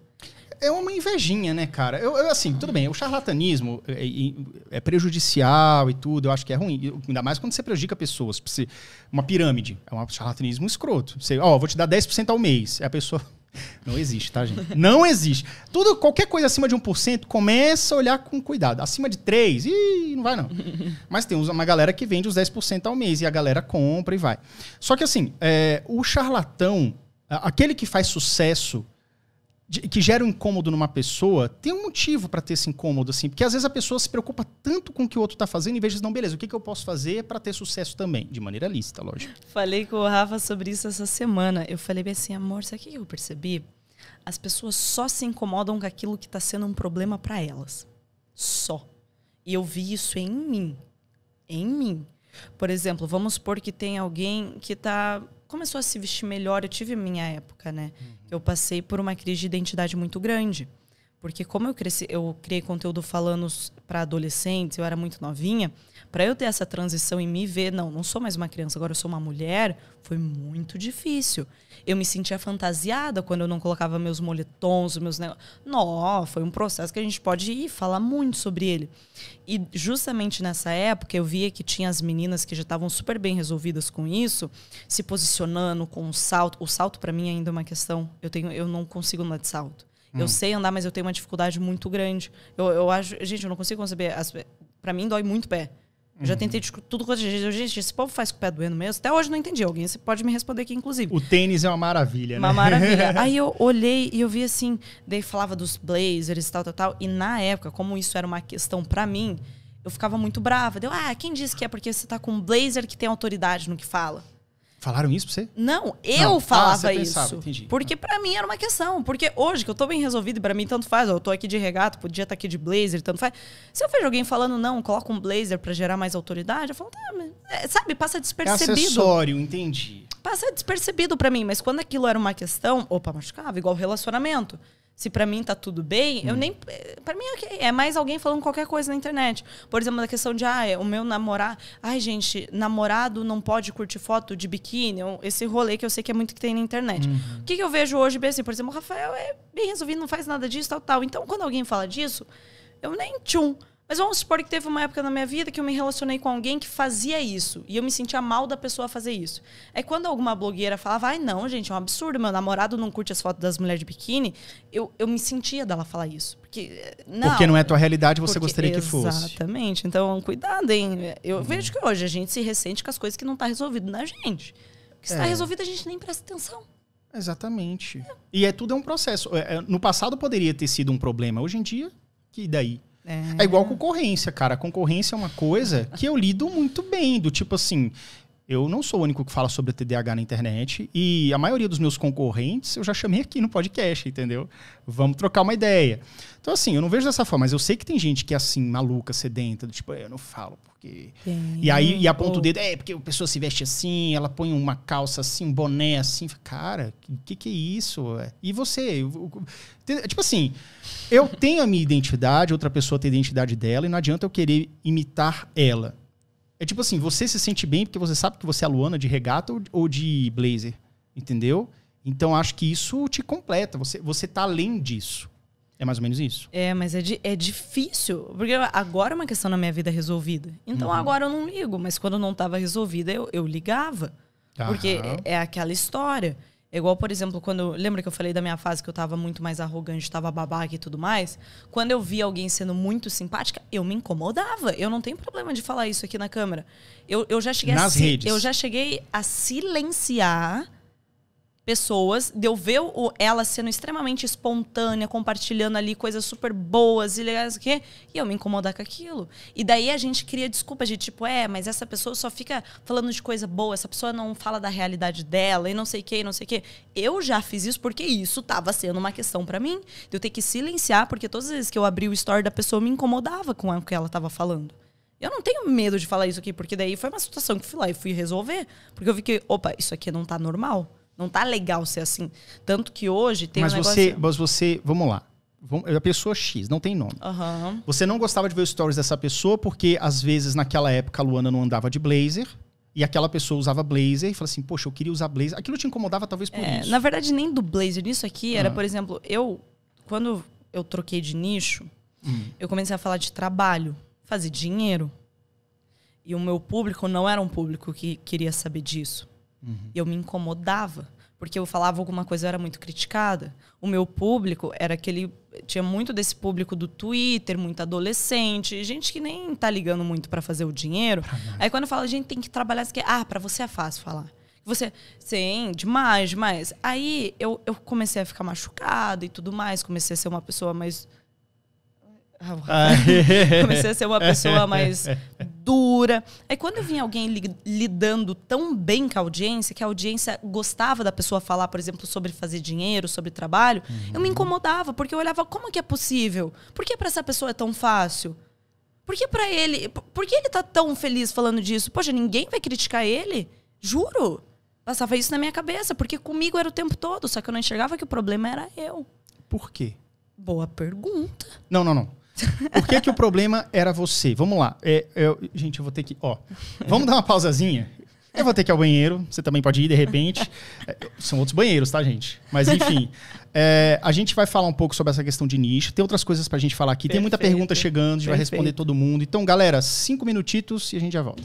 é uma invejinha, né, cara? Eu, eu assim, tudo bem, o charlatanismo é, é, é prejudicial e tudo, eu acho que é ruim. Ainda mais quando você prejudica pessoas. Você, uma pirâmide é um charlatanismo escroto. Você, ó, oh, vou te dar 10% ao mês. É a pessoa. Não existe, tá, gente? Não existe. Tudo, qualquer coisa acima de 1%, começa a olhar com cuidado. Acima de 3%, ih, não vai não. Mas tem uma galera que vende os 10% ao mês e a galera compra e vai. Só que assim, é, o charlatão, aquele que faz sucesso que gera um incômodo numa pessoa, tem um motivo para ter esse incômodo, assim. Porque às vezes a pessoa se preocupa tanto com o que o outro está fazendo, em vez de dizer, não, beleza, o que, que eu posso fazer para ter sucesso também? De maneira lícita, lógico. Falei com o Rafa sobre isso essa semana. Eu falei assim, amor, sabe o que eu percebi? As pessoas só se incomodam com aquilo que está sendo um problema para elas. Só. E eu vi isso em mim. Em mim. Por exemplo, vamos supor que tem alguém que está começou a se vestir melhor. Eu tive minha época, né? Uhum. Eu passei por uma crise de identidade muito grande. Porque como eu cresci, eu criei conteúdo falando para adolescentes, eu era muito novinha, para eu ter essa transição e me ver, não, não sou mais uma criança, agora eu sou uma mulher, foi muito difícil. Eu me sentia fantasiada quando eu não colocava meus moletons, meus negócios. Não, foi um processo que a gente pode ir falar muito sobre ele. E justamente nessa época eu via que tinha as meninas que já estavam super bem resolvidas com isso, se posicionando com o salto. O salto para mim é ainda é uma questão. Eu tenho, eu não consigo andar de salto. Hum. Eu sei andar, mas eu tenho uma dificuldade muito grande. Eu, eu acho. Gente, eu não consigo conceber. As, pra mim, dói muito o pé. Eu já uhum. tentei tudo quanto gente. Gente, esse povo faz com o pé doendo mesmo. Até hoje não entendi. Alguém você pode me responder aqui, inclusive. O tênis é uma maravilha, né? Uma maravilha. Aí eu olhei e eu vi assim, daí falava dos blazers e tal, tal, tal. E na época, como isso era uma questão para mim, eu ficava muito brava. Deu, ah, quem disse que é porque você tá com um blazer que tem autoridade no que fala? Falaram isso pra você? Não, eu não. Ah, falava ah, isso. Pensava, entendi. Porque para mim era uma questão. Porque hoje, que eu tô bem resolvido, para mim tanto faz. Ó, eu tô aqui de regato, podia estar tá aqui de blazer, tanto faz. Se eu vejo alguém falando, não, coloca um blazer para gerar mais autoridade, eu falo, tá, mas... é, sabe, passa é despercebido. É acessório, entendi. Passa despercebido para mim, mas quando aquilo era uma questão, opa, machucava, igual relacionamento se para mim tá tudo bem, hum. eu nem. para mim é, é mais alguém falando qualquer coisa na internet. Por exemplo, a questão de, ah, é, o meu namorado. Ai, gente, namorado não pode curtir foto de biquíni. Esse rolê que eu sei que é muito que tem na internet. Uhum. O que, que, eu vejo hoje, bem assim, por exemplo, o Rafael é bem resolvido, não faz nada disso, tal, tal. Então, quando alguém fala disso, eu nem tchum. Mas vamos supor que teve uma época na minha vida que eu me relacionei com alguém que fazia isso. E eu me sentia mal da pessoa fazer isso. É quando alguma blogueira falava, ai não, gente, é um absurdo, meu namorado não curte as fotos das mulheres de biquíni. Eu, eu me sentia dela falar isso. Porque eh, não, porque não é a tua realidade, você gostaria que fosse. Exatamente. Então, cuidado, hein? Eu uhum. vejo que hoje a gente se ressente com as coisas que não tá resolvido na né, gente. Porque se tá é. tá resolvido, a gente nem presta atenção. Exatamente. É. E é tudo é um processo. É, é, no passado poderia ter sido um problema. Hoje em dia, que daí? É. igual concorrência, cara. A concorrência é uma coisa que eu lido muito bem, do tipo assim, eu não sou o único que fala sobre TDAH na internet e a maioria dos meus concorrentes eu já chamei aqui no podcast, entendeu? Vamos trocar uma ideia. Então, assim, eu não vejo dessa forma, mas eu sei que tem gente que é assim, maluca, sedenta, tipo, é, eu não falo porque. E aí e aponta oh. o dedo, é, porque a pessoa se veste assim, ela põe uma calça assim, um boné assim. Cara, o que, que é isso? E você? Tipo assim, eu tenho a minha identidade, outra pessoa tem a identidade dela e não adianta eu querer imitar ela. É tipo assim, você se sente bem porque você sabe que você é a Luana de regata ou de blazer, entendeu? Então acho que isso te completa, você, você tá além disso. É mais ou menos isso. É, mas é, di é difícil. Porque agora é uma questão na minha vida resolvida. Então uhum. agora eu não ligo, mas quando não estava resolvida, eu, eu ligava. Porque é, é aquela história. Igual, por exemplo, quando. Lembra que eu falei da minha fase que eu tava muito mais arrogante, tava babaca e tudo mais? Quando eu via alguém sendo muito simpática, eu me incomodava. Eu não tenho problema de falar isso aqui na câmera. Eu, eu já cheguei Nas a, redes. Eu já cheguei a silenciar pessoas, de eu ver o, ela sendo extremamente espontânea, compartilhando ali coisas super boas e legais, e eu me incomodar com aquilo. E daí a gente cria desculpa de tipo, é, mas essa pessoa só fica falando de coisa boa, essa pessoa não fala da realidade dela e não sei o que, não sei o que. Eu já fiz isso porque isso estava sendo uma questão para mim, de eu ter que silenciar, porque todas as vezes que eu abri o story da pessoa, eu me incomodava com o que ela estava falando. Eu não tenho medo de falar isso aqui, porque daí foi uma situação que fui lá e fui resolver. Porque eu vi que, opa, isso aqui não tá normal. Não tá legal ser assim. Tanto que hoje tem mas um você, negócio... Mas você, vamos lá. É a pessoa X, não tem nome. Uhum. Você não gostava de ver os stories dessa pessoa porque, às vezes, naquela época, a Luana não andava de blazer. E aquela pessoa usava blazer e falou assim, poxa, eu queria usar blazer. Aquilo te incomodava talvez por é, isso. Na verdade, nem do blazer. Nisso aqui era, uhum. por exemplo, eu... Quando eu troquei de nicho, hum. eu comecei a falar de trabalho, fazer dinheiro. E o meu público não era um público que queria saber disso. Uhum. E eu me incomodava, porque eu falava alguma coisa, eu era muito criticada. O meu público era aquele. Tinha muito desse público do Twitter, muito adolescente, gente que nem tá ligando muito para fazer o dinheiro. Aí quando fala, gente, tem que trabalhar isso aqui. É- ah, pra você é fácil falar. Você, sim, demais, demais. Aí eu, eu comecei a ficar machucada e tudo mais, comecei a ser uma pessoa mais ah, Comecei a ser uma pessoa mais dura. Aí é quando eu vinha alguém li lidando tão bem com a audiência, que a audiência gostava da pessoa falar, por exemplo, sobre fazer dinheiro, sobre trabalho, uhum. eu me uhum. incomodava, porque eu olhava, como que é possível? Por que para essa pessoa é tão fácil? Por que para ele, por que ele tá tão feliz falando disso? Poxa, ninguém vai criticar ele? Juro. Passava isso na minha cabeça, porque comigo era o tempo todo, só que eu não enxergava que o problema era eu. Por quê? Boa pergunta. Não, não, não. Exato. Por que, que o problema era você? Vamos lá. É, eu, é, gente, eu vou ter que. Ó, vamos dar uma pausazinha. Eu vou ter que ir ao banheiro, você também pode ir de repente. É, são outros banheiros, tá, gente? Mas enfim, é, a gente vai falar um pouco sobre essa questão de nicho. Tem outras coisas pra gente falar aqui. Perfeito. Tem muita pergunta chegando, a gente Perfeito. vai responder todo mundo. Então, galera, cinco minutitos e a gente já volta.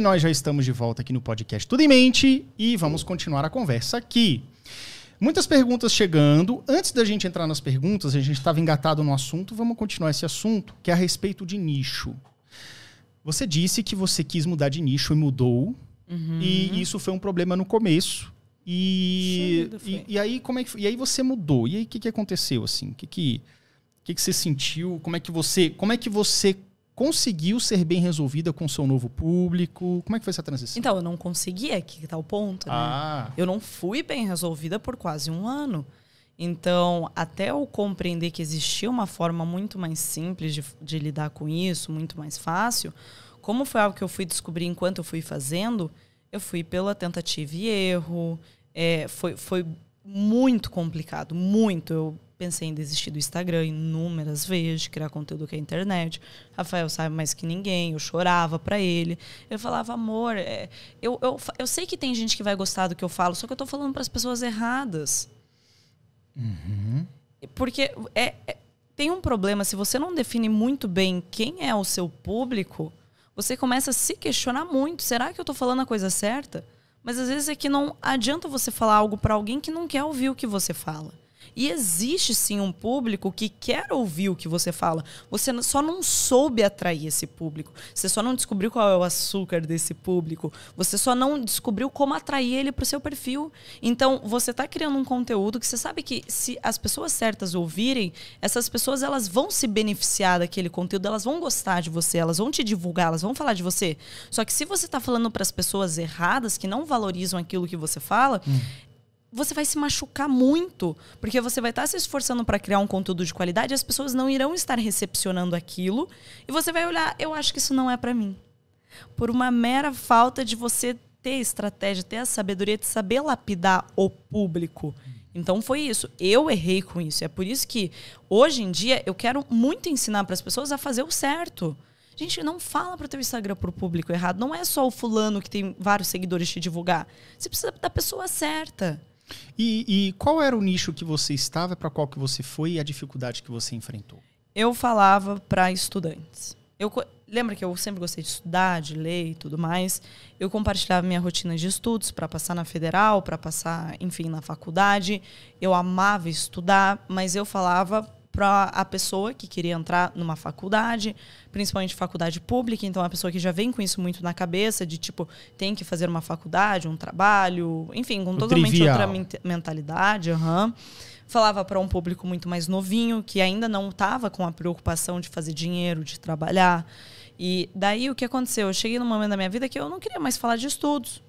nós já estamos de volta aqui no podcast Tudo em Mente e vamos continuar a conversa aqui. Muitas perguntas chegando. Antes da gente entrar nas perguntas, a gente estava engatado no assunto, vamos continuar esse assunto, que é a respeito de nicho. Você disse que você quis mudar de nicho e mudou. Uhum. E isso foi um problema no começo. E, e, e, aí como é que foi? E aí você mudou. E aí o que, que aconteceu assim? O que que, que que você sentiu? Como é que você como é que você conseguiu ser bem resolvida com seu novo público? Como é que foi essa transição? Então, eu não consegui, aqui é que tá o ponto, né? Ah. Eu não fui bem resolvida por quase um ano. Então, até eu compreender que existia uma forma muito mais simples de, de lidar com isso, muito mais fácil, como foi algo que eu fui descobrir enquanto eu fui fazendo, eu fui pela tentativa e erro. É, foi, foi muito complicado, muito. Eu Pensei em desistir do Instagram inúmeras vezes, criar conteúdo que é internet. Rafael sabe mais que ninguém, eu chorava para ele. Eu falava, amor, é, eu, eu, eu sei que tem gente que vai gostar do que eu falo, só que eu tô falando para as pessoas erradas. Uhum. Porque é, é, tem um problema, se você não define muito bem quem é o seu público, você começa a se questionar muito. Será que eu tô falando a coisa certa? Mas às vezes é que não adianta você falar algo para alguém que não quer ouvir o que você fala. E existe sim um público que quer ouvir o que você fala. Você só não soube atrair esse público. Você só não descobriu qual é o açúcar desse público. Você só não descobriu como atrair ele para o seu perfil. Então, você está criando um conteúdo que você sabe que se as pessoas certas ouvirem, essas pessoas elas vão se beneficiar daquele conteúdo, elas vão gostar de você, elas vão te divulgar, elas vão falar de você. Só que se você está falando para as pessoas erradas que não valorizam aquilo que você fala, hum você vai se machucar muito, porque você vai estar tá se esforçando para criar um conteúdo de qualidade, e as pessoas não irão estar recepcionando aquilo, e você vai olhar, eu acho que isso não é para mim. Por uma mera falta de você ter estratégia, ter a sabedoria de saber lapidar o público. Então foi isso. Eu errei com isso. É por isso que hoje em dia eu quero muito ensinar para as pessoas a fazer o certo. Gente, não fala para o teu Instagram para o público errado. Não é só o fulano que tem vários seguidores te divulgar. Você precisa da pessoa certa. E, e qual era o nicho que você estava, para qual que você foi e a dificuldade que você enfrentou? Eu falava para estudantes. Eu lembra que eu sempre gostei de estudar, de ler e tudo mais. Eu compartilhava minha rotina de estudos para passar na federal, para passar, enfim, na faculdade. Eu amava estudar, mas eu falava para a pessoa que queria entrar numa faculdade, principalmente faculdade pública, então a pessoa que já vem com isso muito na cabeça, de tipo, tem que fazer uma faculdade, um trabalho, enfim, com totalmente outra mentalidade. Uhum. Falava para um público muito mais novinho, que ainda não estava com a preocupação de fazer dinheiro, de trabalhar. E daí o que aconteceu? Eu cheguei num momento da minha vida que eu não queria mais falar de estudos.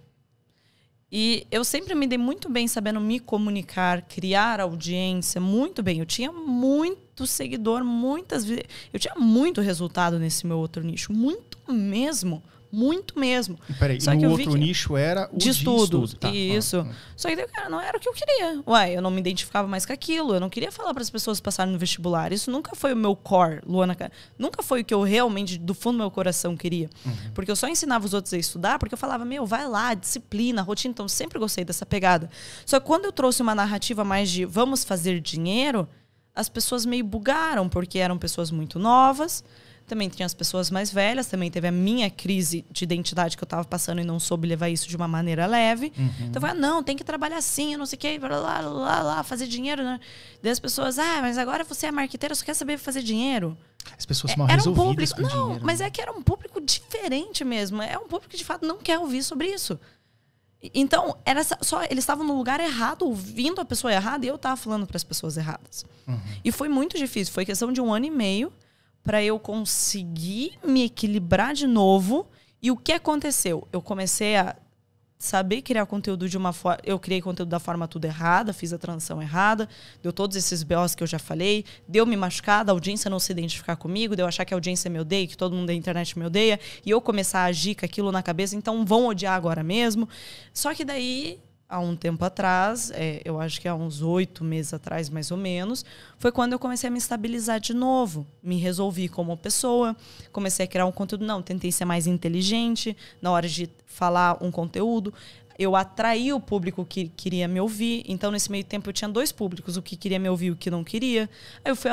E eu sempre me dei muito bem sabendo me comunicar, criar audiência, muito bem. Eu tinha muito seguidor, muitas vezes. Eu tinha muito resultado nesse meu outro nicho, muito mesmo. Muito mesmo. peraí, Só e que o outro nicho era o de estudo. De estudo. Tá, tá. Isso. Ah, Só que, cara, não era o que eu queria. Uai, eu não me identificava mais com aquilo. Eu não queria falar para as pessoas passarem no vestibular. Isso nunca foi o meu core, Luana. Nunca foi o que eu realmente, do fundo do meu coração, queria. Uhum. Porque eu só ensinava os outros a estudar, porque eu falava, meu, vai lá, disciplina, rotina. Então, sempre gostei dessa pegada. Só que quando eu trouxe uma narrativa mais de vamos fazer dinheiro, as pessoas meio bugaram, porque eram pessoas muito novas também tinha as pessoas mais velhas, também teve a minha crise de identidade que eu estava passando e não soube levar isso de uma maneira leve. Uhum. Então eu falei, ah, não, tem que trabalhar assim, eu não sei o quê, blá, blá, blá, blá, fazer dinheiro. Né? Daí as pessoas, ah, mas agora você é marqueteira, só quer saber fazer dinheiro. As pessoas é, mal era um público, Não, dinheiro, mas né? é que era um público diferente mesmo. É um público que de fato não quer ouvir sobre isso. Então, era só eles estavam no lugar errado, ouvindo a pessoa errada, e eu estava falando para as pessoas erradas. Uhum. E foi muito difícil. Foi questão de um ano e meio para eu conseguir me equilibrar de novo. E o que aconteceu? Eu comecei a saber criar conteúdo de uma forma. Eu criei conteúdo da forma tudo errada, fiz a transição errada, deu todos esses BOs que eu já falei, deu me machucada, a audiência não se identificar comigo, deu achar que a audiência me odeia, que todo mundo da internet me odeia, e eu começar a agir com aquilo na cabeça, então vão odiar agora mesmo. Só que daí há um tempo atrás, é, eu acho que há uns oito meses atrás, mais ou menos, foi quando eu comecei a me estabilizar de novo. Me resolvi como pessoa, comecei a criar um conteúdo. Não, tentei ser mais inteligente na hora de falar um conteúdo. Eu atraí o público que queria me ouvir. Então, nesse meio tempo, eu tinha dois públicos: o que queria me ouvir e o que não queria. Aí eu fui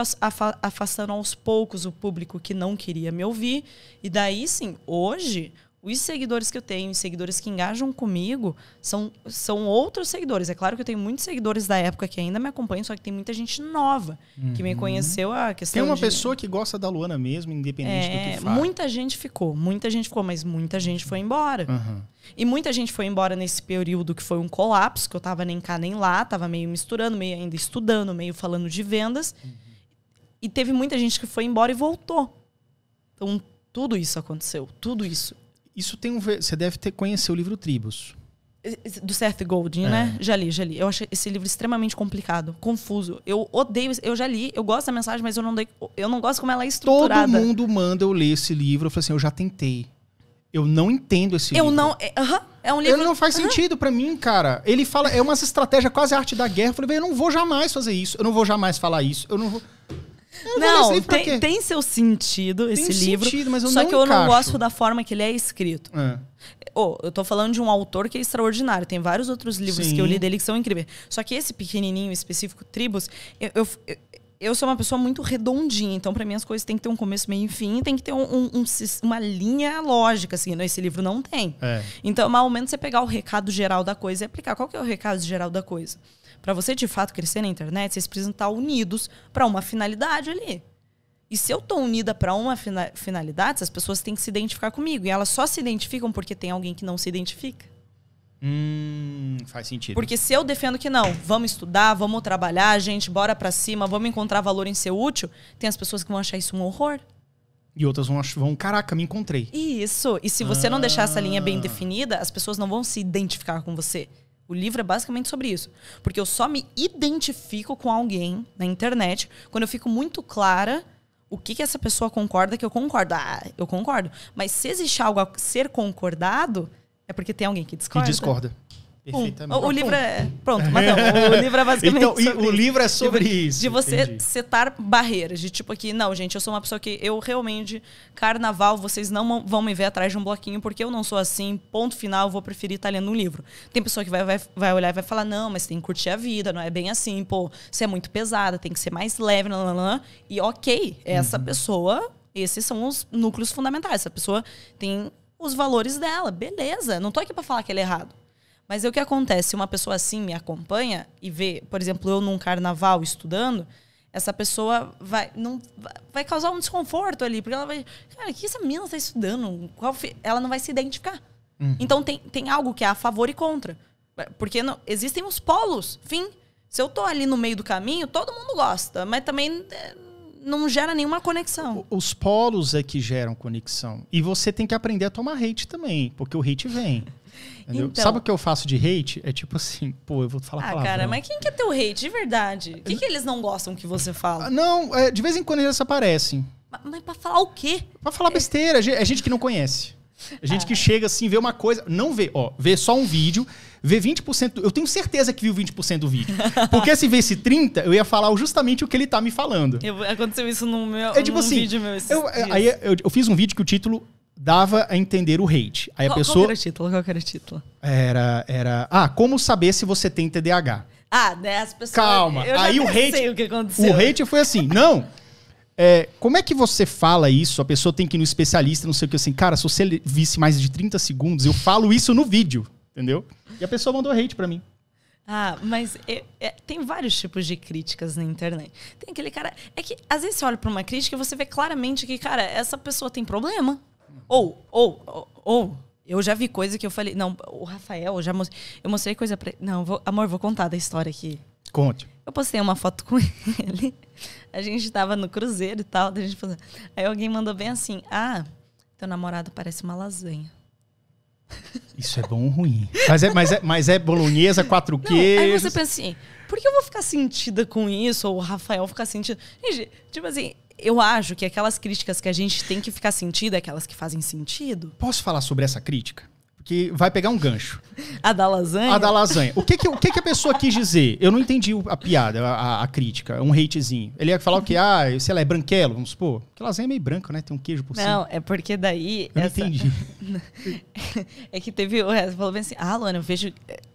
afastando aos poucos o público que não queria me ouvir. E daí, sim, hoje, os seguidores que eu tenho, os seguidores que engajam comigo, são, são outros seguidores. É claro que eu tenho muitos seguidores da época que ainda me acompanham, só que tem muita gente nova uhum. que me uhum. conheceu a questão. Tem uma de... pessoa que gosta da Luana mesmo, independente é, do que é, faz. Muita gente ficou, muita gente ficou, mas muita gente foi embora. Uhum. E muita gente foi embora nesse período que foi um colapso, que eu tava nem cá nem lá, tava meio misturando, meio ainda estudando, meio falando de vendas. Uhum. E teve muita gente que foi embora e voltou. Então, tudo isso aconteceu, tudo isso. Isso tem um. Você deve ter conhecido o livro Tribos. Do Seth Godin, né? é. né? Já li, já li. Eu acho esse livro extremamente complicado, confuso. Eu odeio. Eu já li, eu gosto da mensagem, mas eu não, dei, eu não gosto como ela é estruturada. Todo mundo manda eu ler esse livro. Eu falo assim, eu já tentei. Eu não entendo esse eu livro. Eu não. É, uh -huh, é um livro. Ele não faz uh -huh. sentido para mim, cara. Ele fala. É uma estratégia quase arte da guerra. Eu falei, eu não vou jamais fazer isso. Eu não vou jamais falar isso. Eu não vou não, tem, tem, seu sentido tem esse livro. Sentido, mas eu só não que eu encaixo. não gosto da forma que ele é escrito. É. Oh, eu tô falando de um autor que é extraordinário. Tem vários outros livros Sim. que eu li dele que são incríveis. Só que esse pequenininho específico, Tribos, eu, eu, eu sou uma pessoa muito redondinha, então para mim as coisas tem que ter um começo, meio e fim, tem que ter um, um, uma linha lógica, assim, né? esse livro não tem. É. Então, ou menos você pegar o recado geral da coisa e aplicar. Qual que é o recado geral da coisa? para você de fato crescer na internet, vocês precisam estar tá unidos para uma finalidade ali. E se eu estou unida para uma fina finalidade, as pessoas têm que se identificar comigo. E elas só se identificam porque tem alguém que não se identifica. Hum, faz sentido. Porque se eu defendo que não, vamos estudar, vamos trabalhar, gente, bora para cima, vamos encontrar valor em ser útil, tem as pessoas que vão achar isso um horror. E outras vão, vão caraca, me encontrei. Isso. E se você ah. não deixar essa linha bem ah. definida, as pessoas não vão se identificar com você. O livro é basicamente sobre isso. Porque eu só me identifico com alguém na internet quando eu fico muito clara o que, que essa pessoa concorda que eu concordo. Ah, eu concordo. Mas se existe algo a ser concordado, é porque tem alguém que discorda. Que discorda. Perfeitamente. Um. O, livro é. Pronto, não, o livro é basicamente. Então, sobre, o livro é sobre de, isso. De você Entendi. setar barreiras. De tipo aqui, não, gente, eu sou uma pessoa que eu realmente. Carnaval, vocês não vão me ver atrás de um bloquinho, porque eu não sou assim. Ponto final, vou preferir estar tá lendo um livro. Tem pessoa que vai, vai, vai olhar e vai falar, não, mas tem que curtir a vida, não é bem assim, pô, você é muito pesada, tem que ser mais leve, lalala. E ok, essa uhum. pessoa. Esses são os núcleos fundamentais. Essa pessoa tem os valores dela, beleza. Não tô aqui para falar que ele é errado. Mas é o que acontece, uma pessoa assim me acompanha e vê, por exemplo, eu num carnaval estudando, essa pessoa vai não vai causar um desconforto ali, porque ela vai, cara, o que essa menina está estudando? Qual ela não vai se identificar. Uhum. Então tem, tem algo que é a favor e contra. Porque não, existem os polos, fim. Se eu tô ali no meio do caminho, todo mundo gosta, mas também é, não gera nenhuma conexão. Os polos é que geram conexão. E você tem que aprender a tomar hate também, porque o hate vem. Então... Sabe o que eu faço de hate? É tipo assim, pô, eu vou falar Ah, palavrão. cara, mas quem que é teu hate de verdade? O que, que eles não gostam que você fala? Ah, não, é, de vez em quando eles aparecem. Mas, mas pra falar o quê? Pra falar é. besteira, é gente que não conhece. A é gente ah. que chega assim, vê uma coisa, não vê, ó, vê só um vídeo, vê 20%, do, eu tenho certeza que viu 20% do vídeo. Porque se vesse 30, eu ia falar justamente o que ele tá me falando. Eu, aconteceu isso no meu é, tipo assim, vídeo meu. Eu, aí eu, eu, fiz um vídeo que o título dava a entender o hate. Aí a qual, pessoa. Qual era o título? Qual era o título? Era, era. Ah, como saber se você tem TDAH? Ah, né? As pessoas. Calma. Eu aí o hate. O, que aconteceu. o hate foi assim, não. É, como é que você fala isso? A pessoa tem que ir no especialista, não sei o que assim. Cara, se você visse mais de 30 segundos, eu falo isso no vídeo, entendeu? E a pessoa mandou hate para mim. Ah, mas é, é, tem vários tipos de críticas na internet. Tem aquele cara. É que às vezes você olha pra uma crítica e você vê claramente que, cara, essa pessoa tem problema. Ou, ou, ou, eu já vi coisa que eu falei. Não, o Rafael, eu já mostrei, eu mostrei coisa pra ele. Não, vou, amor, vou contar da história aqui. Conte. Eu postei uma foto com ele. A gente tava no cruzeiro e tal. A gente falou, aí alguém mandou bem assim: Ah, teu namorado parece uma lasanha. Isso é bom ou ruim? Mas é, mas é, mas é bolonhesa, quatro Não, Aí você pensa assim: por que eu vou ficar sentida com isso? Ou o Rafael ficar sentido? Gente, tipo assim, eu acho que aquelas críticas que a gente tem que ficar sentido é aquelas que fazem sentido. Posso falar sobre essa crítica? Porque vai pegar um gancho. A da lasanha? A da lasanha. O que que, o que, que a pessoa quis dizer? Eu não entendi a piada, a, a crítica, um hatezinho. Ele ia falar o que? Ah, sei lá, é branquelo, vamos supor. Porque lasanha é meio branca, né? Tem um queijo por cima. Não, é porque daí. Eu essa... não entendi. é que teve. Você falou bem assim, ah, Luana, eu vejo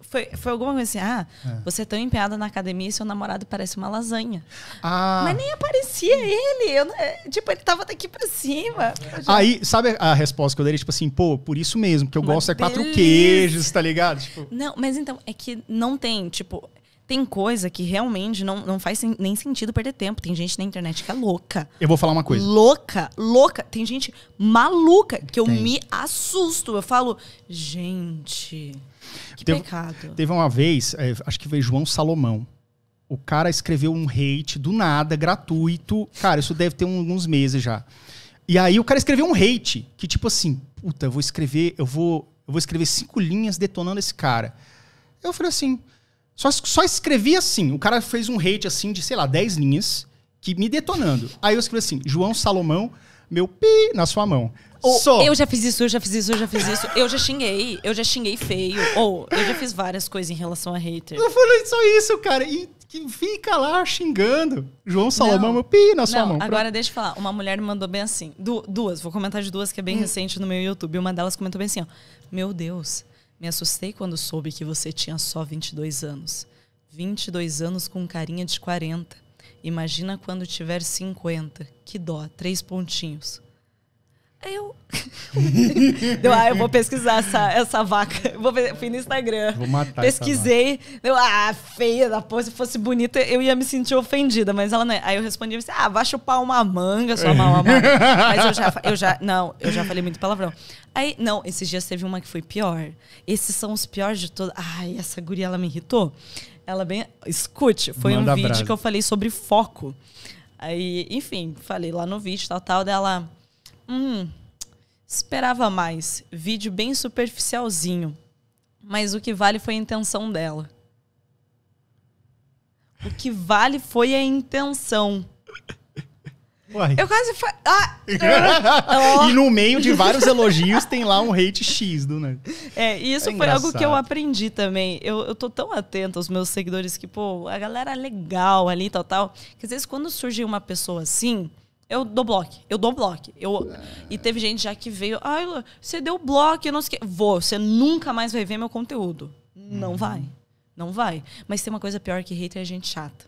foi, foi alguma coisa assim, ah, é. você é tão empenhada na academia e seu namorado parece uma lasanha. Ah. Mas nem aparecia ele. Eu, é, tipo, ele tava daqui pra cima. Já... Aí, sabe a resposta que eu daria? Tipo assim, pô, por isso mesmo, que eu gosto é quatro queijos, tá ligado? Tipo... Não, mas então, é que não tem, tipo, tem coisa que realmente não, não faz nem sentido perder tempo. Tem gente na internet que é louca. Eu vou falar uma coisa. Louca, louca. Tem gente maluca que eu tem. me assusto. Eu falo, gente, que teve, pecado. Teve uma vez, é, acho que foi João Salomão. O cara escreveu um hate do nada, gratuito. Cara, isso deve ter um, uns meses já. E aí o cara escreveu um hate, que tipo assim, puta, eu vou escrever, eu vou, eu vou escrever cinco linhas detonando esse cara. Eu falei assim, só, só escrevi assim. O cara fez um hate assim de, sei lá, 10 linhas, que me detonando. Aí eu escrevi assim: João Salomão, meu pi na sua mão. Oh, só. Eu já fiz isso, eu já fiz isso, eu já fiz isso. Eu já xinguei, eu já xinguei feio. Ou oh, eu já fiz várias coisas em relação a hater. Eu falei só isso, cara. E que fica lá xingando. João Salomão, não, meu pi na sua não, mão. Agora deixa eu falar. Uma mulher me mandou bem assim. Du duas, vou comentar de duas que é bem hum. recente no meu YouTube. Uma delas comentou bem assim: ó. Meu Deus me assustei quando soube que você tinha só 22 anos. 22 anos com carinha de 40. Imagina quando tiver 50. Que dó, três pontinhos. Eu. Deu, ah, eu vou pesquisar essa, essa vaca. Vou vou, fui no Instagram. Vou matar Pesquisei. Deu, ah, feia da porra. Se fosse bonita, eu ia me sentir ofendida, mas ela não é. Aí eu respondi assim: ah, vai chupar uma manga, sua é. mal amada. mas eu já, eu já. Não, eu já falei muito palavrão. Aí, não, esses dias teve uma que foi pior. Esses são os piores de todos. Ai, essa guria, ela me irritou. Ela bem. Escute, foi Manda um vídeo brasa. que eu falei sobre foco. Aí, enfim, falei lá no vídeo, tal, tal, dela. Hum, esperava mais. Vídeo bem superficialzinho. Mas o que vale foi a intenção dela. O que vale foi a intenção. Uai. Eu quase. Fa... Ah, oh. e no meio de vários elogios tem lá um hate X do né? É, isso é foi algo que eu aprendi também. Eu, eu tô tão atenta aos meus seguidores que, pô, a galera é legal ali, tal, tal. Que às vezes quando surge uma pessoa assim, eu dou bloco, eu dou bloco. Eu... É. E teve gente já que veio, ai, ah, você deu bloco, eu não sei o que. Vou, você nunca mais vai ver meu conteúdo. Não uhum. vai. Não vai. Mas tem uma coisa pior que hater é gente chata.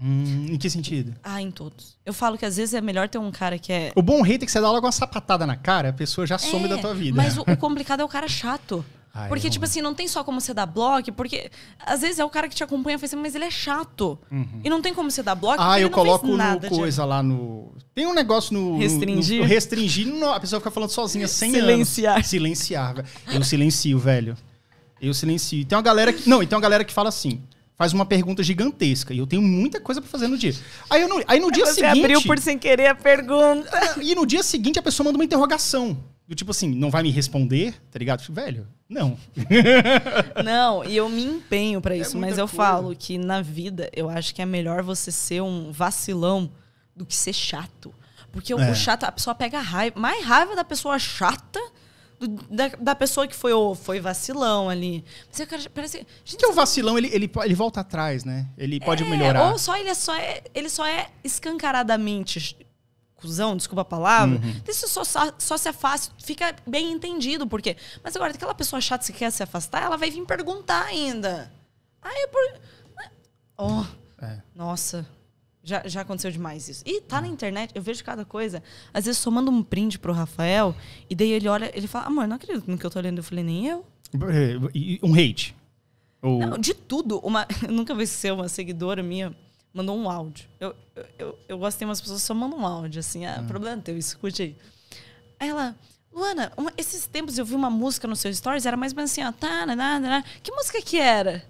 Hum, em que sentido? Ah, em todos. Eu falo que às vezes é melhor ter um cara que é. O bom hater é que você dá logo uma sapatada na cara, a pessoa já some é, da tua vida. Mas o, o complicado é o cara chato. Ai, porque, tipo assim, não tem só como você dar bloco, porque às vezes é o cara que te acompanha e assim, mas ele é chato. Uhum. E não tem como você dar bloco. Ah, eu coloco nada, coisa de... lá no. Tem um negócio no. Restringir. No, no restringir, a pessoa fica falando sozinha, sem Silenciar. Anos. Silenciar. Eu silencio, velho. Eu silencio. E tem uma galera que. Não, e tem uma galera que fala assim faz uma pergunta gigantesca. E eu tenho muita coisa para fazer no dia. Aí, eu não, aí no dia Você seguinte. Você abriu por sem querer a pergunta. Ah, e no dia seguinte a pessoa manda uma interrogação. Do tipo assim, não vai me responder, tá ligado? Velho, não. não, e eu me empenho para é isso, é mas eu coisa. falo que na vida eu acho que é melhor você ser um vacilão do que ser chato. Porque é. o chato, a pessoa pega raiva, mais raiva da pessoa chata do, da, da pessoa que foi, oh, foi vacilão ali. Você, parece, gente, que o vacilão, ele, ele, ele volta atrás, né? Ele pode é, melhorar. Ou só ele é só é, ele só é escancaradamente cuzão, desculpa a palavra, uhum. isso só, só, só se afasta, fica bem entendido por quê. Mas agora, aquela pessoa chata que quer se afastar, ela vai vir perguntar ainda. Aí por. Oh, é. Nossa. Já, já aconteceu demais isso. E tá na uhum. internet, eu vejo cada coisa. Às vezes só mando um print pro Rafael, e daí ele olha, ele fala, amor, não acredito no que eu tô lendo. Eu falei, nem eu. É, um hate. Ou... Não, de tudo. Uma, eu nunca vi ser uma seguidora minha mandou um áudio. Eu, eu, eu, eu gosto de umas pessoas que só mandam um áudio, assim, ah, ah. problema teu, escute aí. Aí ela, Luana, uma, esses tempos eu vi uma música no seu stories, era mais ou menos assim, ó, tá, na, na, na. que música que era?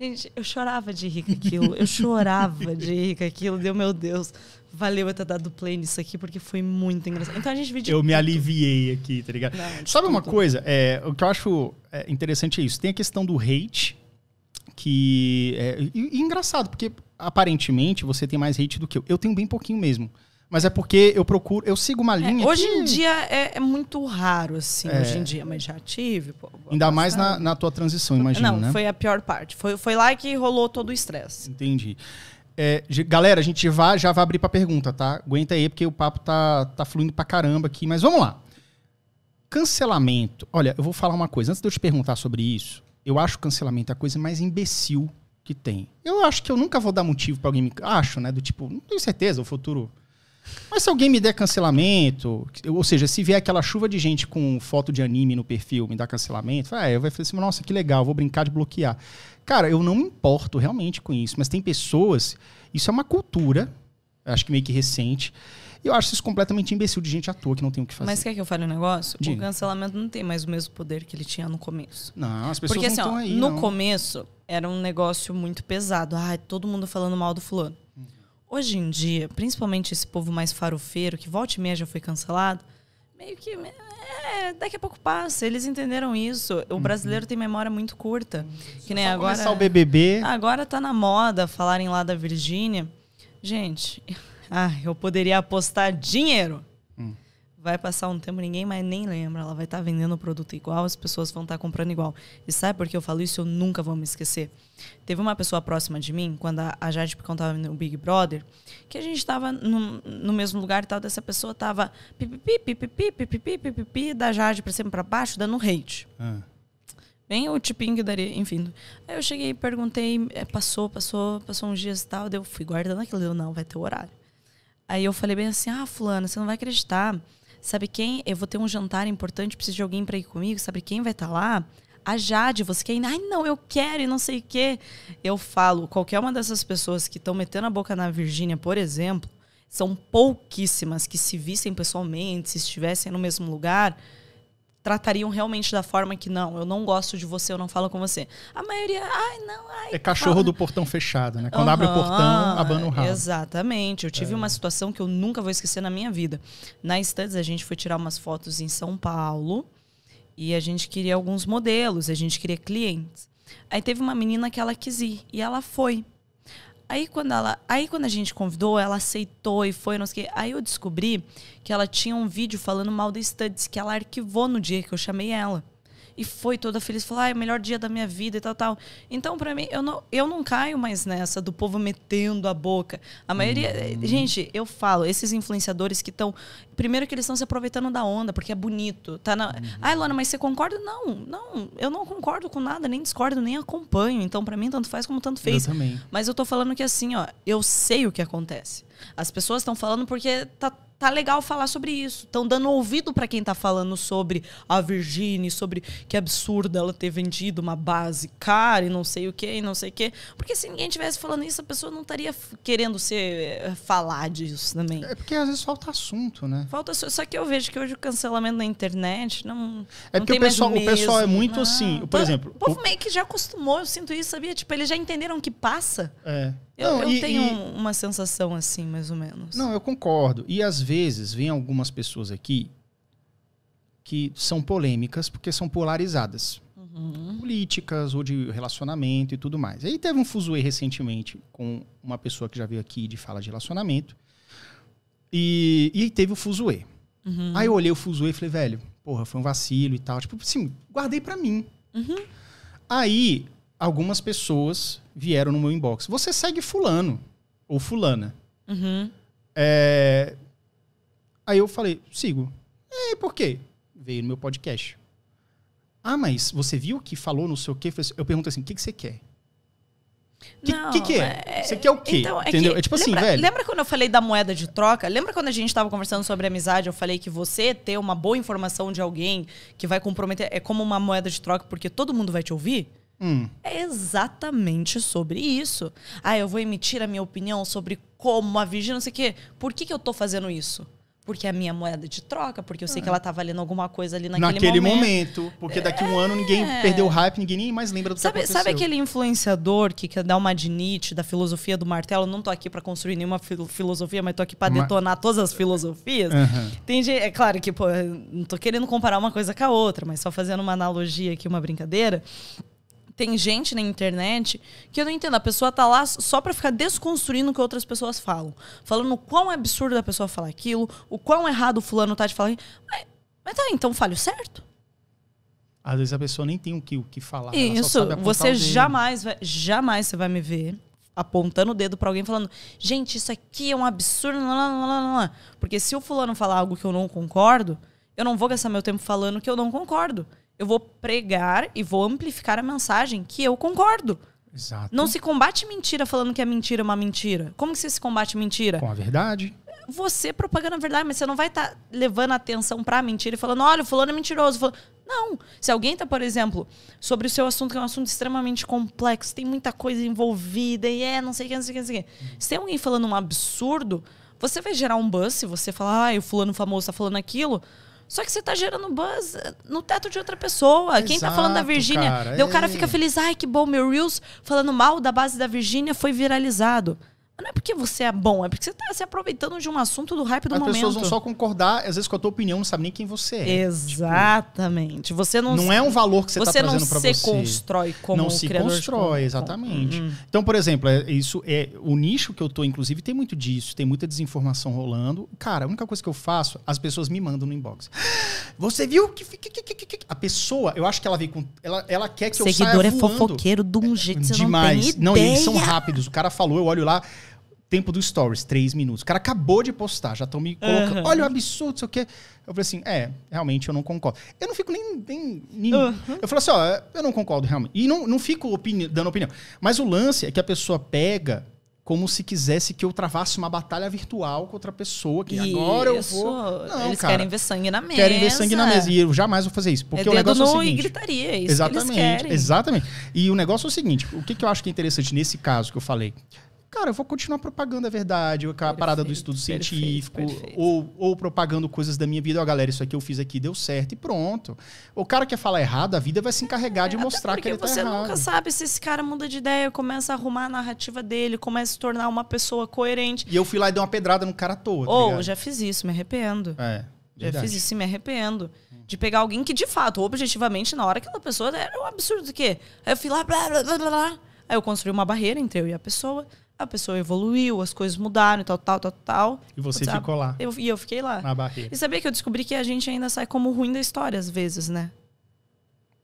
Gente, eu chorava de rico aquilo, eu chorava de rico aquilo, deu meu Deus. Valeu eu ter dado play nisso aqui, porque foi muito engraçado. Então a gente viu Eu tudo. me aliviei aqui, tá ligado? Não, Sabe tudo. uma coisa? É, o que eu acho é, interessante é isso. Tem a questão do hate, que. É, e, e engraçado, porque aparentemente você tem mais hate do que eu. Eu tenho bem pouquinho mesmo. Mas é porque eu procuro, eu sigo uma é, linha. É, hoje que... em dia é, é, muito raro, assim, é. hoje em dia, mas já tive. Pô, Ainda mais na, na, tua transição, imagina. Não, né? foi a pior parte. Foi, foi lá que rolou todo o estresse. Entendi. É, galera, a gente vai, já vai abrir pra pergunta, tá? Aguenta aí, porque o papo tá, tá fluindo pra caramba aqui, mas vamos lá. Cancelamento. Olha, eu vou falar uma coisa. Antes de eu te perguntar sobre isso, eu acho cancelamento a coisa mais imbecil que tem. Eu acho que eu nunca vou dar motivo para alguém me. Acho, né? Do tipo, não tenho certeza, o futuro. Mas se alguém me der cancelamento, ou seja, se vier aquela chuva de gente com foto de anime no perfil, me dá cancelamento, ah, eu vou falar assim, nossa, que legal, vou brincar de bloquear. Cara, eu não me importo realmente com isso, mas tem pessoas, isso é uma cultura, acho que meio que recente, e eu acho isso completamente imbecil de gente à toa que não tem o que fazer. Mas quer que eu fale um negócio? Diga. O cancelamento não tem mais o mesmo poder que ele tinha no começo. Não, as pessoas Porque, não assim, ó, aí, no não. começo era um negócio muito pesado. Ah, todo mundo falando mal do fulano. Uhum. Hoje em dia, principalmente esse povo mais farofeiro, que volta e meia já foi cancelado, meio que é, daqui a pouco passa. Eles entenderam isso. O uhum. brasileiro uhum. tem memória muito curta. Uhum. Que nem Só agora. Começar o BBB. Agora tá na moda falarem lá da Virgínia. Gente, ah, eu poderia apostar dinheiro. Hum. Vai passar um tempo, ninguém mais nem lembra. Ela vai estar tá vendendo o produto igual, as pessoas vão estar tá comprando igual. E sabe por que eu falo isso? Eu nunca vou me esquecer. Teve uma pessoa próxima de mim, quando a Jade contava no Big Brother, que a gente estava no, no, mesmo lugar e tal, dessa pessoa estava pipipi, pipipi, pipipi, pipipi, da Jade para cima para baixo, dando hate. Ah. Bem o tipinho que daria, enfim. Aí eu cheguei, perguntei, é, passou, passou, passou uns dias e tal, eu fui guardando aquilo, eu, não, vai ter o horário. Aí eu falei bem assim: ah, Fulano, você não vai acreditar. Sabe quem? Eu vou ter um jantar importante, preciso de alguém para ir comigo. Sabe quem vai estar tá lá? A Jade, você quer ainda? Ai, não, eu quero e não sei o quê. Eu falo, qualquer uma dessas pessoas que estão metendo a boca na Virgínia, por exemplo, são pouquíssimas que se vissem pessoalmente, se estivessem no mesmo lugar, tratariam realmente da forma que não, eu não gosto de você, eu não falo com você. A maioria, ai, não, ai. É cachorro fala. do portão fechado, né? Quando uhum, abre o portão, abana o rabo. Exatamente. Eu tive é. uma situação que eu nunca vou esquecer na minha vida. Na Studs, a gente foi tirar umas fotos em São Paulo e a gente queria alguns modelos, a gente queria clientes. Aí teve uma menina que ela quis ir e ela foi. Aí quando ela, aí quando a gente convidou, ela aceitou e foi, não sei o quê. Aí eu descobri que ela tinha um vídeo falando mal da Studs que ela arquivou no dia que eu chamei ela e foi toda feliz, falou: ah, é o melhor dia da minha vida e tal, tal. Então, para mim, eu não, eu não caio mais nessa do povo metendo a boca. A maioria. Hum. Gente, eu falo, esses influenciadores que estão. Primeiro que eles estão se aproveitando da onda, porque é bonito. Tá na... Hum. Ai, Lona, mas você concorda? Não, não. Eu não concordo com nada, nem discordo, nem acompanho. Então, para mim, tanto faz como tanto fez. Eu também. Mas eu tô falando que assim, ó, eu sei o que acontece. As pessoas estão falando porque tá tá legal falar sobre isso. Estão dando ouvido para quem tá falando sobre a Virginie, sobre que absurdo ela ter vendido uma base cara e não sei o que, e não sei o que. Porque se ninguém tivesse falando isso, a pessoa não estaria querendo ser eh, falar disso também. É porque às vezes falta assunto, né? Falta só que eu vejo que hoje o cancelamento na internet não É porque não o pessoal, o, o pessoal é muito ah. assim, por então, exemplo, o povo o... meio que já acostumou, eu sinto isso, sabia? Tipo, eles já entenderam que passa. É. Eu, não, eu e, tenho e... uma sensação assim, mais ou menos. Não, eu concordo. E às vezes vem algumas pessoas aqui que são polêmicas porque são polarizadas. Uhum. Políticas ou de relacionamento e tudo mais. Aí teve um fuzuê recentemente com uma pessoa que já veio aqui de fala de relacionamento. E, e teve o fuzuê. Uhum. Aí eu olhei o fuzuê e falei, velho, porra, foi um vacilo e tal. Tipo, assim, guardei para mim. Uhum. Aí algumas pessoas vieram no meu inbox. Você segue fulano ou fulana. Uhum. É... Aí eu falei, sigo. É, e por quê? Veio no meu podcast. Ah, mas você viu que falou não sei o quê? Eu assim, pergunto assim, o que, que você quer? O que, que, que, é? é? Você quer o quê? Então, é Entendeu? Que, é tipo assim, lembra, assim, velho. Lembra quando eu falei da moeda de troca? Lembra quando a gente estava conversando sobre amizade? Eu falei que você ter uma boa informação de alguém que vai comprometer. É como uma moeda de troca, porque todo mundo vai te ouvir? Hum. É exatamente sobre isso. Ah, eu vou emitir a minha opinião sobre como a vigília, não sei o quê. Por que, que eu tô fazendo isso? Porque é a minha moeda de troca, porque eu sei é. que ela tá valendo alguma coisa ali naquele, naquele momento. momento. Porque daqui a é. um ano ninguém é. perdeu o hype, ninguém nem mais lembra do sabe, que aconteceu. Sabe aquele influenciador que quer dar uma dinite da filosofia do martelo? Não tô aqui para construir nenhuma fil filosofia, mas tô aqui pra detonar todas as filosofias. Uhum. Tem gente, é claro que, pô, não tô querendo comparar uma coisa com a outra, mas só fazendo uma analogia aqui, uma brincadeira tem gente na internet que eu não entendo. A pessoa tá lá só para ficar desconstruindo o que outras pessoas falam. Falando o quão absurdo a pessoa falar aquilo, o quão errado o fulano tá de falar. Mas, mas tá, então falho certo. Às vezes a pessoa nem tem o que, o que falar. Isso, você jamais vai, jamais você vai me ver apontando o dedo para alguém falando, gente, isso aqui é um absurdo. não não não não Porque se o fulano falar algo que eu não concordo, eu não vou gastar meu tempo falando que eu não concordo. Eu vou pregar e vou amplificar a mensagem que eu concordo. Exato. Não se combate mentira falando que a é mentira é uma mentira. Como que você se combate mentira? Com a verdade. Você propagando a verdade, mas você não vai estar tá levando atenção para a mentira e falando, olha, o fulano é mentiroso. Não. Se alguém tá, por exemplo, sobre o seu assunto, que é um assunto extremamente complexo, tem muita coisa envolvida e é, não sei o que, não sei o que, não sei o que. Se tem alguém falando um absurdo, você vai gerar um buzz se você falar, ah, o fulano famoso tá falando aquilo. Só que você tá gerando buzz eh, no teto de outra pessoa. Exato, Quem tá falando da Virgínia? O cara é fica feliz. Ai, que bom, meu Reels falando mal da base da Virgínia foi viralizado. Não é porque você é bom, é porque você está se aproveitando de um assunto do hype do As momento. As pessoas vão só concordar, às vezes, com a tua opinião, não sabe nem quem você é. Exatamente. Tipo, você não Não se, é um valor que você está trazendo para você. Você não se constrói como Não se constrói, de... exatamente. Uhum. Então, por exemplo, é isso é o nicho que eu tô, inclusive, tem muito disso, tem muita desinformação rolando. Cara, a única coisa que eu faço, as pessoas me mandam no inbox. Você viu que, que, que, que a pessoa, eu acho que ela veio com ela, ela quer que Seguidor eu saia voando. Seguidor é fofoqueiro de um jeito você Demais. não tem ideia. Não, eles são rápidos. O cara falou, eu olho lá tempo do stories, três minutos. O cara acabou de postar, já estão me colocando. Uhum. Olha o absurdo, sei o quê. Eu falei assim, é, realmente eu não concordo. Eu não fico nem. nem, nem uhum. Eu falo assim, ó, eu não concordo realmente. E não, não fico opini dando opinião. Mas o lance é que a pessoa pega como se quisesse que eu travasse uma batalha virtual com outra pessoa, que Isso. agora eu vou... Não, eles cara, querem ver sangue na mesa. Querem ver sangue na mesa, e eu jamais vou fazer isso. Porque é o negócio é o seguinte... e gritaria, isso exatamente, que Exatamente, exatamente. E o negócio é o seguinte, o que, que eu acho que é interessante nesse caso que eu falei? cara, eu vou continuar propagando a verdade, a perfeito, parada do estudo científico, perfeito, perfeito. Ou, ou propagando coisas da minha vida. Ó, oh, galera, isso aqui eu fiz aqui, deu certo e pronto. O cara quer falar errado, a vida vai se encarregar é, de mostrar que ele tá errado. Porque você nunca sabe se esse cara muda de ideia, começa a arrumar a narrativa dele, começa a se tornar uma pessoa coerente. E eu fui lá e dei uma pedrada no cara todo. Tá ou, oh, já fiz isso, me arrependo. É. Verdade. Já fiz isso e me arrependo. De pegar alguém que, de fato, objetivamente, na hora aquela pessoa era um absurdo do quê? Aí eu fui lá, blá, blá, blá, blá. Aí eu construí uma barreira entre eu e a pessoa a pessoa evoluiu, as coisas mudaram e tal, tal, tal, tal. E você ah, ficou lá. Eu, e eu fiquei lá. Na barreira. E sabia que eu descobri que a gente ainda sai como ruim da história, às vezes, né?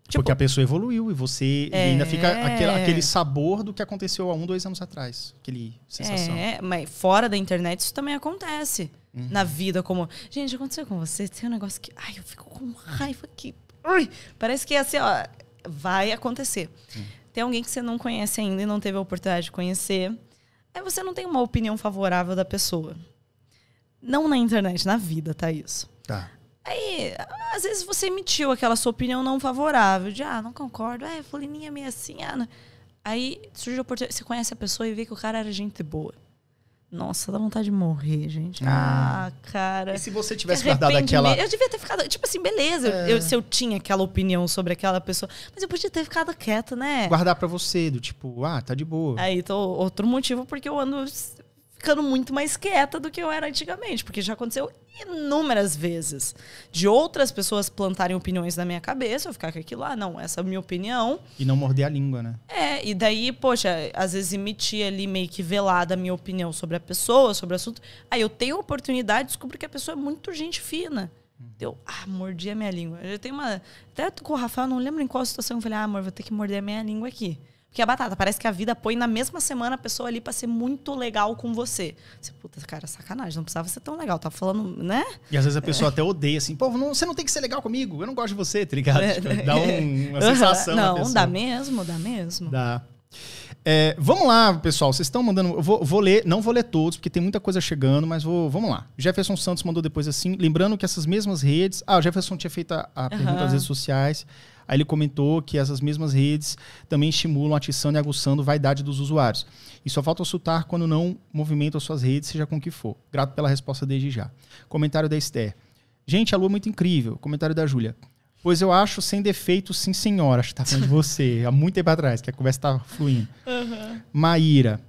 Tipo, Porque a pessoa evoluiu e você é, ainda fica aquele, aquele, sabor do que aconteceu há um, dois anos atrás. Aquele sensação. É, mas fora da internet isso também acontece. Uhum. Na vida, como. Gente, aconteceu com você? Tem um negócio que. Ai, eu fico com raiva aqui. Ai, parece que é assim, ó. Vai acontecer. Uhum. Tem alguém que você não conhece ainda e não teve a oportunidade de conhecer Aí é, você não tem uma opinião favorável da pessoa. Não na internet, na vida tá isso. Tá. Aí, às vezes você emitiu aquela sua opinião não favorável, de ah, não concordo, é, fulininha é meio assim, ah, não. Aí surge a oportunidade, você conhece a pessoa e vê que o cara era gente boa. Nossa, dá vontade de morrer, gente. Ah, ah cara. E se você tivesse guardado aquela. Eu devia ter ficado. Tipo assim, beleza, é. eu, se eu tinha aquela opinião sobre aquela pessoa. Mas eu podia ter ficado quieto, né? Guardar para você, do tipo, ah, tá de boa. Aí, tô outro motivo porque eu ando ficando muito mais quieta do que eu era antigamente, porque já aconteceu inúmeras vezes de outras pessoas plantarem opiniões na minha cabeça, eu ficar com aquilo lá, ah, não, essa é a minha opinião. E não morder a língua, né? É, e daí, poxa, às vezes emitir ali meio que velada a minha opinião sobre a pessoa, sobre o assunto. Aí eu tenho a oportunidade de descobrir que a pessoa é muito gente fina. Deu, uhum. ah, mordi a minha língua. Eu tenho uma. Até com o Rafael, não lembro em qual situação eu falei, ah, amor, vou ter que morder a minha língua aqui. Porque é a batata, parece que a vida põe na mesma semana a pessoa ali pra ser muito legal com você. Você, puta, cara, sacanagem, não precisava ser tão legal. Tá falando, né? E às vezes a pessoa é. até odeia, assim, pô, não, você não tem que ser legal comigo, eu não gosto de você, tá ligado? É. Tipo, dá um, uma sensação. Não, dá mesmo, dá mesmo. Dá. É, vamos lá, pessoal. Vocês estão mandando. Eu vou, vou, ler, não vou ler todos, porque tem muita coisa chegando, mas vou, vamos lá. Jefferson Santos mandou depois assim. Lembrando que essas mesmas redes. Ah, o Jefferson tinha feito a, a uhum. pergunta das redes sociais. Aí ele comentou que essas mesmas redes também estimulam atiçando e aguçando vaidade dos usuários. E só falta soltar quando não movimentam suas redes, seja com o que for. Grato pela resposta desde já. Comentário da Esther. Gente, a lua é muito incrível. Comentário da Júlia. Pois eu acho sem defeito, sim, senhora. Acho que tá falando de você. Há muito tempo atrás, que a conversa tá fluindo. Uhum. Maíra,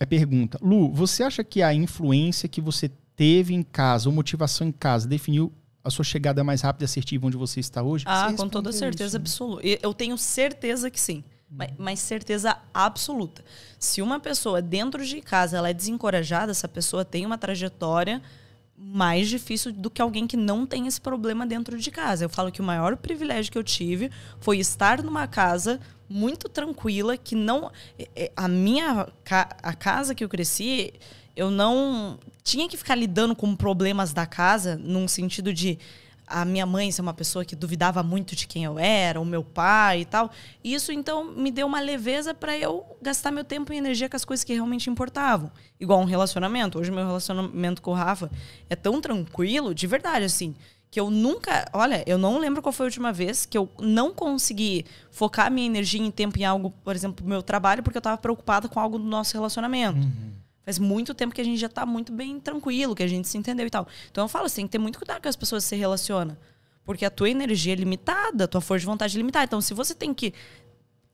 é pergunta. Lu, você acha que a influência que você teve em casa, ou motivação em casa, definiu a sua chegada mais rápida e assertiva onde você está hoje? Ah, com toda certeza isso, né? absoluta. Eu tenho certeza que sim. Mas, uhum. mas certeza absoluta. Se uma pessoa dentro de casa ela é desencorajada, essa pessoa tem uma trajetória mais difícil do que alguém que não tem esse problema dentro de casa. Eu falo que o maior privilégio que eu tive foi estar numa casa muito tranquila que não a minha a casa que eu cresci eu não tinha que ficar lidando com problemas da casa, num sentido de a minha mãe ser uma pessoa que duvidava muito de quem eu era, o meu pai e tal. Isso então me deu uma leveza para eu gastar meu tempo e energia com as coisas que realmente importavam. Igual um relacionamento. Hoje meu relacionamento com o Rafa é tão tranquilo, de verdade assim, que eu nunca, olha, eu não lembro qual foi a última vez que eu não consegui focar minha energia e tempo em algo, por exemplo, meu trabalho, porque eu estava preocupada com algo do nosso relacionamento. Uhum faz muito tempo que a gente já tá muito bem tranquilo, que a gente se entendeu e tal. Então eu falo, você assim, tem que ter muito cuidado com as pessoas que se relacionam. Porque a tua energia é limitada, a tua força de vontade é limitada. Então, se você tem que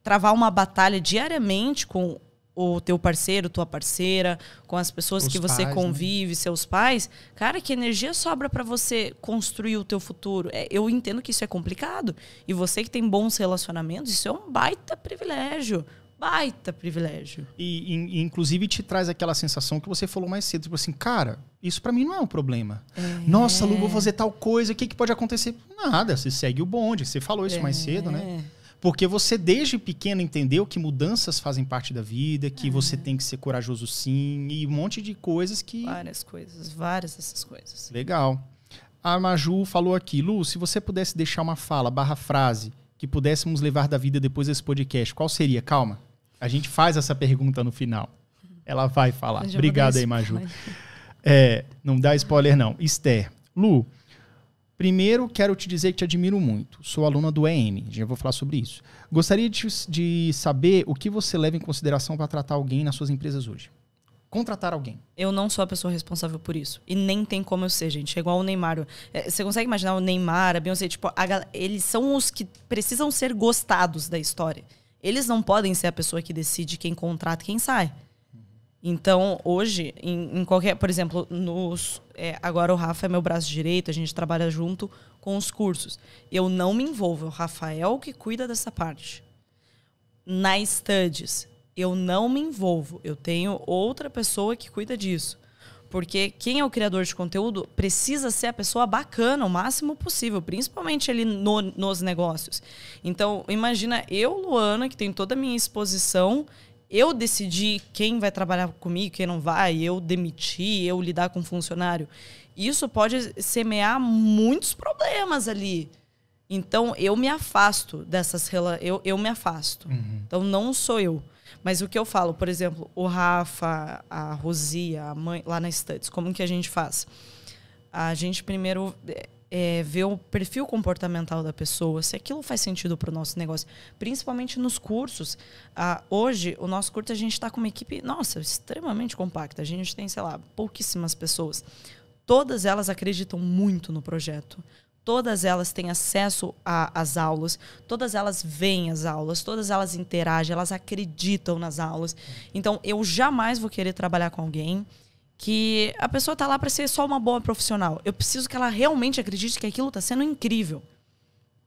travar uma batalha diariamente com o teu parceiro, tua parceira, com as pessoas Os que você pais, né? convive, né? seus pais, cara, que energia sobra para você construir o teu futuro? É, eu entendo que isso é complicado e você que tem bons relacionamentos, isso é um baita privilégio, baita privilégio. E, e, inclusive te traz aquela sensação que você falou mais cedo, tipo assim, cara, isso para mim não é um problema. É. Nossa, Lu, vou fazer tal coisa, o que, que pode acontecer? Nada, você segue o bonde, você falou isso é. mais cedo, né? Porque você desde pequeno entendeu que mudanças fazem parte da vida, que é. você tem que ser corajoso sim, e um monte de coisas que... Várias coisas, várias dessas coisas. Legal. A Maju falou aqui, Lu, se você pudesse deixar uma fala barra frase que pudéssemos levar da vida depois desse podcast, qual seria? Calma. A gente faz essa pergunta no final. Ela vai falar. Obrigado aí, Maju. É, não dá spoiler, não. Esther. Lu, primeiro quero te dizer que te admiro muito. Sou aluna do EN, já vou falar sobre isso. Gostaria de, de saber o que você leva em consideração para tratar alguém nas suas empresas hoje contratar alguém. Eu não sou a pessoa responsável por isso. E nem tem como eu ser, gente. É igual o Neymar. É, você consegue imaginar o Neymar, a Beyoncé? Tipo, a eles são os que precisam ser gostados da história eles não podem ser a pessoa que decide quem contrata e quem sai. Então, hoje, em, em qualquer. Por exemplo, nos, é, agora o Rafa é meu braço direito, a gente trabalha junto com os cursos. Eu não me envolvo, é o Rafael que cuida dessa parte. Na Studies, eu não me envolvo, eu tenho outra pessoa que cuida disso. Porque quem é o criador de conteúdo precisa ser a pessoa bacana o máximo possível, principalmente ali no, nos negócios. Então, imagina eu, Luana, que tem toda a minha exposição, eu decidir quem vai trabalhar comigo, quem não vai, eu demitir, eu lidar com funcionário. Isso pode semear muitos problemas ali. Então, eu me afasto dessas relações. Eu, eu me afasto. Uhum. Então, não sou eu. Mas o que eu falo, por exemplo, o Rafa, a Rosia, a mãe, lá na Studs, como que a gente faz? A gente primeiro é, é vê o perfil comportamental da pessoa, se aquilo faz sentido para o nosso negócio, principalmente nos cursos. Ah, hoje, o nosso curso, a gente está com uma equipe, nossa, extremamente compacta. A gente tem, sei lá, pouquíssimas pessoas. Todas elas acreditam muito no projeto todas elas têm acesso às aulas, todas elas veem as aulas, todas elas interagem, elas acreditam nas aulas. Então, eu jamais vou querer trabalhar com alguém que a pessoa está lá para ser só uma boa profissional. Eu preciso que ela realmente acredite que aquilo está sendo incrível.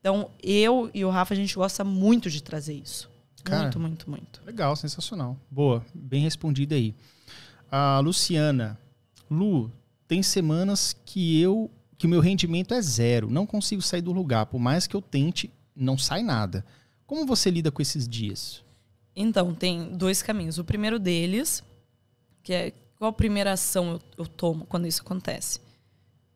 Então, eu e o Rafa, a gente gosta muito de trazer isso. Cara, muito, muito, muito. Legal, sensacional. Boa, bem respondida aí. A Luciana. Lu, tem semanas que eu que o meu rendimento é zero, não consigo sair do lugar, por mais que eu tente, não sai nada. Como você lida com esses dias? Então, tem dois caminhos. O primeiro deles, que é qual primeira ação eu, eu tomo quando isso acontece?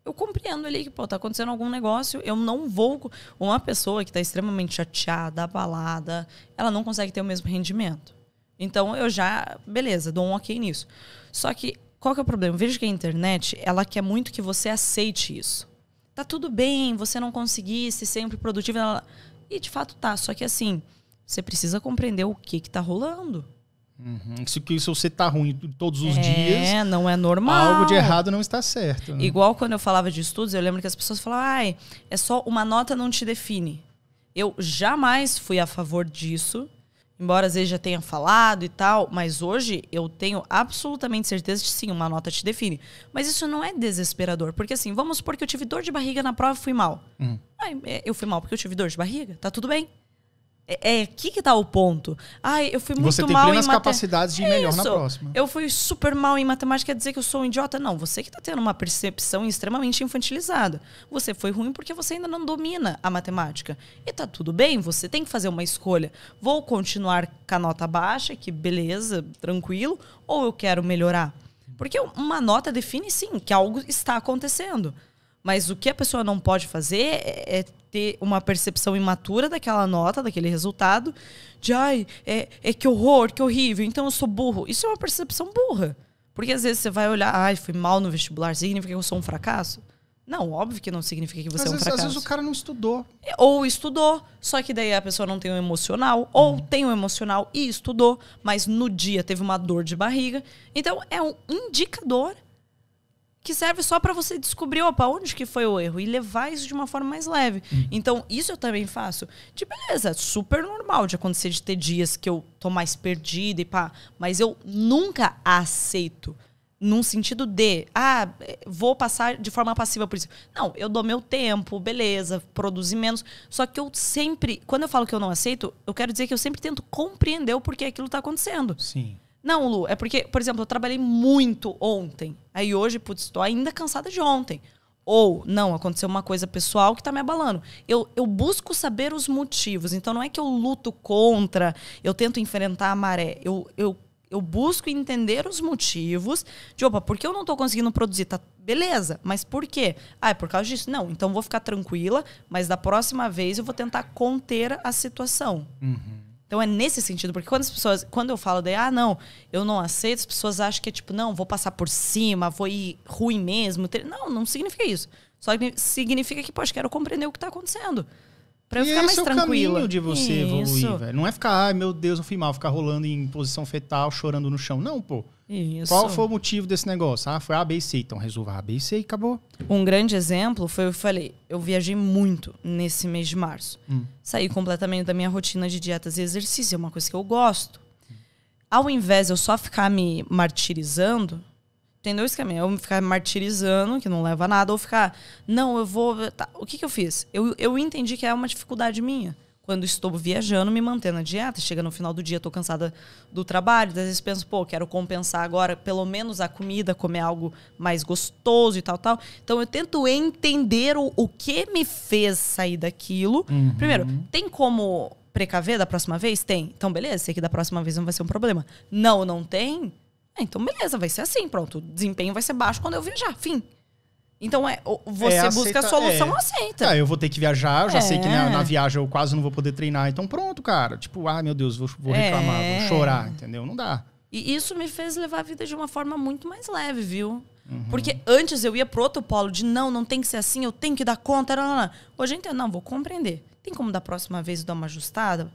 Eu compreendo ali que, pô, tá acontecendo algum negócio, eu não vou. Uma pessoa que tá extremamente chateada, abalada, ela não consegue ter o mesmo rendimento. Então eu já, beleza, dou um ok nisso. Só que qual que é o problema? Veja que a internet, ela quer muito que você aceite isso. Tá tudo bem, você não conseguir ser sempre produtivo. Ela... E de fato tá, só que assim, você precisa compreender o que que tá rolando. Uhum. Se, se você tá ruim todos os é, dias. É, não é normal. Algo de errado não está certo. Né? Igual quando eu falava de estudos, eu lembro que as pessoas falavam, ai, é só uma nota não te define. Eu jamais fui a favor disso embora às vezes já tenha falado e tal, mas hoje eu tenho absolutamente certeza que sim, uma nota te define. Mas isso não é desesperador, porque assim, vamos supor que eu tive dor de barriga na prova e fui mal. Hum. Ai, é, eu fui mal porque eu tive dor de barriga, tá tudo bem. É, é aqui que está o ponto. Ai, eu fui muito mal em matemática. Você tem capacidades de ir é melhor isso. na próxima. Eu fui super mal em matemática, quer dizer que eu sou um idiota? Não, você que está tendo uma percepção extremamente infantilizada. Você foi ruim porque você ainda não domina a matemática. E tá tudo bem, você tem que fazer uma escolha. Vou continuar com a nota baixa, que beleza, tranquilo, ou eu quero melhorar? Porque uma nota define sim que algo está acontecendo. Mas o que a pessoa não pode fazer é, é ter uma percepção imatura daquela nota, daquele resultado, de ai, é, é que horror, que horrível, então eu sou burro. Isso é uma percepção burra. Porque às vezes você vai olhar, ai, fui mal no vestibular, significa que eu sou um fracasso? Não, óbvio que não significa que você às é um vezes, fracasso. Às vezes o cara não estudou. É, ou estudou, só que daí a pessoa não tem o um emocional, ou hum. tem o um emocional e estudou, mas no dia teve uma dor de barriga. Então é um indicador que serve só para você descobrir, opa, onde que foi o erro e levar isso de uma forma mais leve. Uhum. Então, isso eu também faço. De beleza, super normal de acontecer de ter dias que eu tô mais perdida e pá, mas eu nunca aceito num sentido de, ah, vou passar de forma passiva por isso. Não, eu dou meu tempo, beleza, produzi menos. Só que eu sempre, quando eu falo que eu não aceito, eu quero dizer que eu sempre tento compreender o porquê aquilo tá acontecendo. Sim. Não, Lu, é porque, por exemplo, eu trabalhei muito ontem. Aí hoje, putz, estou ainda cansada de ontem. Ou, não, aconteceu uma coisa pessoal que está me abalando. Eu, eu busco saber os motivos. Então, não é que eu luto contra, eu tento enfrentar a maré. Eu, eu, eu busco entender os motivos de, opa, por que eu não estou conseguindo produzir? Tá, beleza, mas por quê? Ah, é por causa disso? Não, então vou ficar tranquila, mas da próxima vez eu vou tentar conter a situação. Uhum. Então é nesse sentido, porque quando as pessoas, quando eu falo de ah, não, eu não aceito, as pessoas acham que é tipo, não, vou passar por cima, vou ir ruim mesmo. Não, não significa isso. Só significa que, poxa, quero compreender o que está acontecendo. Pra eu e ficar mais é tranquila. É o caminho de você isso. evoluir, velho. Não é ficar, ai meu Deus, eu fui mal, ficar rolando em posição fetal, chorando no chão. Não, pô. Isso. Qual foi o motivo desse negócio? Ah, foi A, ABC, Então resolva A, ABC e acabou. Um grande exemplo foi, eu falei, eu viajei muito nesse mês de março. Hum. Saí completamente da minha rotina de dietas e exercício, é uma coisa que eu gosto. Hum. Ao invés de eu só ficar me martirizando, tem dois caminhos. É eu ficar martirizando, que não leva a nada, ou ficar, não, eu vou. Tá. O que, que eu fiz? Eu, eu entendi que é uma dificuldade minha quando estou viajando, me mantendo na dieta. Chega no final do dia, estou cansada do trabalho, às vezes penso, pô, quero compensar agora pelo menos a comida, comer algo mais gostoso e tal, tal. Então eu tento entender o, o que me fez sair daquilo. Uhum. Primeiro, tem como precaver da próxima vez? Tem. Então, beleza, sei que da próxima vez não vai ser um problema. Não, não tem? É, então, beleza, vai ser assim, pronto. O desempenho vai ser baixo quando eu viajar, fim. Então é, é você é, busca a solução, é. aceita. Ah, eu vou ter que viajar, eu já é. sei que na, é. na, viagem eu quase não vou poder treinar. Então pronto, cara. Tipo, ah, meu Deus, vou, vou é. reclamar, vou chorar, entendeu? Não dá. E isso me fez levar a vida de uma forma muito mais leve, viu? Uhum. Porque antes eu ia pro outro polo de não, não tem que ser assim, eu tenho que dar conta. Não, não, não. Hoje eu não, vou compreender. Tem como da próxima vez eu dar uma ajustada?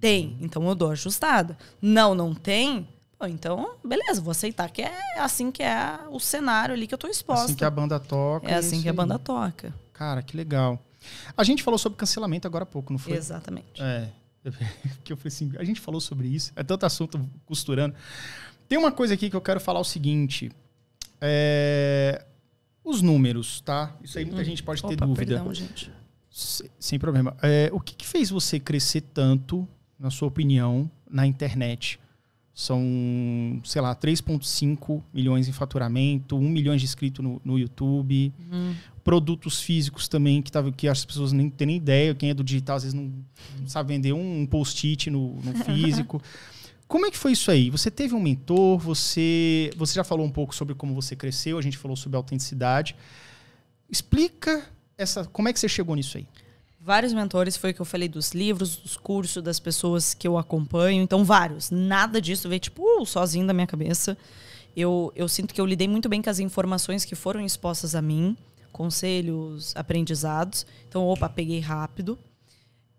Tem, então eu dou ajustada. Não, não tem? então, beleza, vou aceitar que é assim que é o cenário ali que eu tô exposto. Assim que a banda toca. É assim que a banda toca. Cara, que legal. A gente falou sobre cancelamento agora há pouco, não foi? Exatamente. É. Que eu falei assim, a gente falou sobre isso, é tanto assunto costurando. Tem uma coisa aqui que eu quero falar o seguinte. É, os números, tá? Isso aí muita hum. gente pode Opa, ter dúvida. Perdão, gente. Sem, sem problema. É, o que, que fez você crescer tanto, na sua opinião, na internet? são, sei lá, 3,5 milhões em faturamento, 1 milhão de inscritos no, no YouTube, uhum. produtos físicos também, que, tava, que as pessoas nem têm nem ideia, quem é do digital às vezes não, não sabe vender um, um post-it no, no físico. Como é que foi isso aí? Você teve um mentor, você, você já falou um pouco sobre como você cresceu, a gente falou sobre autenticidade. Explica essa, como é que você chegou nisso aí? vários mentores, foi o que eu falei dos livros, dos cursos, das pessoas que eu acompanho, então vários. Nada disso veio tipo uh, sozinho da minha cabeça. Eu, eu sinto que eu lidei muito bem com as informações que foram expostas a mim, conselhos, aprendizados. Então, opa, peguei rápido.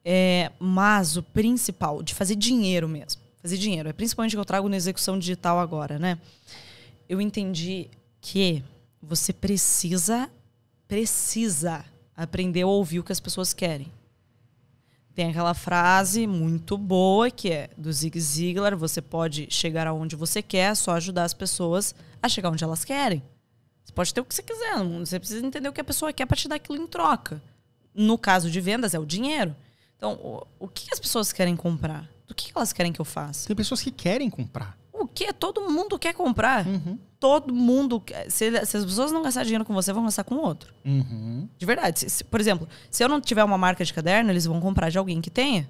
É, mas o principal, de fazer dinheiro mesmo. Fazer dinheiro. É principalmente o que eu trago na execução digital agora, né? Eu entendi que você precisa, precisa aprender a ouvir o que as pessoas querem. Tem aquela frase muito boa que é do Zig Ziglar: você pode chegar aonde você quer, é só ajudar as pessoas a chegar onde elas querem. Você pode ter o que você quiser, você precisa entender o que a pessoa quer para te dar aquilo em troca. No caso de vendas, é o dinheiro. Então, o, o que as pessoas querem comprar? Do que elas querem que eu faça? Tem pessoas que querem comprar. O que? Todo mundo quer comprar. Uhum todo mundo. Se, se, as pessoas não gastar dinheiro com você, vão gastar com outro. Uhum. De verdade. Se, se, por exemplo, se eu não tiver uma marca de caderno, eles vão comprar de alguém que tenha.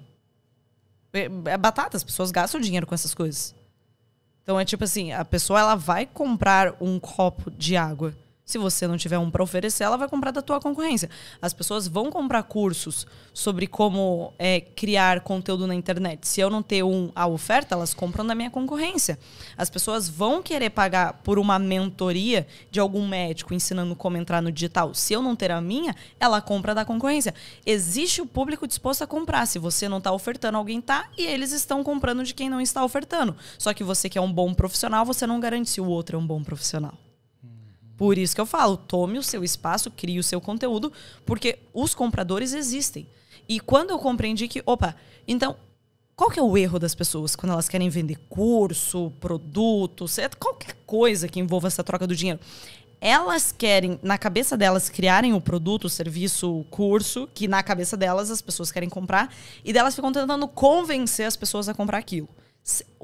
É, é batata, as pessoas gastam dinheiro com essas coisas. Então é tipo assim, a pessoa ela vai comprar um copo de água. Se você não tiver um para oferecer, ela vai comprar da tua concorrência. As pessoas vão comprar cursos sobre como é, criar conteúdo na internet. Se eu não ter um a oferta, elas compram da minha concorrência. As pessoas vão querer pagar por uma mentoria de algum médico ensinando como entrar no digital. Se eu não ter a minha, ela compra da concorrência. Existe o público disposto a comprar. Se você não está ofertando, alguém está e eles estão comprando de quem não está ofertando. Só que você que é um bom profissional, você não garante se o outro é um bom profissional. Por isso que eu falo, tome o seu espaço, crie o seu conteúdo, porque os compradores existem. E quando eu compreendi que, opa, então, qual que é o erro das pessoas quando elas querem vender curso, produto, certo? qualquer coisa que envolva essa troca do dinheiro? Elas querem, na cabeça delas, criarem o produto, o serviço, o curso, que na cabeça delas as pessoas querem comprar, e delas ficam tentando convencer as pessoas a comprar aquilo.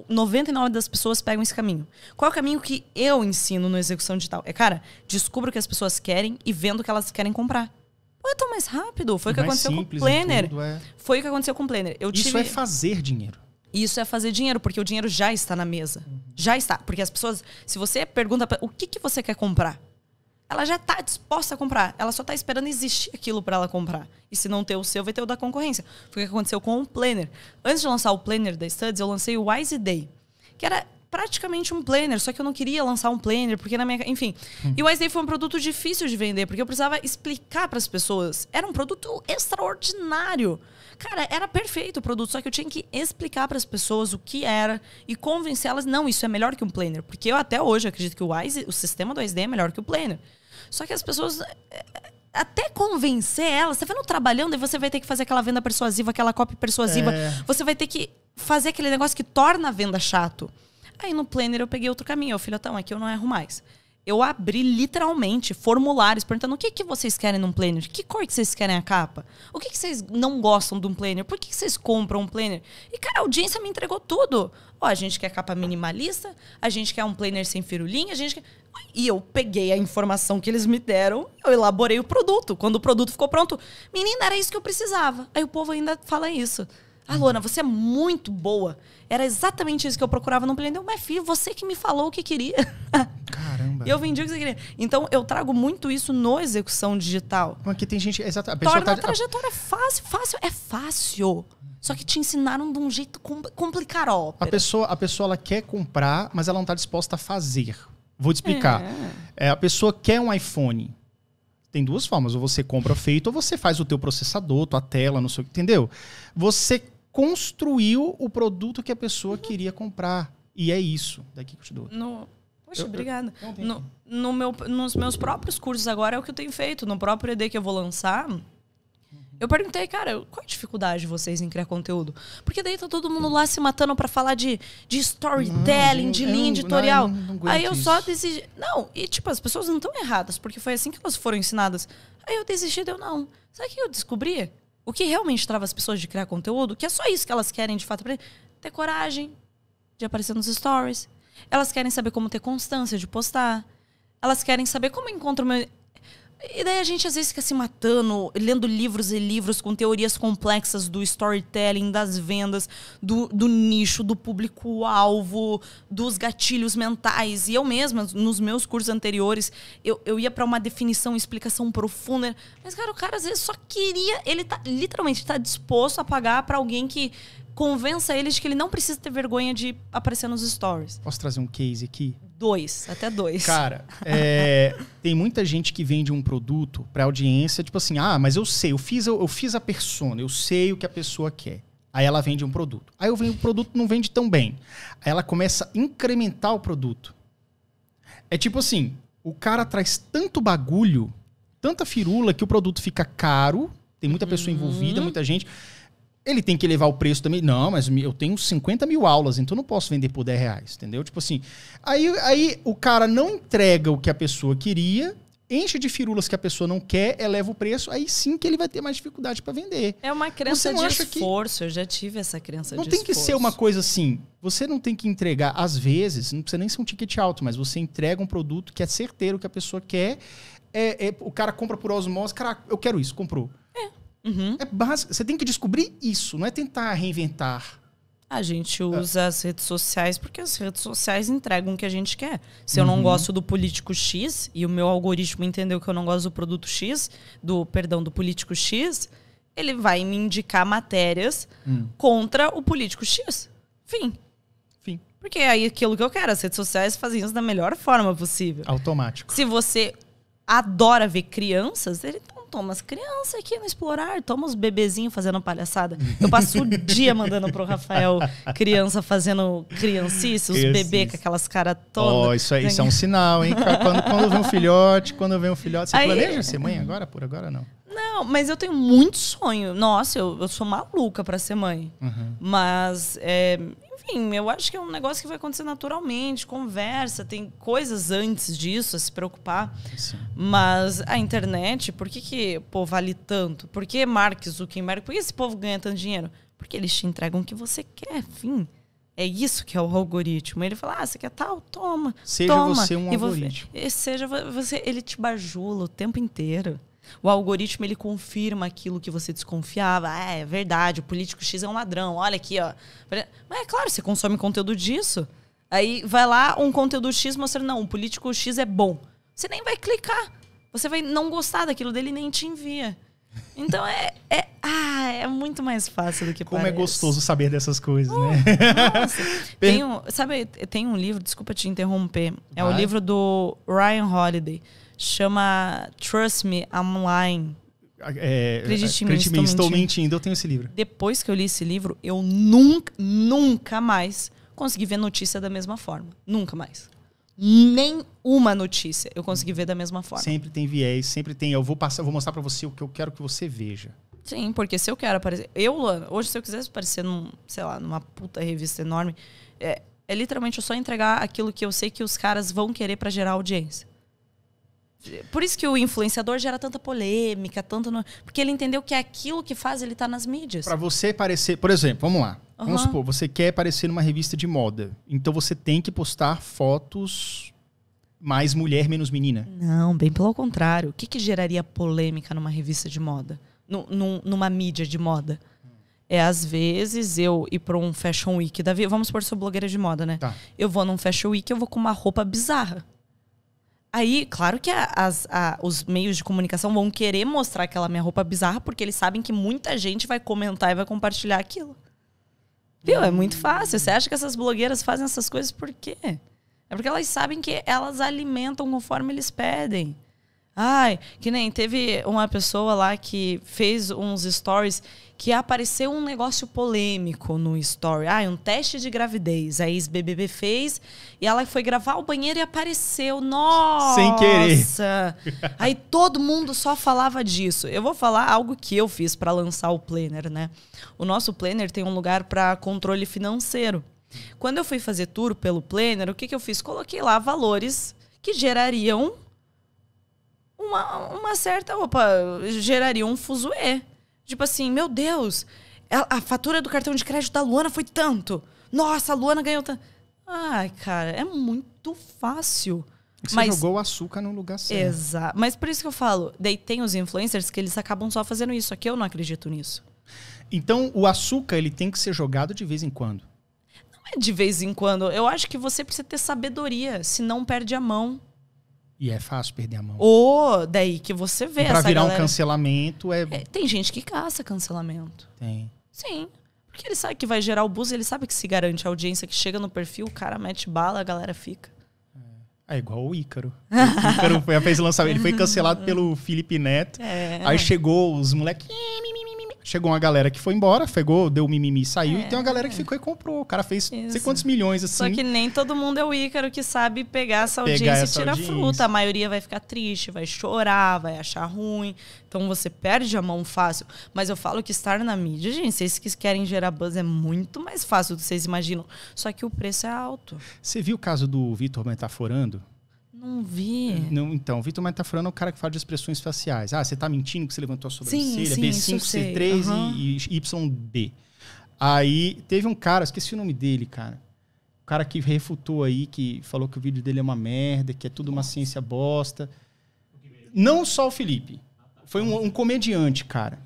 99 das pessoas pegam esse caminho. Qual é o caminho que eu ensino no execução digital? É, cara, descubra o que as pessoas querem e vendo o que elas querem comprar. Pô, é tão mais rápido. Foi o que aconteceu com o Planner. Tudo, é... Foi o que aconteceu com o Planner. Eu Isso tive... é fazer dinheiro. Isso é fazer dinheiro, porque o dinheiro já está na mesa. Uhum. Já está. Porque as pessoas, se você pergunta o que, que você quer comprar, ela já está disposta a comprar. Ela só está esperando existir aquilo para ela comprar. E se não ter o seu, vai ter o da concorrência. Foi o que aconteceu com o planner. Antes de lançar o planner da Studs, eu lancei o Wise Day, que era praticamente um planner, só que eu não queria lançar um planner, porque na minha. Enfim. Hum. E o Wise Day foi um produto difícil de vender, porque eu precisava explicar para as pessoas. Era um produto extraordinário. Cara, era perfeito o produto, só que eu tinha que explicar para as pessoas o que era e convencê-las, não, isso é melhor que um planner. Porque eu até hoje acredito que o Wise, o sistema do d é melhor que o planner. Só que as pessoas. É, é, até convencer elas, você vai no trabalhando e você vai ter que fazer aquela venda persuasiva, aquela copy persuasiva. É. Você vai ter que fazer aquele negócio que torna a venda chato. Aí no planner eu peguei outro caminho. Eu, filhotão, aqui eu não erro mais eu abri literalmente formulários perguntando o que, que vocês querem num planner, que cor que vocês querem a capa, o que, que vocês não gostam de um planner, por que, que vocês compram um planner. E, cara, a audiência me entregou tudo. Ó, a gente quer capa minimalista, a gente quer um planner sem firulinha, a gente quer... E eu peguei a informação que eles me deram, eu elaborei o produto. Quando o produto ficou pronto, menina, era isso que eu precisava. Aí o povo ainda fala isso. Ah, Luana, você é muito boa. Era exatamente isso que eu procurava no Plendeu. Mas, filho, você que me falou o que queria. Caramba. eu vendi o que você queria. Então, eu trago muito isso no execução digital. Que tem gente. Exato, a pessoa Torna tá... a trajetória fácil, fácil. É fácil. Só que te ensinaram de um jeito complicar a ópera. A pessoa, a pessoa ela quer comprar, mas ela não está disposta a fazer. Vou te explicar. É. É, a pessoa quer um iPhone. Tem duas formas. Ou você compra feito, ou você faz o teu processador, tua tela, não sei o que. Entendeu? Você construiu o produto que a pessoa queria comprar. E é isso daqui que eu te dou. No... Poxa, obrigada. no, no meu, nos meus próprios cursos agora é o que eu tenho feito. No próprio ED que eu vou lançar, eu perguntei, cara, qual a dificuldade de vocês em criar conteúdo? Porque daí tá todo mundo lá se matando para falar de, de storytelling, não, de linha editorial. Não, não, Aí eu só desisti. Não, e tipo, as pessoas não estão erradas, porque foi assim que elas foram ensinadas. Aí eu desisti, deu não. Sabe o que eu descobri? O que realmente trava as pessoas de criar conteúdo, que é só isso que elas querem de fato, ter coragem de aparecer nos stories. Elas querem saber como ter constância de postar. Elas querem saber como encontro meu e daí a gente às vezes fica se matando, lendo livros e livros com teorias complexas do storytelling, das vendas, do, do nicho, do público-alvo, dos gatilhos mentais. E eu mesma, nos meus cursos anteriores, eu, eu ia para uma definição, explicação profunda. Mas, cara, o cara às vezes só queria. Ele tá literalmente tá disposto a pagar para alguém que convença eles que ele não precisa ter vergonha de aparecer nos stories. Posso trazer um case aqui? Dois, até dois. Cara, é, tem muita gente que vende um produto para audiência, tipo assim, ah, mas eu sei, eu fiz, eu, eu, fiz a persona, eu sei o que a pessoa quer. Aí ela vende um produto. Aí eu o produto não vende tão bem. Aí ela começa a incrementar o produto. É tipo assim, o cara traz tanto bagulho, tanta firula que o produto fica caro, tem muita pessoa envolvida, uhum. muita gente ele tem que elevar o preço também. Não, mas eu tenho 50 mil aulas, então eu não posso vender por 10 reais, entendeu? Tipo assim, aí, aí o cara não entrega o que a pessoa queria, enche de firulas que a pessoa não quer, eleva o preço, aí sim que ele vai ter mais dificuldade para vender. É uma crença de esforço, que... eu já tive essa crença não de esforço. Não tem que ser uma coisa assim, você não tem que entregar, às vezes, não precisa nem ser um ticket alto, mas você entrega um produto que é certeiro que a pessoa quer, é, é o cara compra por osmose, cara, eu quero isso, comprou. Uhum. É básico. Você tem que descobrir isso, não é tentar reinventar. A gente ah. usa é. as redes sociais porque as redes sociais entregam o que a gente quer. Se eu não uhum. gosto do político X e o meu algoritmo entendeu que eu não gosto do produto X, do perdão, do político X, ele vai me indicar matérias hum. contra o político X. Fim. Fim. Porque é aquilo que eu quero. As redes sociais fazem isso da melhor forma possível. Automático. Se você adora ver crianças, ele tá toma as crianças aqui no explorar, toma os bebezinhos fazendo palhaçada. Eu passo o dia mandando pro Rafael criança fazendo criancice, os bebês com aquelas caras todas. Oh, isso aí, isso é um sinal, hein? Quando, quando vem um filhote, quando vem um filhote. Você aí, planeja ser mãe agora? Por agora não. Não, mas eu tenho muito sonho. Nossa, eu, eu sou maluca para ser mãe. Uhum. Mas é, enfim, eu acho que é um negócio que vai acontecer naturalmente, conversa, tem coisas antes disso a se preocupar. Sim. Mas a internet, por que, que pô, vale tanto? Por que Mark Zuckerberg, por que esse povo ganha tanto dinheiro? Porque eles te entregam o que você quer, fim. É isso que é o algoritmo. Ele fala, ah, você quer tal? Toma. Seja toma. você um algoritmo. Você, seja você, ele te bajula o tempo inteiro. O algoritmo ele confirma aquilo que você desconfiava. Ah, é verdade, o político X é um ladrão. Olha aqui, ó. Mas é claro, você consome conteúdo disso. Aí vai lá um conteúdo X mostrando, não, o político X é bom. Você nem vai clicar. Você vai não gostar daquilo dele e nem te envia. Então é, é, ah, é muito mais fácil do que Como é parece. é gostoso saber dessas coisas, uh, né? Nossa. tem um, sabe, tem um livro, desculpa te interromper. É o livro do Ryan Holiday chama Trust Me, I'm Lying. É, Acredite, é, me, estou, estou mentindo. mentindo. Eu tenho esse livro. Depois que eu li esse livro, eu nunca, nunca mais consegui ver notícia da mesma forma. Nunca mais. Nem uma notícia eu consegui uhum. ver da mesma forma. Sempre tem viés, sempre tem. Eu vou passar, vou mostrar para você o que eu quero que você veja. Sim, porque se eu quero aparecer. Eu, Luana, hoje, se eu quisesse aparecer num, sei lá, numa puta revista enorme, é, é literalmente eu só entregar aquilo que eu sei que os caras vão querer para gerar audiência. Por isso que o influenciador gera tanta polêmica, tanto. No... Porque ele entendeu que é aquilo que faz ele estar tá nas mídias. Para você parecer. Por exemplo, vamos lá. Uhum. Vamos supor, você quer aparecer numa revista de moda. Então você tem que postar fotos mais mulher, menos menina. Não, bem pelo contrário. O que, que geraria polêmica numa revista de moda? no num, numa mídia de moda? É, às vezes, eu ir para um Fashion Week da vida. Vamos supor, sou blogueira de moda, né? Tá. Eu vou num Fashion Week, eu vou com uma roupa bizarra. Aí, claro que as, a, os meios de comunicação vão querer mostrar aquela é minha roupa bizarra, porque eles sabem que muita gente vai comentar e vai compartilhar aquilo. Viu? É muito fácil. Você acha que essas blogueiras fazem essas coisas por quê? É porque elas sabem que elas alimentam conforme eles pedem. Ai, que nem teve uma pessoa lá que fez uns stories que apareceu um negócio polêmico no story. Ah, é um teste de gravidez. A ex-BBB fez e ela foi gravar o banheiro e apareceu. Nossa! Sem querer. Aí todo mundo só falava disso. Eu vou falar algo que eu fiz para lançar o planner, né? O nosso planner tem um lugar para controle financeiro. Quando eu fui fazer tour pelo planner, o que, que eu fiz? Coloquei lá valores que gerariam uma, uma certa. Opa, geraria um fuzuê. Tipo assim, meu Deus, a, a fatura do cartão de crédito da Luana foi tanto. Nossa, a Luana ganhou tanto. Ai, cara, é muito fácil. É você mas, jogou o açúcar no lugar certo. Exato. Mas por isso que eu falo, daí tem os influencers que eles acabam só fazendo isso. Aqui eu não acredito nisso. Então, o açúcar, ele tem que ser jogado de vez em quando. Não é de vez em quando. Eu acho que você precisa ter sabedoria, senão perde a mão. E é fácil perder a mão. Ou daí que você vê e pra essa virar galera... um cancelamento é... é... Tem gente que caça cancelamento. Tem. Sim. Porque ele sabe que vai gerar o buzz, ele sabe que se garante a audiência que chega no perfil, o cara mete bala, a galera fica. É, é igual o Ícaro. O Ícaro foi, fez lançamento, ele foi cancelado pelo Felipe Neto. É. Aí chegou os moleques, chegou uma galera que foi embora, pegou, deu mimimi e saiu. É, e tem uma galera que ficou e comprou. O cara fez isso. sei quantos milhões, assim. Só que nem todo mundo é o Ícaro que sabe pegar essa audiência pegar essa e tirar fruta. A maioria vai ficar triste, vai chorar, vai achar ruim. Então você perde a mão fácil. Mas eu falo que estar na mídia, gente, vocês que querem gerar buzz é muito mais fácil do que vocês imaginam. Só que o preço é alto. Você viu o caso do Vitor Metaforando? Não vi. Não, então, Vitor tá falando é o cara que fala de expressões faciais. Ah, você tá mentindo que você levantou a sobrancelha, sim, sim, B5, C3 uhum. e, e YB. Aí teve um cara, esqueci o nome dele, cara. O cara que refutou aí, que falou que o vídeo dele é uma merda, que é tudo uma ciência bosta. Não só o Felipe. Foi um, um comediante, cara.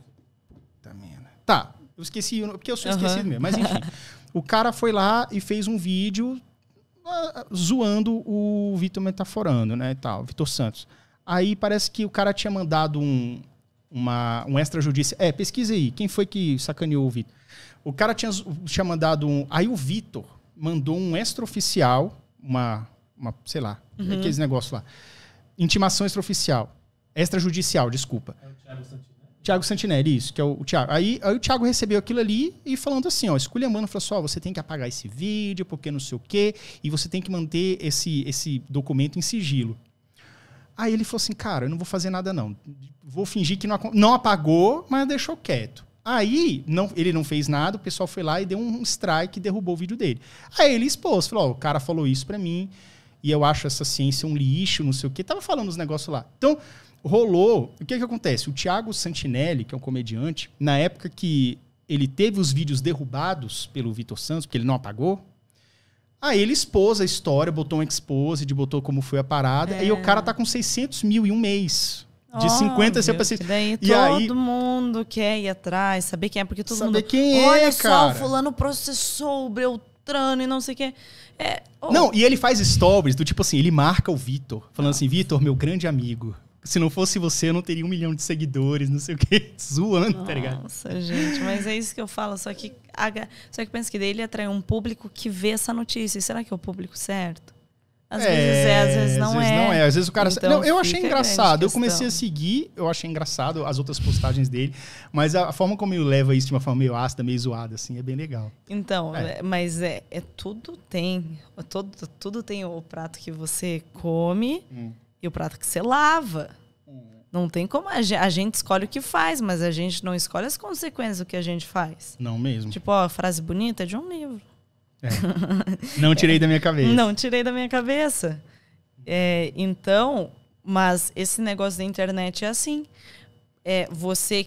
Puta merda. Tá, eu esqueci, porque eu sou uhum. esquecido mesmo, mas enfim. o cara foi lá e fez um vídeo ah, zoando o Vitor Metaforando, né, e tal, Vitor Santos. Aí parece que o cara tinha mandado um, uma, um extrajudício. É, pesquisa aí, quem foi que sacaneou o Vitor? O cara tinha, tinha mandado um... Aí o Vitor mandou um extraoficial, uma, uma sei lá, uhum. aqueles negócios lá. Intimação extraoficial. Extrajudicial, desculpa. É o Thiago Santino. Tiago Santinelli, isso, que é o, o Tiago. Aí, aí o Tiago recebeu aquilo ali e falando assim, ó, esculhambando, falou assim, ó, você tem que apagar esse vídeo, porque não sei o quê, e você tem que manter esse, esse documento em sigilo. Aí ele falou assim, cara, eu não vou fazer nada não. Vou fingir que não, não apagou, mas deixou quieto. Aí não, ele não fez nada, o pessoal foi lá e deu um strike e derrubou o vídeo dele. Aí ele expôs, falou, ó, o cara falou isso pra mim, e eu acho essa ciência um lixo, não sei o quê. Tava falando os negócios lá. Então, rolou. O que que acontece? O Thiago Santinelli, que é um comediante, na época que ele teve os vídeos derrubados pelo Vitor Santos, porque ele não apagou. Aí ele expôs a história, botou um exposed, botou como foi a parada. É. E o é. cara tá com 600 mil em um mês. De oh, 50 a 100%. Daí e todo aí, mundo quer ir atrás, saber quem é, porque todo saber mundo. Quem é, Olha é, só, cara. fulano processou o Beltrano e não sei o quê. É, oh. Não, e ele faz stories do tipo assim, ele marca o Vitor, falando ah. assim, Vitor, meu grande amigo se não fosse você, eu não teria um milhão de seguidores, não sei o quê, zoando, Nossa, tá ligado? Nossa, gente, mas é isso que eu falo. Só que, só que pensa que dele atrai um público que vê essa notícia. E será que é o público certo? Às é, vezes é, às vezes não às vezes é. Não é. Às vezes o cara. Então, não, eu achei engraçado. Eu comecei a seguir, eu achei engraçado as outras postagens dele, mas a, forma como ele leva isso de uma forma meio ácida, meio zoada, assim, é bem legal. Então, é. é mas é, é tudo tem. É todo, tudo tem o prato que você come. Hum e o prato que você lava. Não tem como. A gente escolhe o que faz, mas a gente não escolhe as consequências do que a gente faz. Não mesmo. Tipo, ó, a frase bonita é de um livro. É. Não tirei é. da minha cabeça. Não tirei da minha cabeça. É, então, mas esse negócio da internet é assim. É, você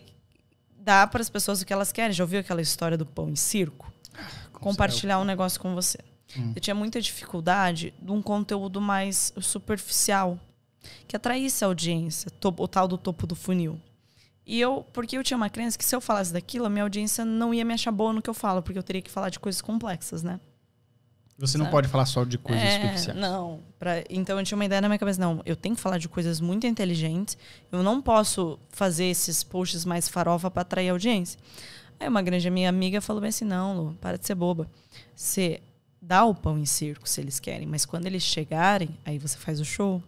dá para as pessoas o que elas querem. Já ouviu aquela história do pão em circo? Com Compartilhar céu. um negócio com você. Hum. Eu tinha muita dificuldade de um conteúdo mais superficial que atraísse a audiência, o tal do topo do funil. E eu, porque eu tinha uma crença que se eu falasse daquilo, a minha audiência não ia me achar boa no que eu falo, porque eu teria que falar de coisas complexas, né? Você Sabe? não pode falar só de coisas é, superficiais. Não. Pra, então eu tinha uma ideia na minha cabeça, não, eu tenho que falar de coisas muito inteligentes, eu não posso fazer esses posts mais farofa para atrair a audiência. Aí uma grande minha amiga falou bem assim: não, Lu, para de ser boba. Você dá o pão em circo se eles querem, mas quando eles chegarem, aí você faz o show.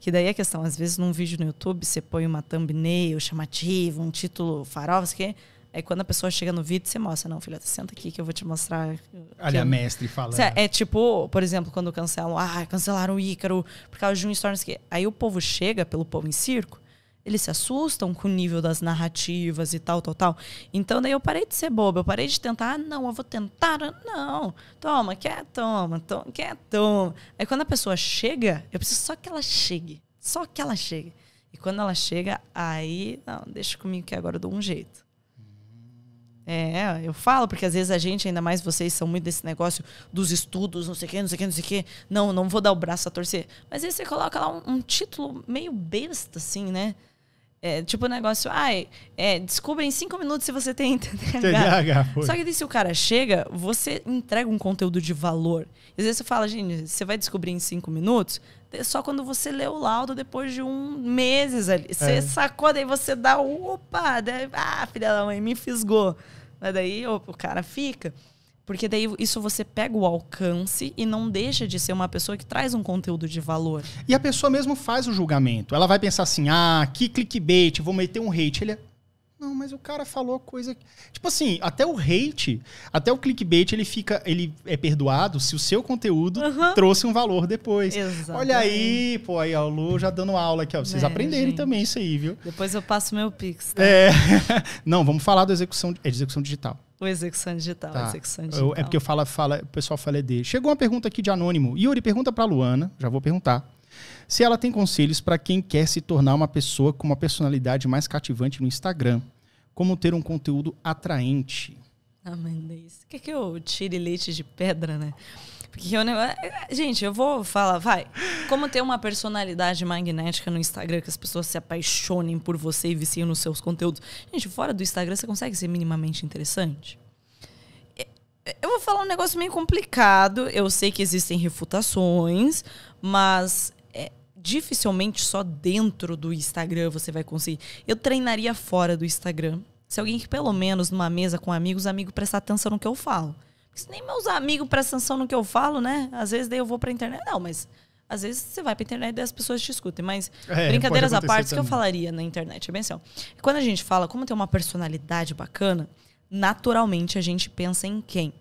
Que daí é a questão, às vezes num vídeo no YouTube você põe uma thumbnail chamativa, um título farofa, que Aí quando a pessoa chega no vídeo, você mostra, não, filha, senta aqui que eu vou te mostrar. Olha, eu... mestre falando. É, é tipo, por exemplo, quando cancelam, ah, cancelaram o Ícaro por causa de um stories que. Aí o povo chega pelo povo em circo eles se assustam com o nível das narrativas e tal, tal, tal. Então daí eu parei de ser boba, eu parei de tentar, ah, não, eu vou tentar, ah, não, toma, quer, toma, toma quer, toma. Aí quando a pessoa chega, eu preciso só que ela chegue, só que ela chegue. E quando ela chega, aí, não, deixa comigo que agora eu dou um jeito. É, eu falo, porque às vezes a gente, ainda mais vocês, são muito desse negócio dos estudos, não sei o quê, não sei o quê, não sei o Não, não vou dar o braço a torcer. Mas aí você coloca lá um, um título meio besta, assim, né? É, tipo o negócio, ai, é, descubra em cinco minutos se você tem TDAH. Só que se o cara chega, você entrega um conteúdo de valor. Às vezes você fala, gente, você vai descobrir em cinco minutos? Só quando você lê o laudo depois de um meses ali. É. Você é. sacou, daí você dá, opa, daí, ah, filha da mãe, me fisgou. Mas daí o cara fica. Porque daí isso você pega o alcance e não deixa de ser uma pessoa que traz um conteúdo de valor. E a pessoa mesmo faz o julgamento. Ela vai pensar assim: ah, que clickbait, vou meter um hate. Ele é. Não, mas o cara falou coisa. Tipo assim, até o hate, até o clickbait, ele fica. Ele é perdoado se o seu conteúdo uhum. trouxe um valor depois. Exatamente. Olha aí, pô, aí, ó, o Lu já dando aula aqui, ó. Vocês é, aprenderem gente. também isso aí, viu? Depois eu passo meu Pix, tá? É. Não, vamos falar da execução. É de execução digital. O execução digital, tá. execução digital. é porque eu falo, fala, o pessoal fala é de Chegou uma pergunta aqui de anônimo. Yuri, pergunta para Luana, já vou perguntar. Se ela tem conselhos para quem quer se tornar uma pessoa com uma personalidade mais cativante no Instagram, como ter um conteúdo atraente? Ah, mas isso. Quer que eu tire leite de pedra, né? Porque eu. É, é, gente, eu vou falar, vai. Como ter uma personalidade magnética no Instagram, que as pessoas se apaixonem por você e viciem nos seus conteúdos. Gente, fora do Instagram, você consegue ser minimamente interessante? É, eu vou falar um negócio meio complicado. Eu sei que existem refutações, mas dificilmente só dentro do Instagram você vai conseguir. Eu treinaria fora do Instagram. Se alguém que, pelo menos, numa mesa com amigos, amigo prestar atenção no que eu falo nem meus amigos prestam atenção no que eu falo, né? Às vezes daí eu vou pra internet. Não, mas às vezes você vai pra internet e daí as pessoas te escutem. Mas é, brincadeiras à parte, o que eu falaria na internet é bem assim, ó. Quando a gente fala como ter uma personalidade bacana, naturalmente a gente pensa em quem?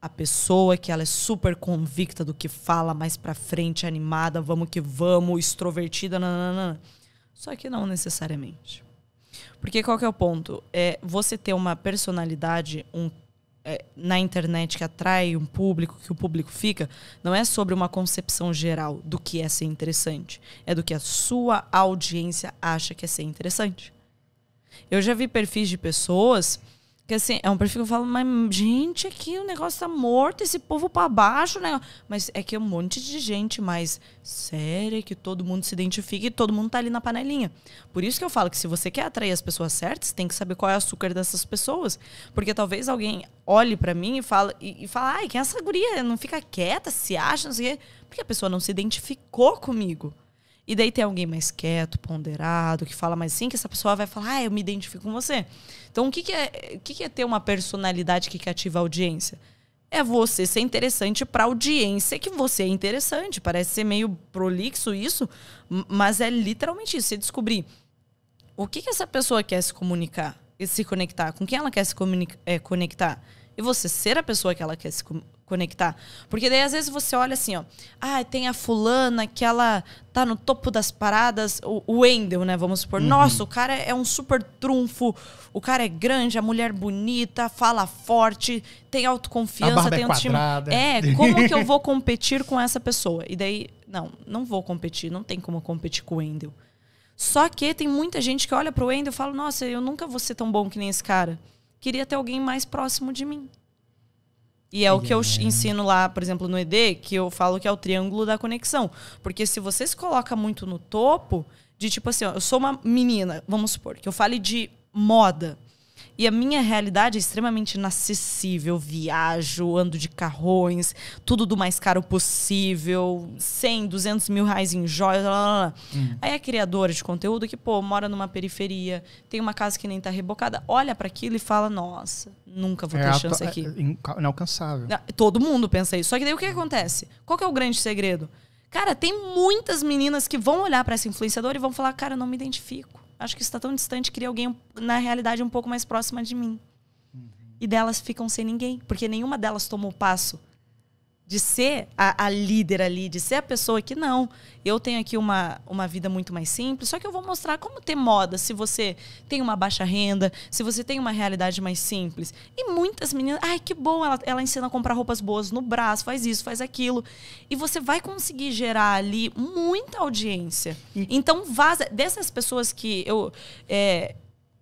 A pessoa que ela é super convicta do que fala, mais pra frente, animada, vamos que vamos, extrovertida, nananana. Só que não necessariamente. Porque qual que é o ponto? É você ter uma personalidade, um é, na internet que atrai um público, que o público fica, não é sobre uma concepção geral do que é ser interessante. É do que a sua audiência acha que é ser interessante. Eu já vi perfis de pessoas que assim, é um perfil que eu falo, mas gente, aqui o negócio tá morto, esse povo pra baixo, né? Mas é que é um monte de gente mais séria, que todo mundo se identifica e todo mundo tá ali na panelinha. Por isso que eu falo que se você quer atrair as pessoas certas, tem que saber qual é o açúcar dessas pessoas. Porque talvez alguém olhe para mim e fala, e, e fala, ai, quem é essa guria? Não fica quieta, se acha, não sei o quê. Porque a pessoa não se identificou comigo. E daí tem alguém mais quieto, ponderado, que fala mais sim, que essa pessoa vai falar, ah, eu me identifico com você. Então, o que, que, é, o que, que é ter uma personalidade que cativa a audiência? É você ser interessante para a audiência que você é interessante. Parece ser meio prolixo isso, mas é literalmente isso. Você descobrir o que, que essa pessoa quer se comunicar, e se conectar, com quem ela quer se é, conectar. E você ser a pessoa que ela quer se comunicar conectar. Porque daí às vezes você olha assim, ó, ah, tem a fulana que ela tá no topo das paradas, o, o Wendel, né, vamos supor. Uhum. Nossa, o cara é um super trunfo, o cara é grande, a mulher bonita, fala forte, tem autoconfiança, é tem autoestima. É, é, como que eu vou competir com essa pessoa? E daí, não, não vou competir, não tem como competir com o Wendel. Só que tem muita gente que olha pro Wendel e fala: "Nossa, eu nunca vou ser tão bom que nem esse cara. Queria ter alguém mais próximo de mim." E é o que eu ensino lá, por exemplo, no ED, que eu falo que é o triângulo da conexão. Porque se você se coloca muito no topo, de tipo assim, ó, eu sou uma menina, vamos supor, que eu fale de moda. E a minha realidade é extremamente inacessível. Viajo, ando de carrões, tudo do mais caro possível, 100, 200 mil reais em joias. Blá, blá, blá. Hum. Aí a criadora de conteúdo que, pô, mora numa periferia, tem uma casa que nem tá rebocada, olha para aquilo e fala: nossa, nunca vou é ter chance é, aqui. É inalcançável. Ah, todo mundo pensa isso. Só que daí o que, que acontece? Qual que é o grande segredo? Cara, tem muitas meninas que vão olhar para essa influenciadora e vão falar: cara, eu não me identifico acho que isso está tão distante, queria alguém, na realidade, um pouco mais próxima de mim. Uhum. E delas ficam sem ninguém, porque nenhuma delas tomou o passo de ser a, a, líder ali, de ser a pessoa que não, eu tenho aqui uma, uma vida muito mais simples, só que eu vou mostrar como ter moda se você tem uma baixa renda, se você tem uma realidade mais simples. E muitas meninas, ai que bom, ela, ela ensina a comprar roupas boas no braço, faz isso, faz aquilo. E você vai conseguir gerar ali muita audiência. Então, vaza, dessas pessoas que eu. É,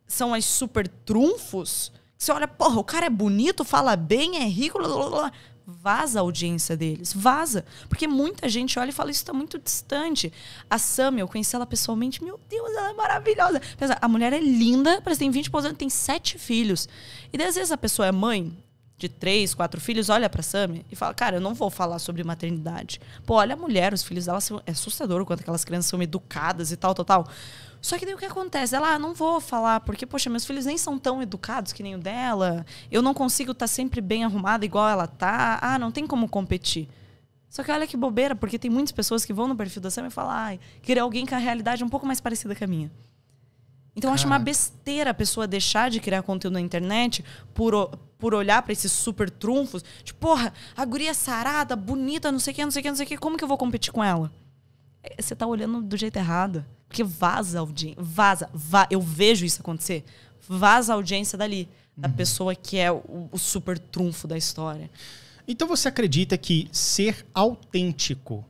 são as super trunfos. Você olha, porra, o cara é bonito, fala bem, é rico, blá, blá, blá vaza a audiência deles, vaza. Porque muita gente olha e fala, isso está muito distante. A Sam, eu conheci ela pessoalmente, meu Deus, ela é maravilhosa. A mulher é linda, parece que tem 20 e poucos anos, tem sete filhos. E às vezes a pessoa é mãe de três, quatro filhos, olha pra Sam e fala, cara, eu não vou falar sobre maternidade. Pô, olha a mulher, os filhos dela, é assustador o quanto aquelas crianças são educadas e tal, tal, tal. Só que daí o que acontece? Ela, ah, não vou falar, porque, poxa, meus filhos nem são tão educados que nem o dela. Eu não consigo estar tá sempre bem arrumada igual ela tá. Ah, não tem como competir. Só que olha que bobeira, porque tem muitas pessoas que vão no perfil da Sam e falam, ah, queria alguém com a realidade um pouco mais parecida com a minha. Então, eu acho uma besteira a pessoa deixar de criar conteúdo na internet por, por olhar para esses super trunfos. Tipo, porra, a guria sarada, bonita, não sei o que, não sei o que, não sei o que, como que eu vou competir com ela? É, você tá olhando do jeito errado. Porque vaza audiência. Vaza, va eu vejo isso acontecer. Vaza a audiência dali. Da uhum. pessoa que é o, o super trunfo da história. Então você acredita que ser autêntico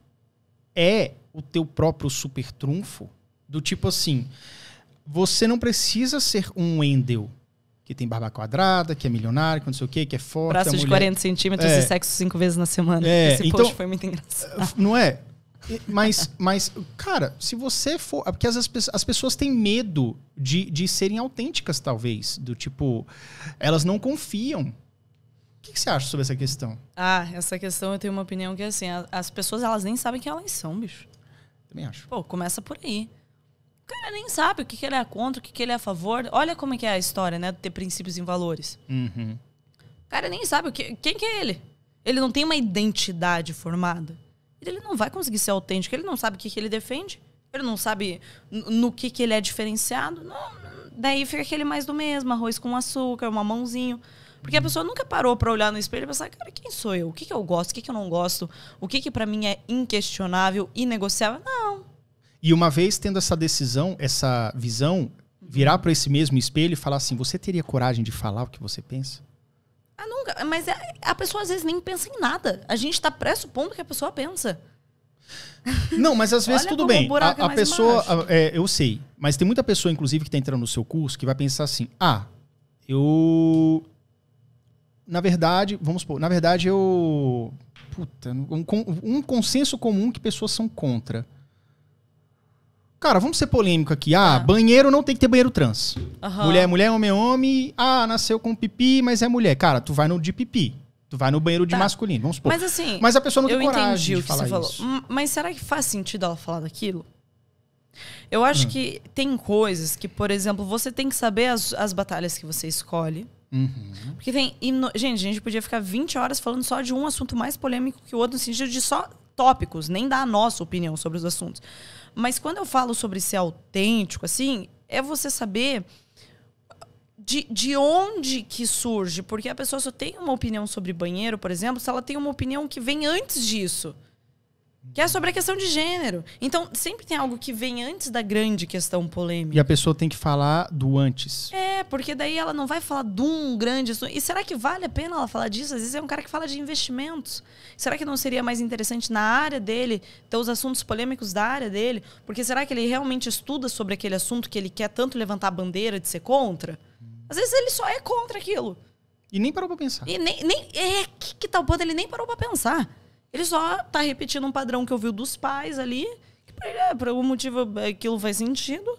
é o teu próprio super trunfo? Do tipo assim, você não precisa ser um Wendel que tem barba quadrada, que é milionário, que não sei o quê, que é forte. Braço é de mulher... 40 centímetros é. e sexo cinco vezes na semana. É. Esse então, post foi muito engraçado. Não é? Mas, mas, cara, se você for. É porque as as pessoas têm medo de, de serem autênticas, talvez. Do tipo, elas não confiam. O que, que, você acha sobre essa questão? Ah, essa questão eu tenho uma opinião que é assim: as pessoas elas nem sabem quem elas são, bicho. Também acho. Pô, começa por aí. O cara nem sabe o que, que ele é contra, o que, que ele é a favor. Olha como é que é a história, né? de Ter princípios e valores. Uhum. O cara nem sabe o que, quem que é ele. Ele não tem uma identidade formada ele não vai conseguir ser autêntico, ele não sabe o que, que ele defende, ele não sabe no que, que ele é diferenciado. Não, daí fica aquele mais do mesmo, arroz com açúcar, uma mamãozinho. Porque a pessoa nunca parou para olhar no espelho e pensar, cara, quem sou eu? O que, que eu gosto? O que, que eu não gosto? O que, que para mim é inquestionável, inegociável? Não. E uma vez tendo essa decisão, essa visão, virar para esse mesmo espelho e falar assim: você teria coragem de falar o que você pensa? Ah, nunca. Mas é, a pessoa às vezes nem pensa em nada. A gente está pressupondo que a pessoa pensa. Não, mas às vezes tudo bem. A, é a pessoa, a, é, eu sei, mas tem muita pessoa, inclusive, que está entrando no seu curso que vai pensar assim: ah, eu. Na verdade, vamos supor, na verdade eu. Puta, um, um consenso comum que pessoas são contra. Cara, vamos ser polêmico aqui. Ah, ah. banheiro não tem que ter banheiro trans. Uhum. Mulher é mulher, homem é homem. Ah, nasceu com pipi, mas é mulher. Cara, tu vai no de pipi. Tu vai no banheiro de tá. masculino, vamos supor. Mas assim. Mas a pessoa não tem eu coragem entendi o que você falou. Isso. Mas será que faz sentido ela falar daquilo? Eu acho uhum. que tem coisas que, por exemplo, você tem que saber as, as batalhas que você escolhe. Uhum. Porque tem. Ino... Gente, a gente podia ficar 20 horas falando só de um assunto mais polêmico que o outro, no sentido de só tópicos, nem dar a nossa opinião sobre os assuntos. Mas quando eu falo sobre ser autêntico, assim, é você saber de, de onde que surge. Porque a pessoa só tem uma opinião sobre banheiro, por exemplo, se ela tem uma opinião que vem antes disso. Que é sobre a questão de gênero. Então, sempre tem algo que vem antes da grande questão polêmica. E a pessoa tem que falar do antes. É, porque daí ela não vai falar de um grande. E será que vale a pena ela falar disso? Às vezes é um cara que fala de investimentos. Será que não seria mais interessante na área dele ter os assuntos polêmicos da área dele? Porque será que ele realmente estuda sobre aquele assunto que ele quer tanto levantar a bandeira de ser contra? Às vezes ele só é contra aquilo. E nem parou pra pensar. E nem, nem é que, que tal ponto ele nem parou pra pensar. Ele só tá repetindo um padrão que eu vi dos pais ali, que pra ele, é, por algum motivo, é, aquilo faz sentido.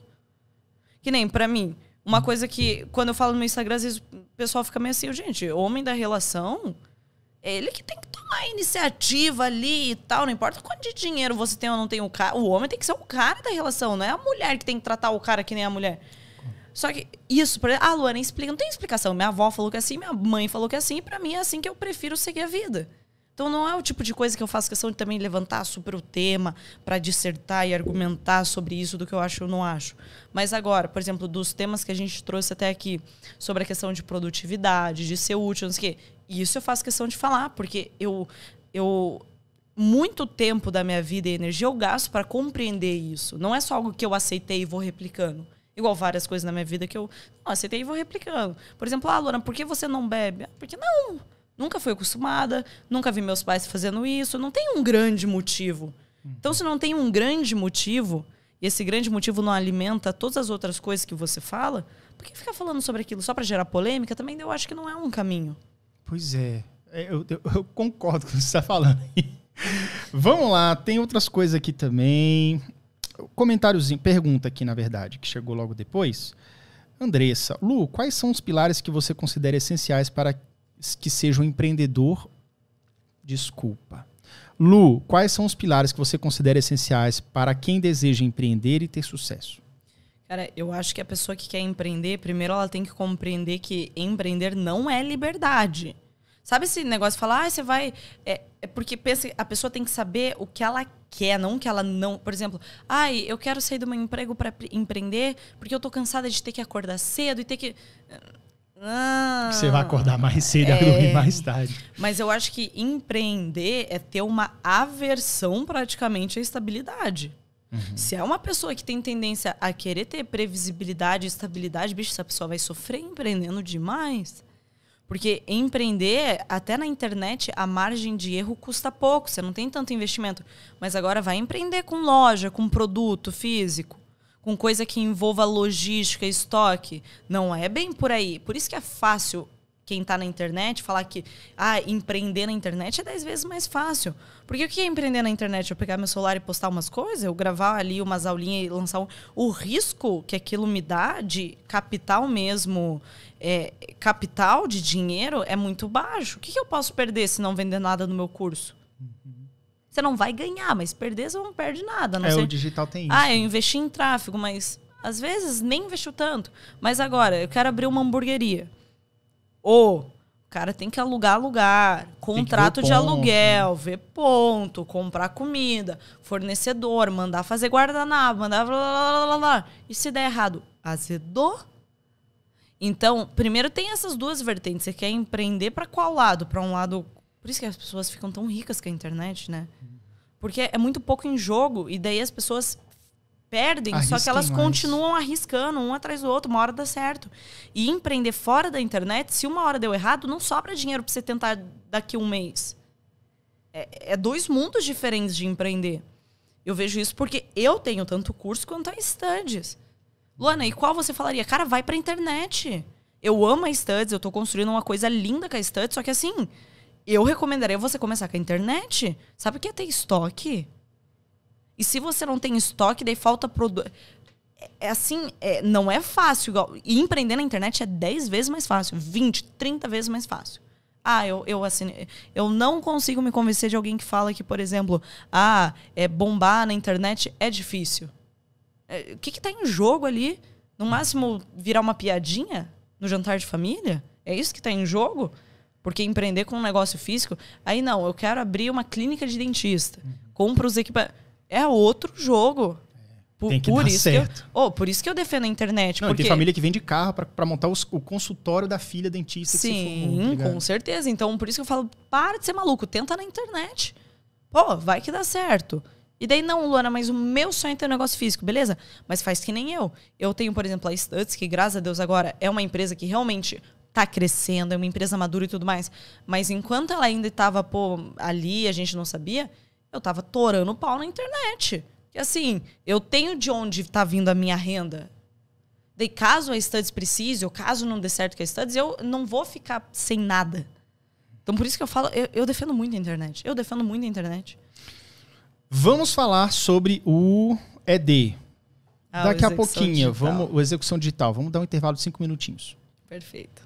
Que nem para mim. Uma coisa que, quando eu falo no Instagram, às vezes o pessoal fica meio assim, gente, homem da relação, é ele que tem que tomar a iniciativa ali e tal. Não importa quanto de dinheiro você tem ou não tem o cara. O homem tem que ser o cara da relação, não é a mulher que tem que tratar o cara que nem a mulher. Só que isso, por exemplo, ah, Luana, explica. Não tem explicação. Minha avó falou que é assim, minha mãe falou que é assim, e pra mim é assim que eu prefiro seguir a vida. Então não é o tipo de coisa que eu faço questão de também levantar super o tema para dissertar e argumentar sobre isso do que eu acho ou não acho. Mas agora, por exemplo, dos temas que a gente trouxe até aqui, sobre a questão de produtividade, de ser útil, não sei o quê. Isso eu faço questão de falar, porque eu eu muito tempo da minha vida e energia eu gasto para compreender isso. Não é só algo que eu aceitei e vou replicando. Igual várias coisas na minha vida que eu não, aceitei e vou replicando. Por exemplo, ah, Lorna, por que você não bebe? Ah, porque não. Nunca fui acostumada, nunca vi meus pais fazendo isso. Não tem um grande motivo. Então, se não tem um grande motivo, e esse grande motivo não alimenta todas as outras coisas que você fala, por que ficar falando sobre aquilo só para gerar polêmica? Também eu acho que não é um caminho. Pois é. é eu, eu, eu concordo com o que você está falando. Vamos lá, tem outras coisas aqui também. Comentáriozinho, pergunta aqui, na verdade, que chegou logo depois. Andressa, Lu, quais são os pilares que você considera essenciais para que seja um empreendedor, desculpa. Lu, quais são os pilares que você considera essenciais para quem deseja empreender e ter sucesso? Cara, eu acho que a pessoa que quer empreender, primeiro ela tem que compreender que empreender não é liberdade. Sabe esse negócio de falar, ah, você vai. É, é porque pensa, a pessoa tem que saber o que ela quer, não que ela não. Por exemplo, ai, eu quero sair do meu emprego para empreender porque eu tô cansada de ter que acordar cedo e ter que. Ah. Você vai acordar mais cedo e é... dormir mais tarde. Mas eu acho que empreender é ter uma aversão praticamente à estabilidade. Uhum. Se é uma pessoa que tem tendência a querer ter previsibilidade e estabilidade, bicho, essa pessoa vai sofrer empreendendo demais. Porque empreender, até na internet, a margem de erro custa pouco, você não tem tanto investimento. Mas agora vai empreender com loja, com produto físico com coisa que envolva logística, estoque. Não é bem por aí. Por isso que é fácil quem está na internet falar que ah, empreender na internet é dez vezes mais fácil. Porque o que é empreender na internet? Eu pegar meu celular e postar umas coisas, eu gravar ali umas aulinhas e lançar um... o risco que aquilo me dá de capital mesmo, é, capital de dinheiro é muito baixo. O que, que eu posso perder se não vender nada no meu curso? Uhum. Você não vai ganhar, mas perder você não perde nada. Não é, sei... o digital tem ah, isso. Ah, eu investi em tráfego, mas às vezes nem investiu tanto. Mas agora, eu quero abrir uma hamburgueria. Ou cara tem que alugar lugar, contrato de aluguel, ver ponto, comprar comida, fornecedor, mandar fazer guardanapo, mandar blá, blá, blá, blá, E se der errado, azedou. Então, primeiro tem essas duas vertentes. Você quer empreender para qual lado? Para um lado por isso que as pessoas ficam tão ricas com a internet, né? Uhum. Porque é muito pouco em jogo e daí as pessoas perdem, Arrisquem só que elas mais. continuam arriscando um atrás do outro, uma hora dá certo. E empreender fora da internet, se uma hora deu errado, não sobra dinheiro para você tentar daqui um mês. É, é, dois mundos diferentes de empreender. Eu vejo isso porque eu tenho tanto curso quanto a Studies. Luana, e qual você falaria? Cara, vai pra internet. Eu amo a Studies, eu tô construindo uma coisa linda com a Studies, só que assim, eu recomendaria você começar com a internet. Sabe o que é ter estoque? E se você não tem estoque, daí falta produto. É, é assim, é, não é fácil. Igual... E empreender na internet é 10 vezes mais fácil, 20, 30 vezes mais fácil. Ah, eu, eu assim, Eu não consigo me convencer de alguém que fala que, por exemplo, ah, é bombar na internet é difícil. É, o que, está em jogo ali? No máximo, virar uma piadinha no jantar de família? É isso que está em jogo? Porque empreender com um negócio físico, aí não, eu quero abrir uma clínica de dentista. Uhum. Compro os equipamentos. É outro jogo. Por, tem que por dar isso certo. Que eu, oh, por isso que eu defendo a internet. Não, porque... tem família que vende carro para montar os, o consultório da filha dentista. Sim, tá com certeza. Então, por isso que eu falo, para de ser maluco, tenta na internet. Pô, vai que dá certo. E daí, não, Luana, mas o meu sonho é ter um negócio físico, beleza? Mas faz que nem eu. Eu tenho, por exemplo, a Studs, que graças a Deus agora é uma empresa que realmente tá crescendo, é uma empresa madura e tudo mais. Mas enquanto ela ainda estava, ali, a gente não sabia, eu tava torando pau na internet. E assim, eu tenho de onde tá vindo a minha renda. Daí, caso a Studs precise, ou caso não dê certo com a Studs, eu não vou ficar sem nada. Então, por isso que eu falo, eu, eu defendo muito a internet. Eu defendo muito a internet. Vamos falar sobre o ED. Ah, Daqui a pouquinho, digital. vamos, o execução digital. Vamos dar um intervalo de cinco minutinhos. Perfeito.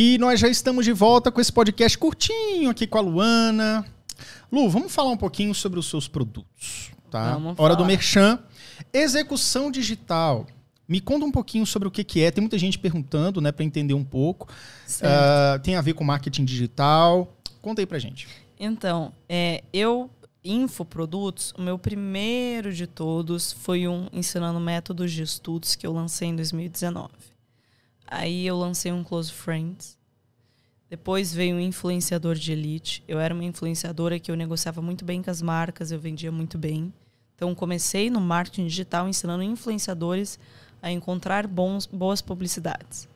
E nós já estamos de volta com esse podcast curtinho aqui com a Luana. Lu, vamos falar um pouquinho sobre os seus produtos, tá? Vamos Hora falar. do merchan. Execução digital. Me conta um pouquinho sobre o que, que é. Tem muita gente perguntando, né, para entender um pouco. Uh, tem a ver com marketing digital. Conta aí pra gente. Então, é, eu, Infoprodutos, o meu primeiro de todos foi um ensinando métodos de estudos que eu lancei em 2019. Aí eu lancei um Close Friends. Depois veio um influenciador de elite. Eu era uma influenciadora que eu negociava muito bem com as marcas, eu vendia muito bem. Então comecei no marketing digital ensinando influenciadores a encontrar bons, boas publicidades.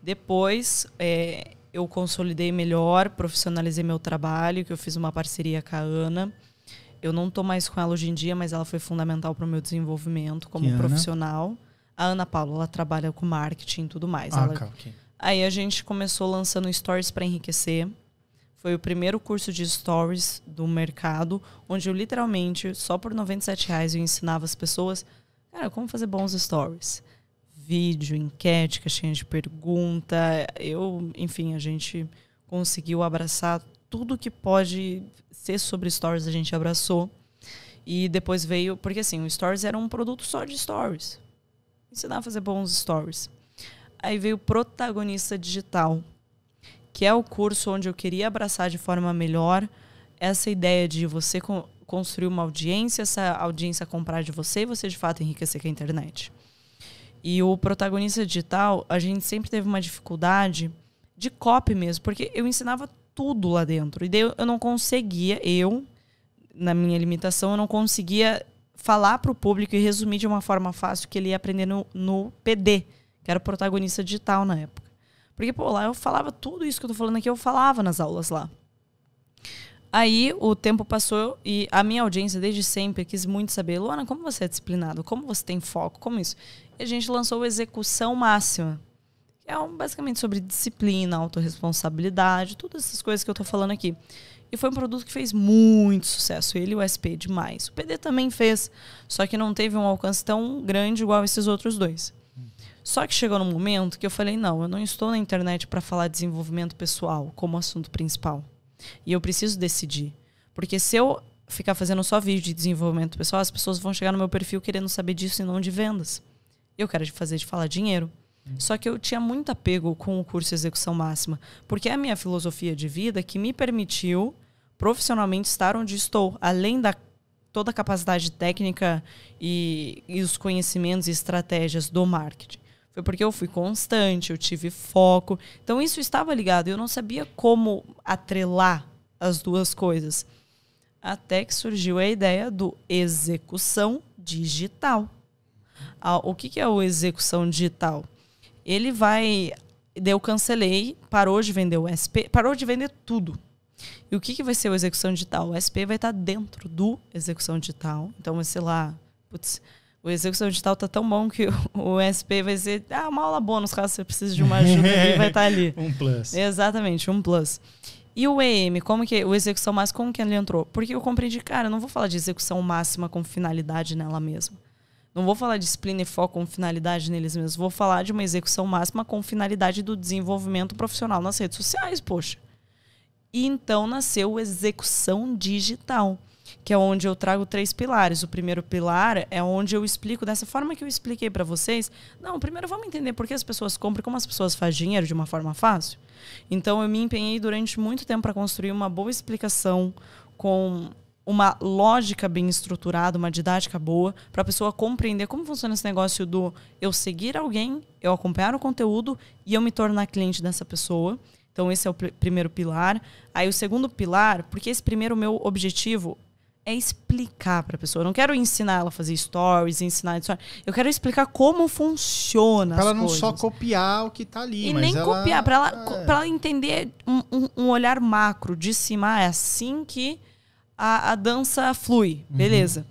Depois é, eu consolidei melhor, profissionalizei meu trabalho, que eu fiz uma parceria com a Ana. Eu não estou mais com ela hoje em dia, mas ela foi fundamental para o meu desenvolvimento como que profissional. Ana? A Ana Paula, ela trabalha com marketing e tudo mais. Ah, ela... okay. Aí a gente começou lançando stories para enriquecer. Foi o primeiro curso de stories do mercado, onde eu literalmente, só por 97 reais, eu ensinava as pessoas, cara, como fazer bons stories. Vídeo, enquete, caixinha de pergunta. Eu, enfim, a gente conseguiu abraçar tudo que pode ser sobre stories, a gente abraçou. E depois veio, porque assim, o stories era um produto só de stories ensinar a fazer bons stories. Aí veio o protagonista digital, que é o curso onde eu queria abraçar de forma melhor essa ideia de você construir uma audiência, essa audiência comprar de você e você de fato enriquecer com a internet. E o protagonista digital, a gente sempre teve uma dificuldade de copy mesmo, porque eu ensinava tudo lá dentro. E daí eu não conseguia, eu, na minha limitação, eu não conseguia falar para o público e resumir de uma forma fácil que ele ia aprender no, no PD, que era o protagonista digital na época. Porque, pô, lá eu falava tudo isso que eu tô falando aqui, eu falava nas aulas lá. Aí o tempo passou e a minha audiência desde sempre quis muito saber, Luana, como você é disciplinado? Como você tem foco? Como isso? E a gente lançou o Execução Máxima. Que é um, basicamente sobre disciplina, autorresponsabilidade, todas essas coisas que eu tô falando aqui. E foi um produto que fez muito sucesso, ele e o SP demais. O PD também fez, só que não teve um alcance tão grande igual esses outros dois. Só que chegou num momento que eu falei: não, eu não estou na internet para falar desenvolvimento pessoal como assunto principal. E eu preciso decidir. Porque se eu ficar fazendo só vídeo de desenvolvimento pessoal, as pessoas vão chegar no meu perfil querendo saber disso e não de vendas. Eu quero fazer de falar dinheiro. Só que eu tinha muito apego com o curso Execução Máxima, porque é a minha filosofia de vida que me permitiu profissionalmente estar onde estou, além da toda a capacidade técnica e, e os conhecimentos e estratégias do marketing. Foi porque eu fui constante, eu tive foco. Então isso estava ligado. Eu não sabia como atrelar as duas coisas. Até que surgiu a ideia do execução digital. Ah, o que, que é o execução digital? Ele vai. Eu cancelei, parou de vender o SP, parou de vender tudo. E o que, que vai ser o execução digital? O SP vai estar dentro do execução digital. Então, vai ser lá, putz, o execução digital tá tão bom que o SP vai ser ah, uma aula bônus, caso você precise de uma ajuda, ele vai estar tá ali. Um plus. Exatamente, um plus. E o EM, como que o execução máxima, como que ele entrou? Porque eu compreendi, cara, eu não vou falar de execução máxima com finalidade nela mesma. Não vou falar de disciplina e foco com finalidade neles mesmos. Vou falar de uma execução máxima com finalidade do desenvolvimento profissional nas redes sociais, poxa. E então nasceu o Execução Digital, que é onde eu trago três pilares. O primeiro pilar é onde eu explico dessa forma que eu expliquei para vocês. Não, primeiro vamos entender por que as pessoas compram, como as pessoas fazem dinheiro de uma forma fácil. Então eu me empenhei durante muito tempo para construir uma boa explicação com uma lógica bem estruturada, uma didática boa, para a pessoa compreender como funciona esse negócio do eu seguir alguém, eu acompanhar o conteúdo e eu me tornar cliente dessa pessoa. Então, esse é o primeiro pilar. Aí, o segundo pilar, porque esse primeiro, meu objetivo é explicar para a pessoa. Eu não quero ensinar ela a fazer stories, ensinar isso. Eu quero explicar como funciona. Para ela não coisas. só copiar o que está ali. E nem ela... copiar, para ela, é. ela entender um, um, um, olhar macro de cima. Ah, é assim que a, a dança flui. Uhum. Beleza.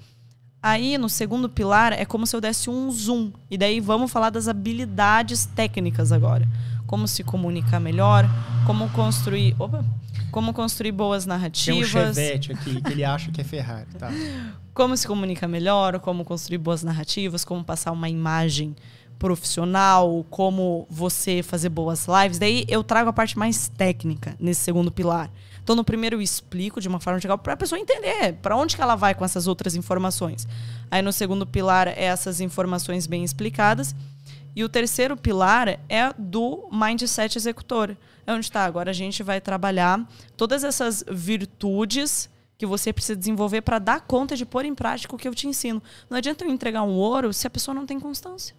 Aí, no segundo pilar, é como se eu desse um zoom. E daí vamos falar das habilidades técnicas agora como se comunicar melhor, como construir. Opa, como construir boas narrativas. Tem um Chevette aqui que ele acha que é Ferrari, tá? Como se comunicar melhor, como construir boas narrativas, como passar uma imagem profissional, como você fazer boas lives. Daí eu trago a parte mais técnica nesse segundo pilar. Então no primeiro eu explico de uma forma geral para a pessoa entender para onde que ela vai com essas outras informações. Aí no segundo pilar é essas informações bem explicadas. E o terceiro pilar é do mindset executor. É onde está. Agora a gente vai trabalhar todas essas virtudes que você precisa desenvolver para dar conta de pôr em prática o que eu te ensino. Não adianta eu entregar um ouro se a pessoa não tem constância.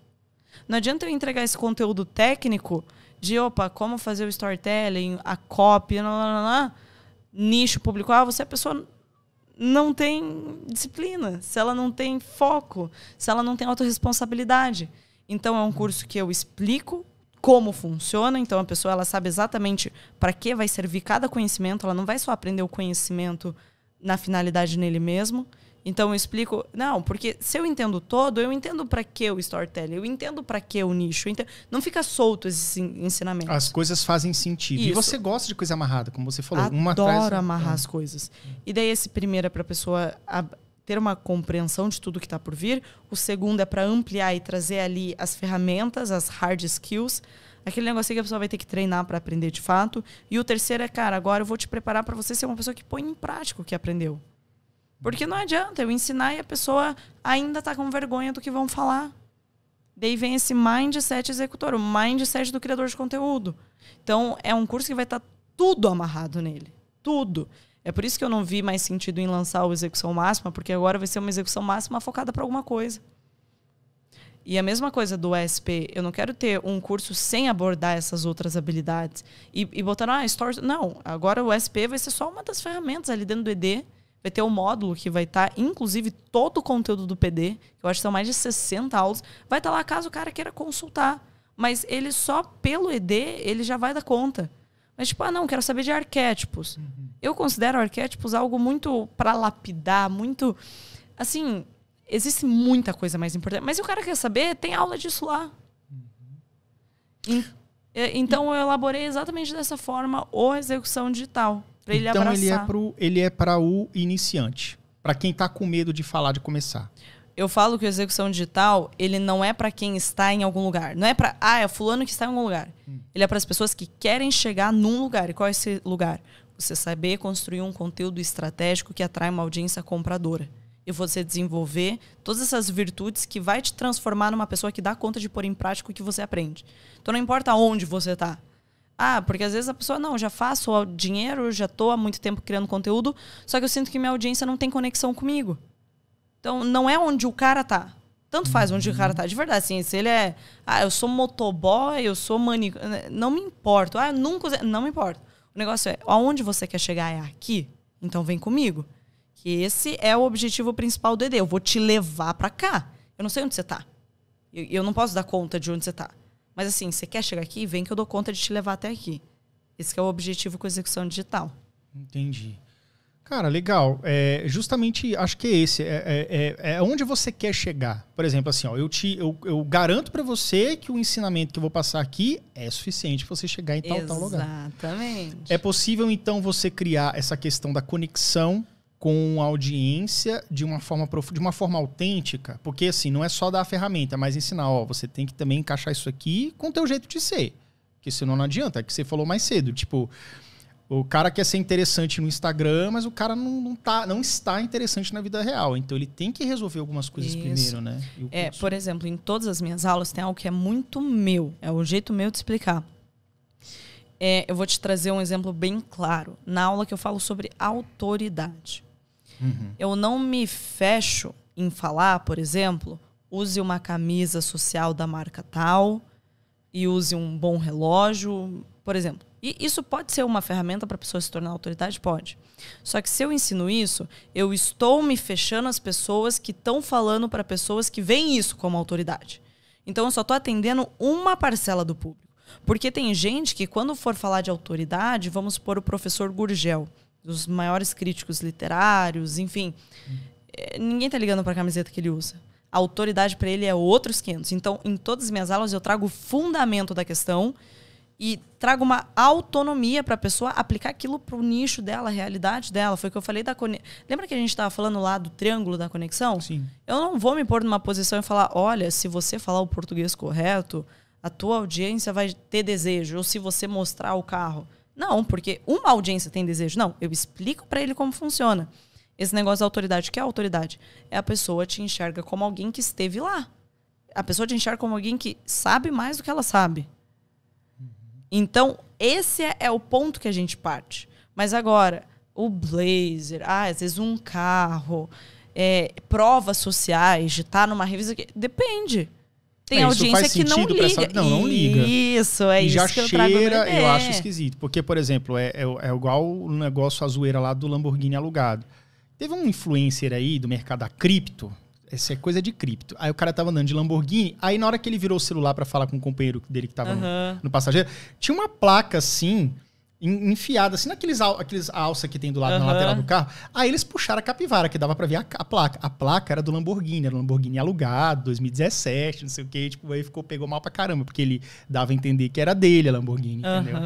Não adianta eu entregar esse conteúdo técnico de, opa, como fazer o storytelling, a copy, lá, lá, lá, nicho público-alvo, ah, se a pessoa não tem disciplina, se ela não tem foco, se ela não tem autorresponsabilidade. responsabilidade então é um curso que eu explico como funciona, então a pessoa ela sabe exatamente para que vai servir cada conhecimento, ela não vai só aprender o conhecimento na finalidade nele mesmo. Então eu explico, não, porque se eu entendo todo, eu entendo para que o storytelling, eu entendo para que o nicho, entendo, não fica solto esse ensinamento. As coisas fazem sentido. Isso. E você gosta de coisa amarrada, como você falou, Adoro uma Adoro amarrar as coisas. E daí esse primeiro é para pessoa ter uma compreensão de tudo que está por vir. O segundo é para ampliar e trazer ali as ferramentas, as hard skills, aquele negócio que a pessoa vai ter que treinar para aprender de fato. E o terceiro é, cara, agora eu vou te preparar para você ser uma pessoa que põe em prática o que aprendeu. Porque não adianta eu ensinar e a pessoa ainda está com vergonha do que vão falar. Daí vem esse mindset executor, o mindset do criador de conteúdo. Então, é um curso que vai estar tá tudo amarrado nele. Tudo. É por isso que eu não vi mais sentido em lançar o execução máxima, porque agora vai ser uma execução máxima focada para alguma coisa. E a mesma coisa do ESP, eu não quero ter um curso sem abordar essas outras habilidades e, e botar, ah, stories. Não, agora o ESP vai ser só uma das ferramentas ali dentro do ED. Vai ter um módulo que vai estar, tá, inclusive, todo o conteúdo do PD, eu acho que são mais de 60 aulas, vai estar tá lá caso o cara queira consultar. Mas ele só pelo ED, ele já vai dar conta. Mas tipo, ah, não, quero saber de arquétipos. Uhum. Eu considero arquétipos algo muito para lapidar, muito assim, existe muita coisa mais importante, mas se o cara quer saber, tem aula disso lá. Uhum. É, então eu elaborei exatamente dessa forma o execução digital, para ele então, abraçar. Então ele é para é o iniciante, para quem está com medo de falar de começar eu falo que a execução digital, ele não é para quem está em algum lugar. Não é para, ah, é fulano que está em algum lugar. Hum. Ele é para as pessoas que querem chegar num lugar. E qual é esse lugar? Você saber construir um conteúdo estratégico que atrai uma audiência compradora. E você desenvolver todas essas virtudes que vai te transformar numa pessoa que dá conta de pôr em prática o que você aprende. Então não importa onde você está. Ah, porque às vezes a pessoa, não, já faço dinheiro, já estou há muito tempo criando conteúdo, só que eu sinto que minha audiência não tem conexão comigo. Então, não é onde o cara tá. Tanto faz onde o cara tá, de verdade. Assim, se ele é. Ah, eu sou motoboy, eu sou manico. Não me importo. Ah, nunca. Não me importa. O negócio é: aonde você quer chegar é aqui? Então, vem comigo. Que esse é o objetivo principal do ED. Eu vou te levar para cá. Eu não sei onde você tá. Eu, eu não posso dar conta de onde você tá. Mas assim, você quer chegar aqui? Vem que eu dou conta de te levar até aqui. Esse é o objetivo com a execução digital. Entendi. Cara, legal. É, justamente acho que é esse. É, é, é, é, onde você quer chegar. Por exemplo, assim, ó, eu, te, eu, eu garanto para você que o ensinamento que eu vou passar aqui é suficiente para você chegar em tal, Exatamente. tal lugar. Exatamente. É possível, então, você criar essa questão da conexão com a audiência de uma forma profunda, de uma forma autêntica, porque assim, não é só dar a ferramenta, é mas ensinar, ó, você tem que também encaixar isso aqui com o teu jeito de ser, porque senão não adianta, é que você falou mais cedo, tipo, o cara quer ser interessante no Instagram, mas o cara não, não, tá, não está interessante na vida real. Então ele tem que resolver algumas coisas Isso. primeiro, né? É, por exemplo, em todas as minhas aulas tem algo que é muito meu. É o jeito meu de explicar. É, eu vou te trazer um exemplo bem claro. Na aula que eu falo sobre autoridade. Uhum. Eu não me fecho em falar, por exemplo, use uma camisa social da marca tal e use um bom relógio, por exemplo. E isso pode ser uma ferramenta para a pessoa se tornar autoridade? Pode. Só que se eu ensino isso, eu estou me fechando às pessoas que estão falando para pessoas que veem isso como autoridade. Então eu só estou atendendo uma parcela do público. Porque tem gente que, quando for falar de autoridade, vamos pôr o professor Gurgel, dos maiores críticos literários, enfim. Eh, ninguém está ligando para a camiseta que ele usa. A autoridade para ele é outros 500. Então, em todas as minhas aulas, eu trago o fundamento da questão e traga uma autonomia para a pessoa aplicar aquilo para o nicho dela, a realidade dela. Foi o que eu falei da conexão. Lembra que a gente estava falando lá do triângulo da conexão? Sim. Eu não vou me pôr numa posição e falar, olha, se você falar o português correto, a tua audiência vai ter desejo, ou se você mostrar o carro. Não, porque uma audiência tem desejo. Não, eu explico para ele como funciona. Esse negócio da autoridade, o que é a autoridade? É a pessoa te enxerga como alguém que esteve lá. A pessoa te enxerga como alguém que sabe mais do que ela sabe. Então, esse é, é o ponto que a gente parte. Mas agora, o blazer, ah, às vezes um carro, é, provas sociais de estar tá numa revista. Que... Depende. Tem é, audiência que não liga. Essa... Não, não liga. Isso, é e isso já que eu trago cheira, eu é. acho esquisito. Porque, por exemplo, é, é, é igual o negócio a zoeira lá do Lamborghini alugado. Teve um influencer aí do mercado da cripto, essa é coisa de cripto. Aí o cara tava andando de Lamborghini, aí na hora que ele virou o celular para falar com o companheiro dele que tava uhum. no, no, passageiro, tinha uma placa assim, enfiada, assim naqueles al, aqueles alça que tem do lado, uhum. na lateral do carro. Aí eles puxaram a capivara, que dava para ver a, a, placa. A placa era do Lamborghini, era Lamborghini alugado, 2017, não sei o que. Tipo, aí ficou, pegou mal pra caramba, porque ele dava a entender que era dele a Lamborghini, uhum. entendeu?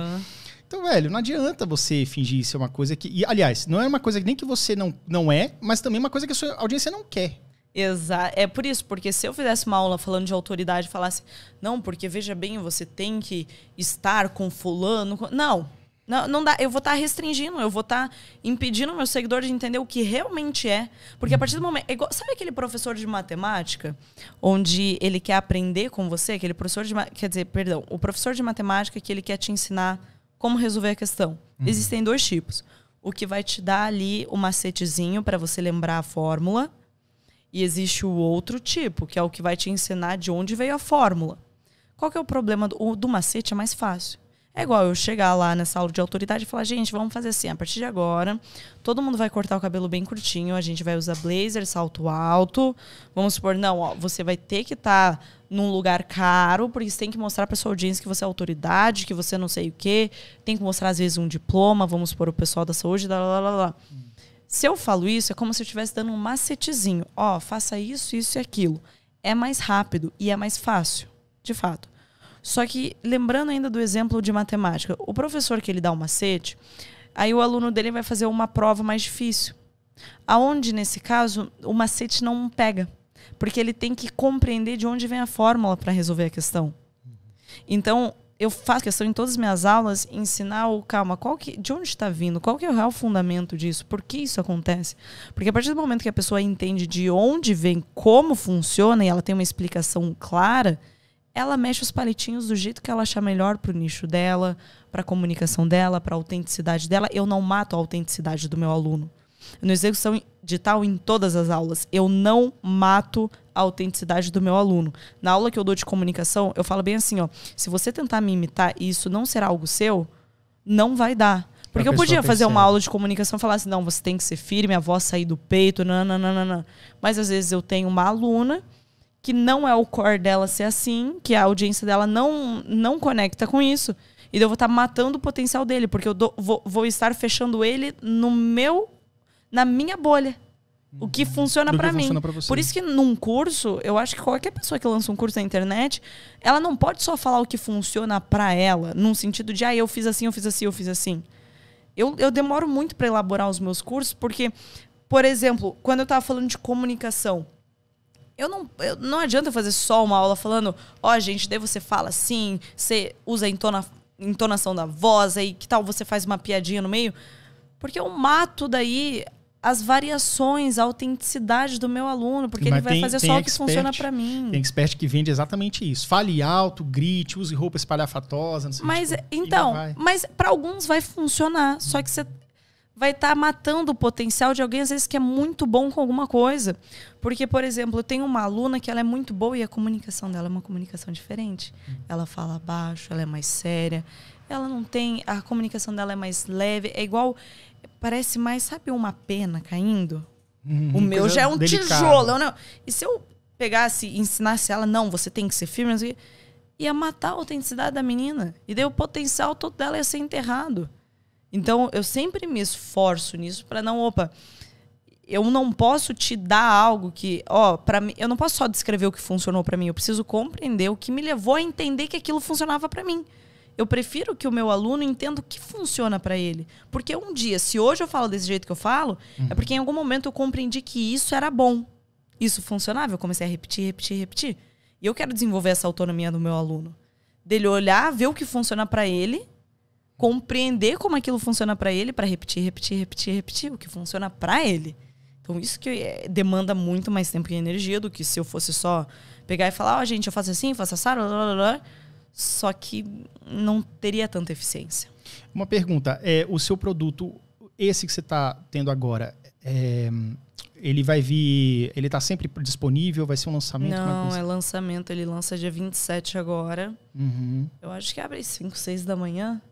Então, velho, não adianta você fingir ser uma coisa que. E, aliás, não é uma coisa nem que você não, não é, mas também é uma coisa que a sua audiência não quer. Exato. É por isso, porque se eu fizesse uma aula falando de autoridade, falasse, não, porque veja bem, você tem que estar com fulano. Com... Não. Não, não dá. Eu vou estar tá restringindo, eu vou estar tá impedindo o meu seguidor de entender o que realmente é. Porque a partir do uhum. momento. Igual, sabe aquele professor de matemática, onde ele quer aprender com você? Aquele professor de. Quer dizer, perdão, o professor de matemática que ele quer te ensinar como resolver a questão. Uhum. Existem dois tipos. O que vai te dar ali o macetezinho para você lembrar a fórmula e existe o outro tipo, que é o que vai te ensinar de onde veio a fórmula. Qual que é o problema do, o, do macete? É mais fácil. É igual eu chegar lá nessa aula de autoridade e falar, gente, vamos fazer assim, a partir de agora, todo mundo vai cortar o cabelo bem curtinho, a gente vai usar blazer, salto alto. Vamos supor, não, ó, você vai ter que estar tá num lugar caro, porque você tem que mostrar para sua audiência que você é autoridade, que você não sei o quê, tem que mostrar às vezes um diploma, vamos supor o pessoal da saúde, blá blá blá. Hum. Se eu falo isso, é como se eu estivesse dando um macetezinho. Ó, oh, faça isso, isso e aquilo. É mais rápido e é mais fácil, de fato. Só que, lembrando ainda do exemplo de matemática, o professor que ele dá o um macete, aí o aluno dele vai fazer uma prova mais difícil. Aonde, nesse caso, o macete não pega. Porque ele tem que compreender de onde vem a fórmula para resolver a questão. Uhum. Então, eu faço questão em todas as minhas aulas ensinar o calma, qual que, de onde está vindo, qual que é o real fundamento disso, por que isso acontece? Porque a partir do momento que a pessoa entende de onde vem, como funciona e ela tem uma explicação clara, ela mexe os palitinhos do jeito que ela achar melhor para o nicho dela, para a comunicação dela, para a autenticidade dela. Eu não mato a autenticidade do meu aluno na execução digital em todas as aulas. Eu não mato a autenticidade do meu aluno. Na aula que eu dou de comunicação, eu falo bem assim, ó, se você tentar me imitar e isso não ser algo seu, não vai dar. Porque eu podia fazer uma aula de comunicação e falar assim, não, você tem que ser firme, a voz sair do peito, nananana. Mas às vezes eu tenho uma aluna que não é o core dela ser assim, que a audiência dela não, não conecta com isso. E eu vou estar tá matando o potencial dele, porque eu do, vou, vou estar fechando ele no meu na minha bolha. O que uhum. funciona para mim. Funciona Por isso que num curso, eu acho que qualquer pessoa que lança um curso na internet, ela não pode só falar o que funciona para ela, num sentido de, ah, eu fiz assim, eu fiz assim, eu fiz assim. Eu, eu demoro muito para elaborar os meus cursos, porque, por exemplo, quando eu tava falando de comunicação, eu não, eu, não adianta fazer só uma aula falando, ó, oh, gente, daí você fala assim, você usa a entona, entonação da voz, aí que tal você faz uma piadinha no meio. Porque eu mato daí as variações, a autenticidade do meu aluno, porque Mas ele vai tem, fazer tem só expert, o que funciona para mim. Tem expert que vende exatamente isso. Fale alto, grite, use roupa espalhafatosa, não sei Mas tipo, então, mas para alguns vai funcionar, só que você vai estar tá matando o potencial de alguém às vezes que é muito bom com alguma coisa. Porque, por exemplo, eu tenho uma aluna que ela é muito boa e a comunicação dela é uma comunicação diferente. Hum. Ela fala baixo, ela é mais séria, ela não tem, a comunicação dela é mais leve, é igual Parece mais, sabe, uma pena caindo? Uhum, o meu já é um delicado. tijolo. É não. E se eu pegasse e ensinasse ela, não, você tem que ser firme, não ia matar a autenticidade da menina. E daí o potencial todo dela ia ser enterrado. Então, eu sempre me esforço nisso para não, opa, eu não posso te dar algo que, ó, para mim, eu não posso só descrever o que funcionou para mim, eu preciso compreender o que me levou a entender que aquilo funcionava para mim. Eu prefiro que o meu aluno entenda o que funciona para ele. Porque um dia, se hoje eu falo desse jeito que eu falo, é uhum. é porque em algum momento eu compreendi que isso era bom. Isso funcionava, eu comecei a repetir, repetir, repetir. E eu quero desenvolver essa autonomia do meu aluno. Dele olhar, ver o que funciona para ele, compreender como aquilo funciona para ele, para repetir, repetir, repetir, repetir o que funciona para ele. Então, isso que eh, demanda muito mais tempo e energia do que se eu fosse só pegar e falar, ó, oh, gente, eu faço assim, faço assim, blá, blá, blá só que não teria tanta eficiência. Uma pergunta, é, o seu produto, esse que você está tendo agora, é, ele vai vir, ele está sempre disponível, vai ser um lançamento? Não, é, lançamento, ele lança dia 27 agora. Uhum. Eu acho que abre às 5, 6 da manhã,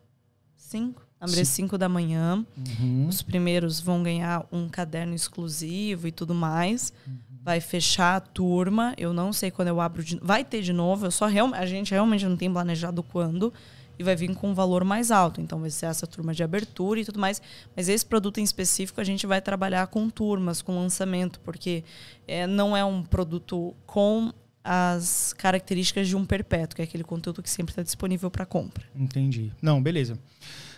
5. Abre 5 da manhã. Uhum. Os primeiros vão ganhar um caderno exclusivo e tudo mais. Uhum vai fechar a turma. Eu não sei quando eu abro de... Vai ter de novo, eu só real... a gente realmente não tem planejado quando. E vai vir com um valor mais alto. Então vai ser essa turma de abertura e tudo mais. Mas esse produto em específico a gente vai trabalhar com turmas, com lançamento, porque é, não é um produto com as características de um perpétuo, que é aquele conteúdo que sempre está disponível para compra. Entendi. Não, beleza.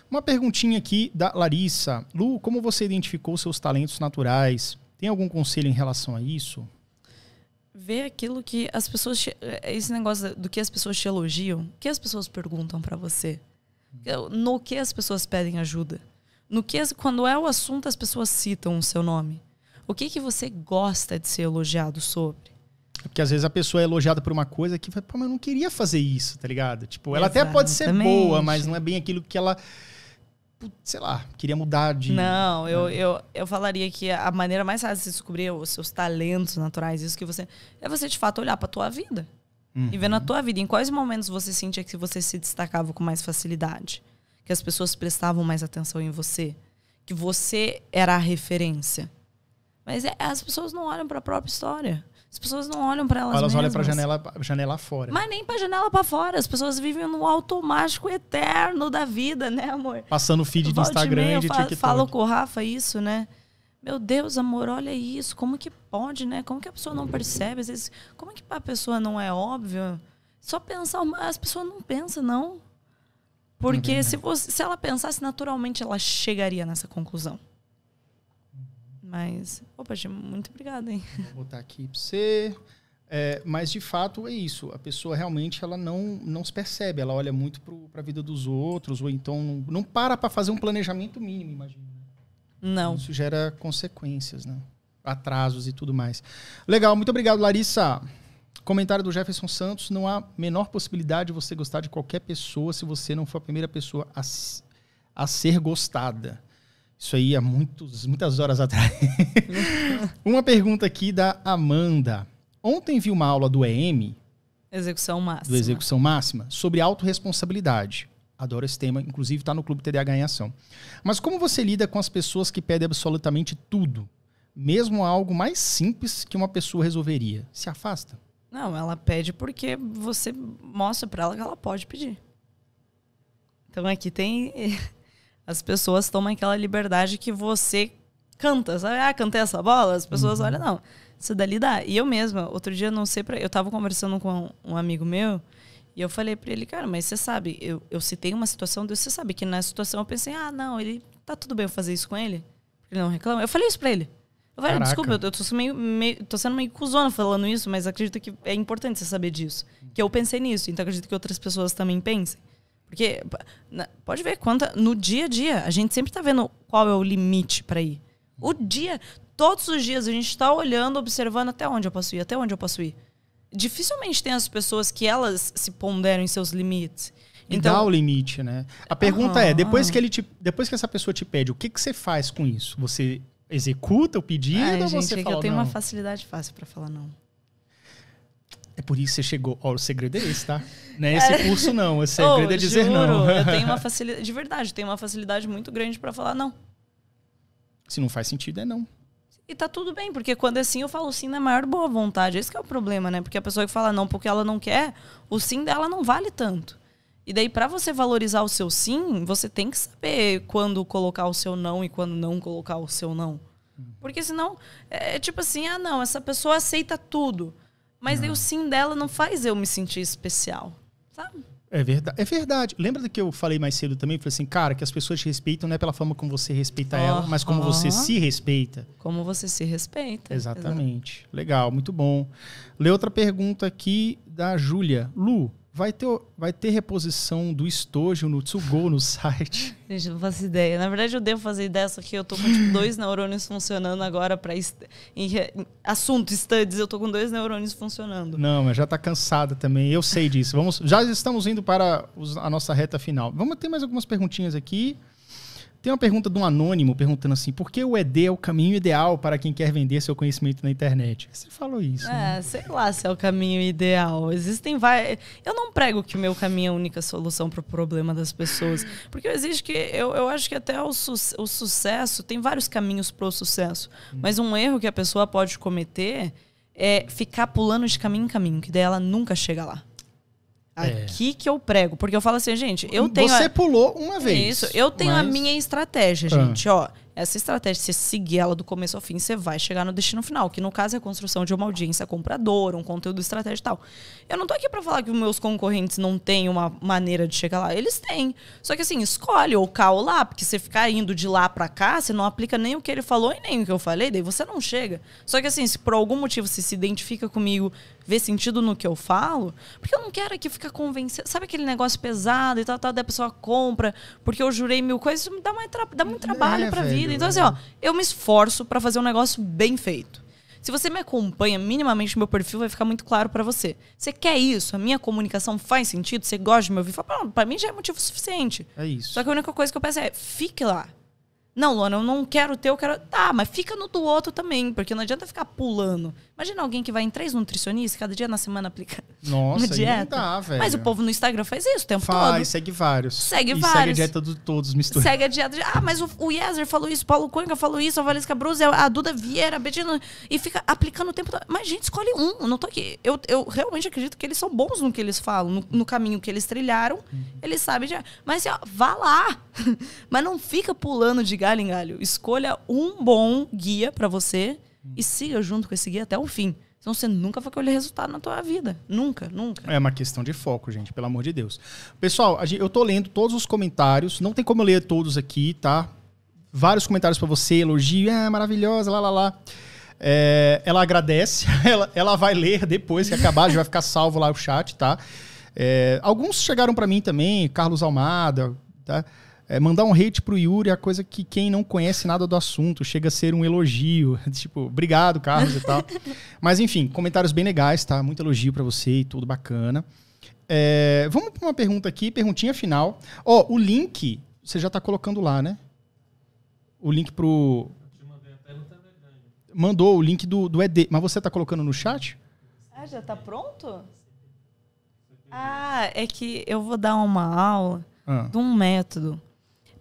Uma perguntinha aqui da Larissa. Lu, como você identificou seus talentos naturais? Tem algum conselho em relação a isso? Ver aquilo que as pessoas. Te, eh, esse negócio do que as pessoas te elogiam, o que as pessoas perguntam para você? É no que as pessoas pedem ajuda? No que, quando é o assunto, as pessoas citam o seu nome? O que, que você gosta de ser elogiado sobre? É porque às vezes a pessoa é elogiada por uma coisa que fala, pô, mas eu não queria fazer isso, tá ligado? Tipo, ela Exatamente. até pode ser boa, mas não é bem aquilo que ela sei lá, queria mudar de. Não, eu, né? eu, eu falaria que a maneira mais fácil de se descobrir os seus talentos naturais, isso que você. É você de fato olhar para tua vida. Uhum. E ver na uhum. tua vida, em quais momentos você sentia que você se destacava com mais facilidade? Que as pessoas prestavam mais atenção em você? Que você era a referência? Mas é, as pessoas não olham para a própria história. As pessoas não olham para elas. Elas mesmas. olham para a janela, janela fora. Mas nem para janela para fora. As pessoas vivem no automático eterno da vida, né, amor? Passando feed do Instagram e, de TikTok. Falo com o Rafa isso, né? Meu Deus, amor, olha isso. Como que pode, né? Como que a pessoa não percebe? Às vezes, como que para a pessoa não é óbvio? Só pensar, as pessoas não pensam, não. Porque não né? se, se ela pensasse naturalmente, ela chegaria nessa conclusão. Mas, opa, Gil, muito obrigada, hein? Vou botar aqui pra você. É, mas de fato é isso. A pessoa realmente ela não, não se percebe. Ela olha muito para a vida dos outros ou então não, não para para fazer um planejamento mínimo, imagina. Né? Não. Isso gera consequências, né? Atrasos e tudo mais. Legal, muito obrigado, Larissa. Comentário do Jefferson Santos: não há menor possibilidade de você gostar de qualquer pessoa se você não for a primeira pessoa a, a ser gostada. Isso aí há muitos, muitas horas atrás. uma pergunta aqui da Amanda. Ontem vi uma aula do EM. Execução máxima. Do Execução Máxima, sobre autorresponsabilidade. Adoro esse tema, inclusive está no Clube TDAH em Ação. Mas como você lida com as pessoas que pedem absolutamente tudo? Mesmo algo mais simples que uma pessoa resolveria. Se afasta? Não, ela pede porque você mostra para ela que ela pode pedir. Então aqui tem as pessoas tomam aquela liberdade que você canta, sabe? Ah, cantei essa bola, as pessoas uhum. olham, não. Isso dali dá. E eu mesma, outro dia, não sei pra. Eu tava conversando com um amigo meu e eu falei pra ele, cara, mas você sabe, eu, eu citei uma situação, você sabe que na situação eu pensei, ah, não, ele tá tudo bem eu fazer isso com ele, ele não reclama. Eu falei isso pra ele. Eu falei, ah, desculpa, eu, eu tô, meio, meio, tô sendo meio cuzona falando isso, mas acredito que é importante você saber disso. Que eu pensei nisso, então acredito que outras pessoas também pensem. Porque pode ver quanta. No dia a dia, a gente sempre está vendo qual é o limite para ir. O dia. Todos os dias a gente está olhando, observando até onde eu posso ir, até onde eu posso ir. Dificilmente tem as pessoas que elas se ponderam em seus limites. E então, dá o limite, né? A pergunta ah, é, depois ah. que ele te, depois que essa pessoa te pede, o que, que você faz com isso? Você executa o pedido Ai, ou gente, você é fala eu tenho não? uma facilidade fácil para falar não. É por isso que você chegou. Ó, oh, o segredo é esse, tá? Não é, é. esse é. curso, não. O segredo oh, é dizer juro, não. eu tenho uma facilidade. De verdade, tenho uma facilidade muito grande para falar não. Se não faz sentido, é não. E tá tudo bem, porque quando é sim, eu falo sim na maior boa vontade. Esse é o problema, né? Porque a pessoa que fala não porque ela não quer, o sim dela não vale tanto. E daí, para você valorizar o seu sim, você tem que saber quando colocar o seu não e quando não colocar o seu não. Uhum. Porque senão, é, é tipo assim, ah, não, essa pessoa aceita tudo. Mas ah. o sim dela não faz eu me sentir especial, sabe? É verdade. É verdade. Lembra do que eu falei mais cedo também? falei assim, cara, que as pessoas te respeitam não é pela forma como você respeita oh, ela, mas como oh. você se respeita. Como você se respeita. Exatamente. Exatamente. Legal, muito bom. Lê outra pergunta aqui da Júlia. Lu, Vai ter, vai ter reposição do estojo no Tsugo no site. Gente, não faço ideia. Na verdade, eu devo fazer ideia, só que eu tô com tipo, dois neurônios funcionando agora para assunto studies. Eu tô com dois neurônios funcionando. Não, mas já tá cansada também. Eu sei disso. Vamos, já estamos indo para os, a nossa reta final. Vamos ter mais algumas perguntinhas aqui. Tem uma pergunta de um anônimo perguntando assim: por que o ED é o caminho ideal para quem quer vender seu conhecimento na internet? Você falou isso. Né? É, né? sei lá se é o caminho ideal. Existem vários. Eu não prego que o meu caminho é a única solução para o problema das pessoas. Porque existe que. Eu, eu acho que até o, su o sucesso tem vários caminhos para o sucesso. Hum. Mas um erro que a pessoa pode cometer é ficar pulando de caminho em caminho, que daí ela nunca chega lá. É. Aqui é. que eu prego. Porque eu falo assim, gente, eu tenho. Você a... pulou uma vez. Isso, eu tenho mas... a minha estratégia, gente. Ah. Ó, essa estratégia, se você seguir ela do começo ao fim, você vai chegar no destino final, que no caso é a construção de uma audiência compradora, um conteúdo estratégico e tal. Eu não tô aqui para falar que os meus concorrentes não têm uma maneira de chegar lá. Eles têm. Só que assim, escolhe ou cá ou lá, porque você ficar indo de lá para cá, você não aplica nem o que ele falou e nem o que eu falei, daí você não chega. Só que assim, se por algum motivo você se identifica comigo, ver sentido no que eu falo, porque eu não quero aqui ficar convencendo. Sabe aquele negócio pesado e tal, tal, da pessoa compra, porque eu jurei mil coisas, isso me dá, mais dá muito é, trabalho é, pra velho, vida. Então, assim, é. ó, eu me esforço para fazer um negócio bem feito. Se você me acompanha minimamente no meu perfil, vai ficar muito claro para você. Você quer isso? A minha comunicação faz sentido? Você gosta de me ouvir? Fala, pra mim já é motivo suficiente. É isso. Só que a única coisa que eu peço é, fique lá. Não, Luana, eu não quero o teu, eu quero. Tá, mas fica no do outro também, porque não adianta ficar pulando. Imagina alguém que vai em três nutricionistas cada dia na semana aplica Nossa, uma dieta. Dá, Mas o povo no Instagram faz isso o tempo Faz, todo. segue vários. Segue e vários. Segue a dieta de todos mistura. Segue a dieta de, Ah, mas o, o Yezer falou isso, Paulo Cuenca falou isso, a Valesca Bruce, a Duda Vieira, a Betina. E fica aplicando o tempo todo. Mas, gente, escolhe um. Eu não tô aqui. Eu, eu realmente acredito que eles são bons no que eles falam, no, no caminho que eles trilharam. Uhum. Eles sabem já. Mas, ó, vá lá. mas não fica pulando de galho em galho. Escolha um bom guia para você e siga junto com esse guia até o fim. Senão você nunca vai colher resultado na tua vida. Nunca, nunca. É uma questão de foco, gente, pelo amor de Deus. Pessoal, eu tô lendo todos os comentários. Não tem como eu ler todos aqui, tá? Vários comentários para você, elogio, é maravilhosa, lá, lá, lá. É, ela agradece, ela, ela vai ler depois que acabar, já vai ficar salvo lá o chat, tá? É, alguns chegaram para mim também, Carlos Almada, tá? É, mandar um hate pro Yuri é a coisa que quem não conhece nada do assunto chega a ser um elogio. tipo, obrigado, Carlos e tal. Mas enfim, comentários bem legais, tá? Muito elogio para você e tudo bacana. É, vamos pra uma pergunta aqui, perguntinha final. Ó, oh, o link, você já tá colocando lá, né? O link pro. Mandou o link do, do ED, mas você tá colocando no chat? Ah, já tá pronto? Ah, é que eu vou dar uma aula ah. de um método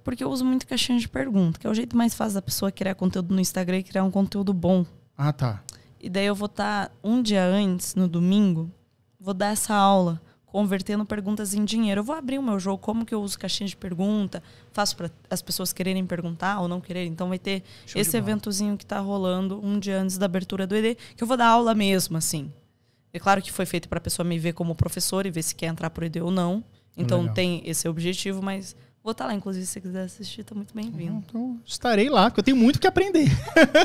porque eu uso muito caixinha de pergunta, que é o jeito mais fácil da pessoa criar conteúdo no Instagram e criar um conteúdo bom. Ah, tá. E daí eu vou estar tá, um dia antes, no domingo, vou dar essa aula, convertendo perguntas em dinheiro. Eu vou abrir o meu jogo, como que eu uso caixinha de pergunta, faço para as pessoas quererem perguntar ou não quererem. Então vai ter Show esse eventozinho que está rolando um dia antes da abertura do ED, que eu vou dar aula mesmo, assim. É claro que foi feito para a pessoa me ver como professor e ver se quer entrar pro ED ou não. Então Legal. tem esse objetivo, mas Vou estar tá lá, inclusive, se você quiser assistir, tá muito bem-vindo. Ah, então, estarei lá, porque eu tenho muito que aprender.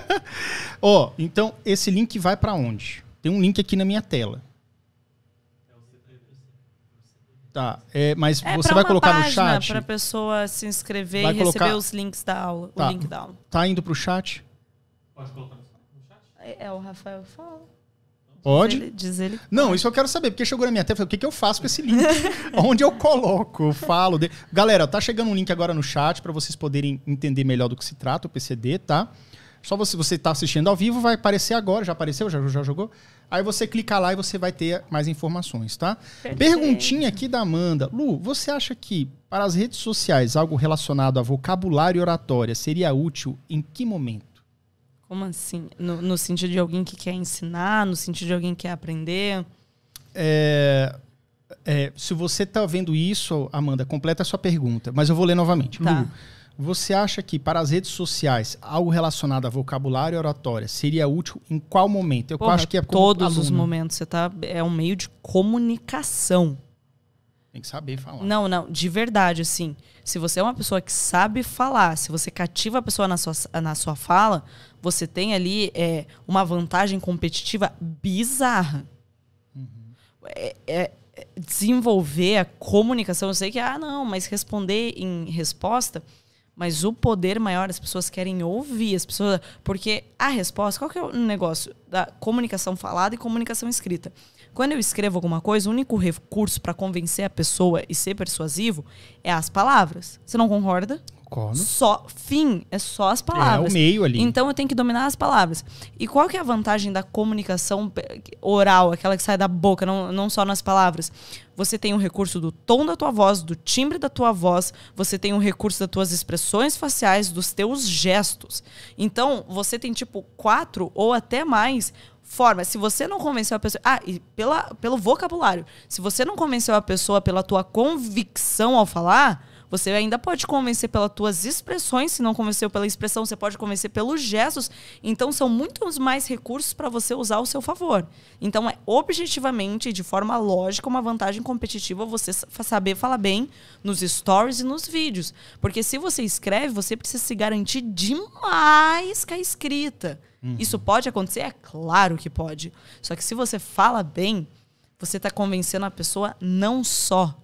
Ó, oh, então esse link vai para onde? Tem um link aqui na minha tela. Tá, é, mas é você vai colocar no chat? para a pessoa se inscrever vai e colocar... receber os links da aula, tá. o link da aula. Tá indo para o chat? Pode colocar no chat. É, é o Rafael fala. Pode? Diz ele, Não, isso eu quero saber, porque chegou na minha tela, o que, que eu faço com esse link? Onde eu coloco? Eu falo. De... Galera, tá chegando um link agora no chat para vocês poderem entender melhor do que se trata o PCD, tá? Só você você está assistindo ao vivo, vai aparecer agora, já apareceu, já, já jogou? Aí você clica lá e você vai ter mais informações, tá? Perfeito. Perguntinha aqui da Amanda. Lu, você acha que para as redes sociais algo relacionado a vocabulário e oratória seria útil em que momento? Como assim? No, no, sentido de alguém que quer ensinar, no sentido de alguém que quer aprender? É, é, se você está vendo isso, Amanda, completa a sua pergunta, mas eu vou ler novamente. Tá. Lu, você acha que para as redes sociais algo relacionado a vocabulário e oratória seria útil em qual momento? Eu Porra, acho que é todos aluno. os momentos. Você tá é um meio de comunicação. Tem que saber falar. Não, não, de verdade, assim. Se você é uma pessoa que sabe falar, se você cativa a pessoa na sua, na sua fala, você tem ali é, uma vantagem competitiva bizarra. Uhum. É, é, desenvolver a comunicação, eu sei que, ah, não, mas responder em resposta, mas o poder maior, as pessoas querem ouvir, as pessoas. Porque a resposta, qual que é o negócio da comunicação falada e comunicação escrita? Quando eu escrevo alguma coisa, o único recurso para convencer a pessoa e ser persuasivo é as palavras. Você não concorda? Como? Só fim, é só as palavras. É o meio ali. Então eu tenho que dominar as palavras. E qual que é a vantagem da comunicação oral, aquela que sai da boca, não, não só nas palavras? Você tem o um recurso do tom da tua voz, do timbre da tua voz, você tem o um recurso das tuas expressões faciais, dos teus gestos. Então, você tem tipo quatro ou até mais formas Se você não convenceu a pessoa. Ah, e pela, pelo vocabulário. Se você não convenceu a pessoa pela tua convicção ao falar, você ainda pode convencer pelas tuas expressões, se não convenceu pela expressão, você pode convencer pelos gestos. Então são muitos mais recursos para você usar ao seu favor. Então é objetivamente, de forma lógica, uma vantagem competitiva você saber falar bem nos stories e nos vídeos. Porque se você escreve, você precisa se garantir demais que a escrita. Uhum. Isso pode acontecer? É claro que pode. Só que se você fala bem, você está convencendo a pessoa não só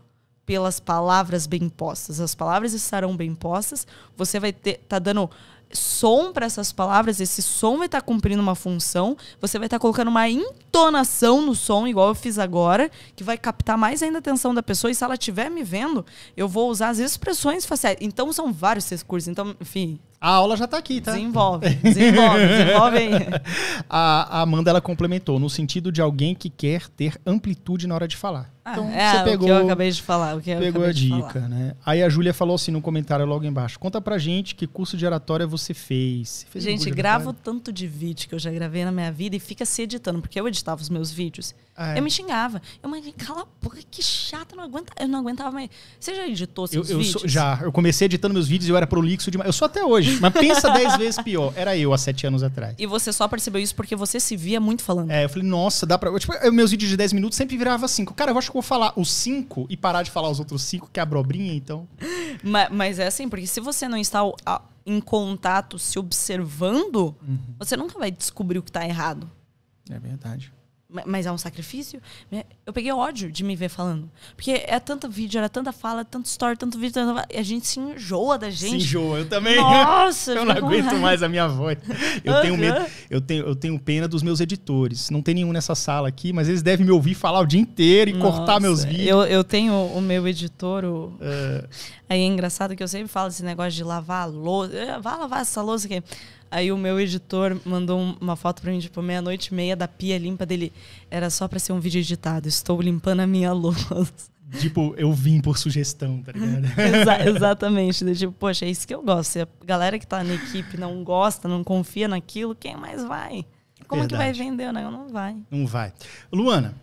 pelas palavras bem postas. As palavras estarão bem postas, você vai ter tá dando som para essas palavras, esse som vai estar tá cumprindo uma função, você vai estar tá colocando uma entonação no som, igual eu fiz agora, que vai captar mais ainda a atenção da pessoa, e se ela estiver me vendo, eu vou usar as expressões faciais. Então são vários esses cursos, então, enfim, a aula já está aqui, tá? Desenvolve, desenvolve, desenvolve aí. A, a Amanda, ela complementou, no sentido de alguém que quer ter amplitude na hora de falar. Ah, então, é, você pegou, o que eu acabei de falar. O que eu pegou a dica, falar. né? Aí a Júlia falou assim no comentário logo embaixo, conta pra gente que curso de oratória você fez. Você fez gente, gravo tanto de vídeo que eu já gravei na minha vida e fica se editando, porque eu editava os meus vídeos. Ah, é. Eu me xingava. Eu, me cala a boca, que chata, não aguenta, eu não aguentava mais. Você já editou seus eu, eu vídeos? Sou, já, eu comecei editando meus vídeos e eu era prolixo demais. Eu sou até hoje. Mas pensa dez vezes pior. Era eu há sete anos atrás. E você só percebeu isso porque você se via muito falando. É, eu falei, nossa, dá pra. Eu, tipo, meus vídeos de 10 minutos sempre virava cinco. Cara, eu acho que vou falar os cinco e parar de falar os outros cinco, que é a brobrinha, então. Mas, mas é assim, porque se você não está em contato, se observando, uhum. você nunca vai descobrir o que está errado. É verdade mas é um sacrifício. Né? Eu peguei ódio de me ver falando. Porque é tanto vídeo, era tanta fala, tanto story, tanto vídeo. E A gente se enjoa da gente. Se enjoa, eu também. Nossa! eu não aguento mais a minha voz. Eu uhum. tenho medo, eu tenho, eu tenho pena dos meus editores. Não tem nenhum nessa sala aqui, mas eles devem me ouvir falar o dia inteiro e Nossa, cortar meus vídeos. Eu, eu tenho o meu editor. O... É. Aí é engraçado que eu sempre falo esse negócio de lavar a louça. Eh, Vá lavar essa louça aqui. Aí o meu editor mandou uma foto pra mim, tipo, meia-noite e meia da pia limpa dele. Era só pra ser um vídeo editado. Estou limpando a minha louça. Tipo, eu vim por sugestão, tá ligado? Exa exatamente. Tipo, poxa, é isso que eu gosto. Se a galera que tá na equipe não gosta, não confia naquilo, quem mais vai? Como Verdade. É que vai vender? né? não vai. Não vai. Luana,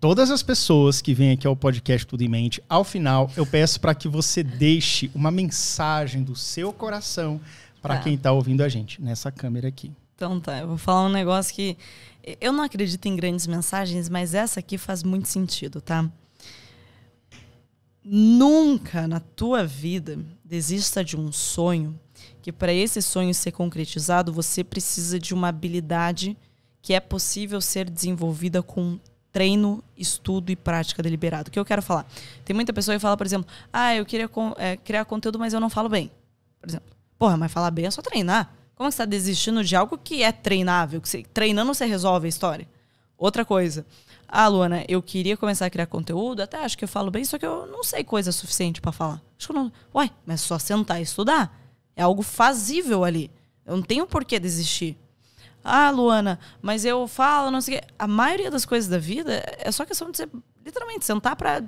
todas as pessoas que vêm aqui ao podcast Tudo em Mente, ao final eu peço para que você deixe uma mensagem do seu coração para tá. quem está ouvindo a gente, nessa câmera aqui. Então tá, eu vou falar um negócio que eu não acredito em grandes mensagens, mas essa aqui faz muito sentido, tá? Nunca na tua vida desista de um sonho, que para esse sonho ser concretizado, você precisa de uma habilidade que é possível ser desenvolvida com treino, estudo e prática deliberado. O que eu quero falar? Tem muita pessoa que fala, por exemplo, ah, eu queria é, criar conteúdo, mas eu não falo bem, por exemplo. Porra, mas falar bem é só treinar. Como é você tá desistindo de algo que é treinável? Que você, treinando você resolve a história. Outra coisa. Ah, Luana, eu queria começar a criar conteúdo, até acho que eu falo bem, só que eu não sei coisa suficiente para falar. Acho que eu não. Ué, mas é só sentar e estudar. É algo fazível ali. Eu não tenho por que desistir. Ah, Luana, mas eu falo, não sei o quê. A maioria das coisas da vida é só questão de você literalmente sentar para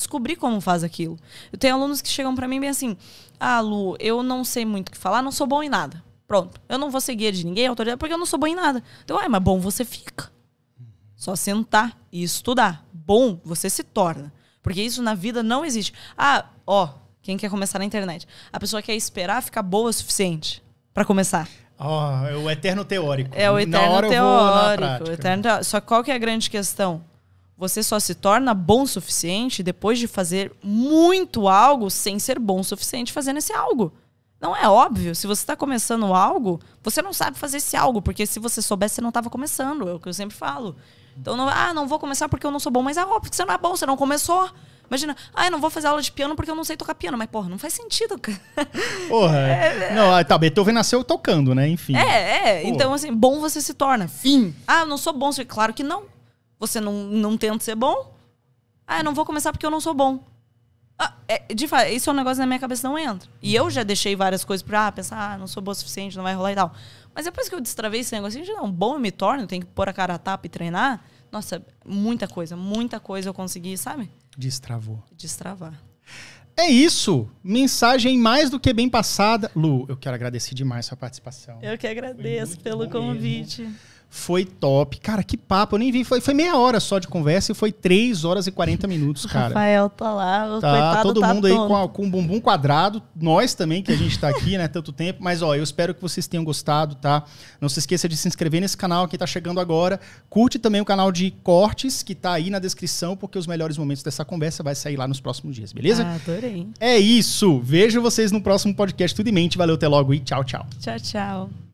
descobrir como faz aquilo. Eu tenho alunos que chegam para mim bem assim: "Ah, Lu, eu não sei muito o que falar, não sou bom em nada. Pronto, eu não vou ser guia de ninguém, autoridade, porque eu não sou bom em nada". Então, ah, mas bom você fica. Só sentar e estudar. Bom você se torna, porque isso na vida não existe. Ah, ó, quem quer começar na internet? A pessoa quer esperar ficar boa o suficiente para começar. Oh, é o eterno teórico. É o eterno teórico. Vou, o eterno teórico. Só qual que é a grande questão? Você só se torna bom o suficiente depois de fazer muito algo sem ser bom o suficiente fazendo esse algo. Não é óbvio. Se você está começando algo, você não sabe fazer esse algo, porque se você soubesse, você não estava começando. É o que eu sempre falo. Então, não, ah, não vou começar porque eu não sou bom. Mas é óbvio que você não é bom, você não começou. Imagina, ah, eu não vou fazer aula de piano porque eu não sei tocar piano. Mas, porra, não faz sentido, cara. Porra. É, é. é, não, ah, tá, Beethoven nasceu tocando, né? Enfim. É, é. Porra. Então, assim, bom você se torna. Fim. Ah, eu não sou bom. Claro que não. Você não, não tenta ser bom? Ah, eu não vou começar porque eu não sou bom. Ah, é, de fato, isso é um negócio que na minha cabeça não entra. E eu já deixei várias coisas pra ah, pensar, ah, não sou boa o suficiente, não vai rolar e tal. Mas depois que eu destravei esse negócio, gente, não, bom eu me torno, tenho que pôr a cara a tapa e treinar. Nossa, muita coisa, muita coisa eu consegui, sabe? Destravou. Destravar. É isso. Mensagem mais do que bem passada. Lu, eu quero agradecer demais a sua participação. Eu que agradeço pelo convite. Mesmo. Foi top. Cara, que papo. Eu nem vi. Foi, foi meia hora só de conversa e foi 3 horas e 40 minutos, cara. Rafael tá lá. O tá coitado, todo tá mundo tonto. aí com, a, com bumbum quadrado. Nós também, que a gente tá aqui, né? Tanto tempo. Mas, ó, eu espero que vocês tenham gostado, tá? Não se esqueça de se inscrever nesse canal que tá chegando agora. Curte também o canal de cortes que tá aí na descrição, porque os melhores momentos dessa conversa vai sair lá nos próximos dias, beleza? Ah, adorei. É isso. Vejo vocês no próximo podcast Tudo em Mente. Valeu, até logo e tchau, tchau. Tchau, tchau.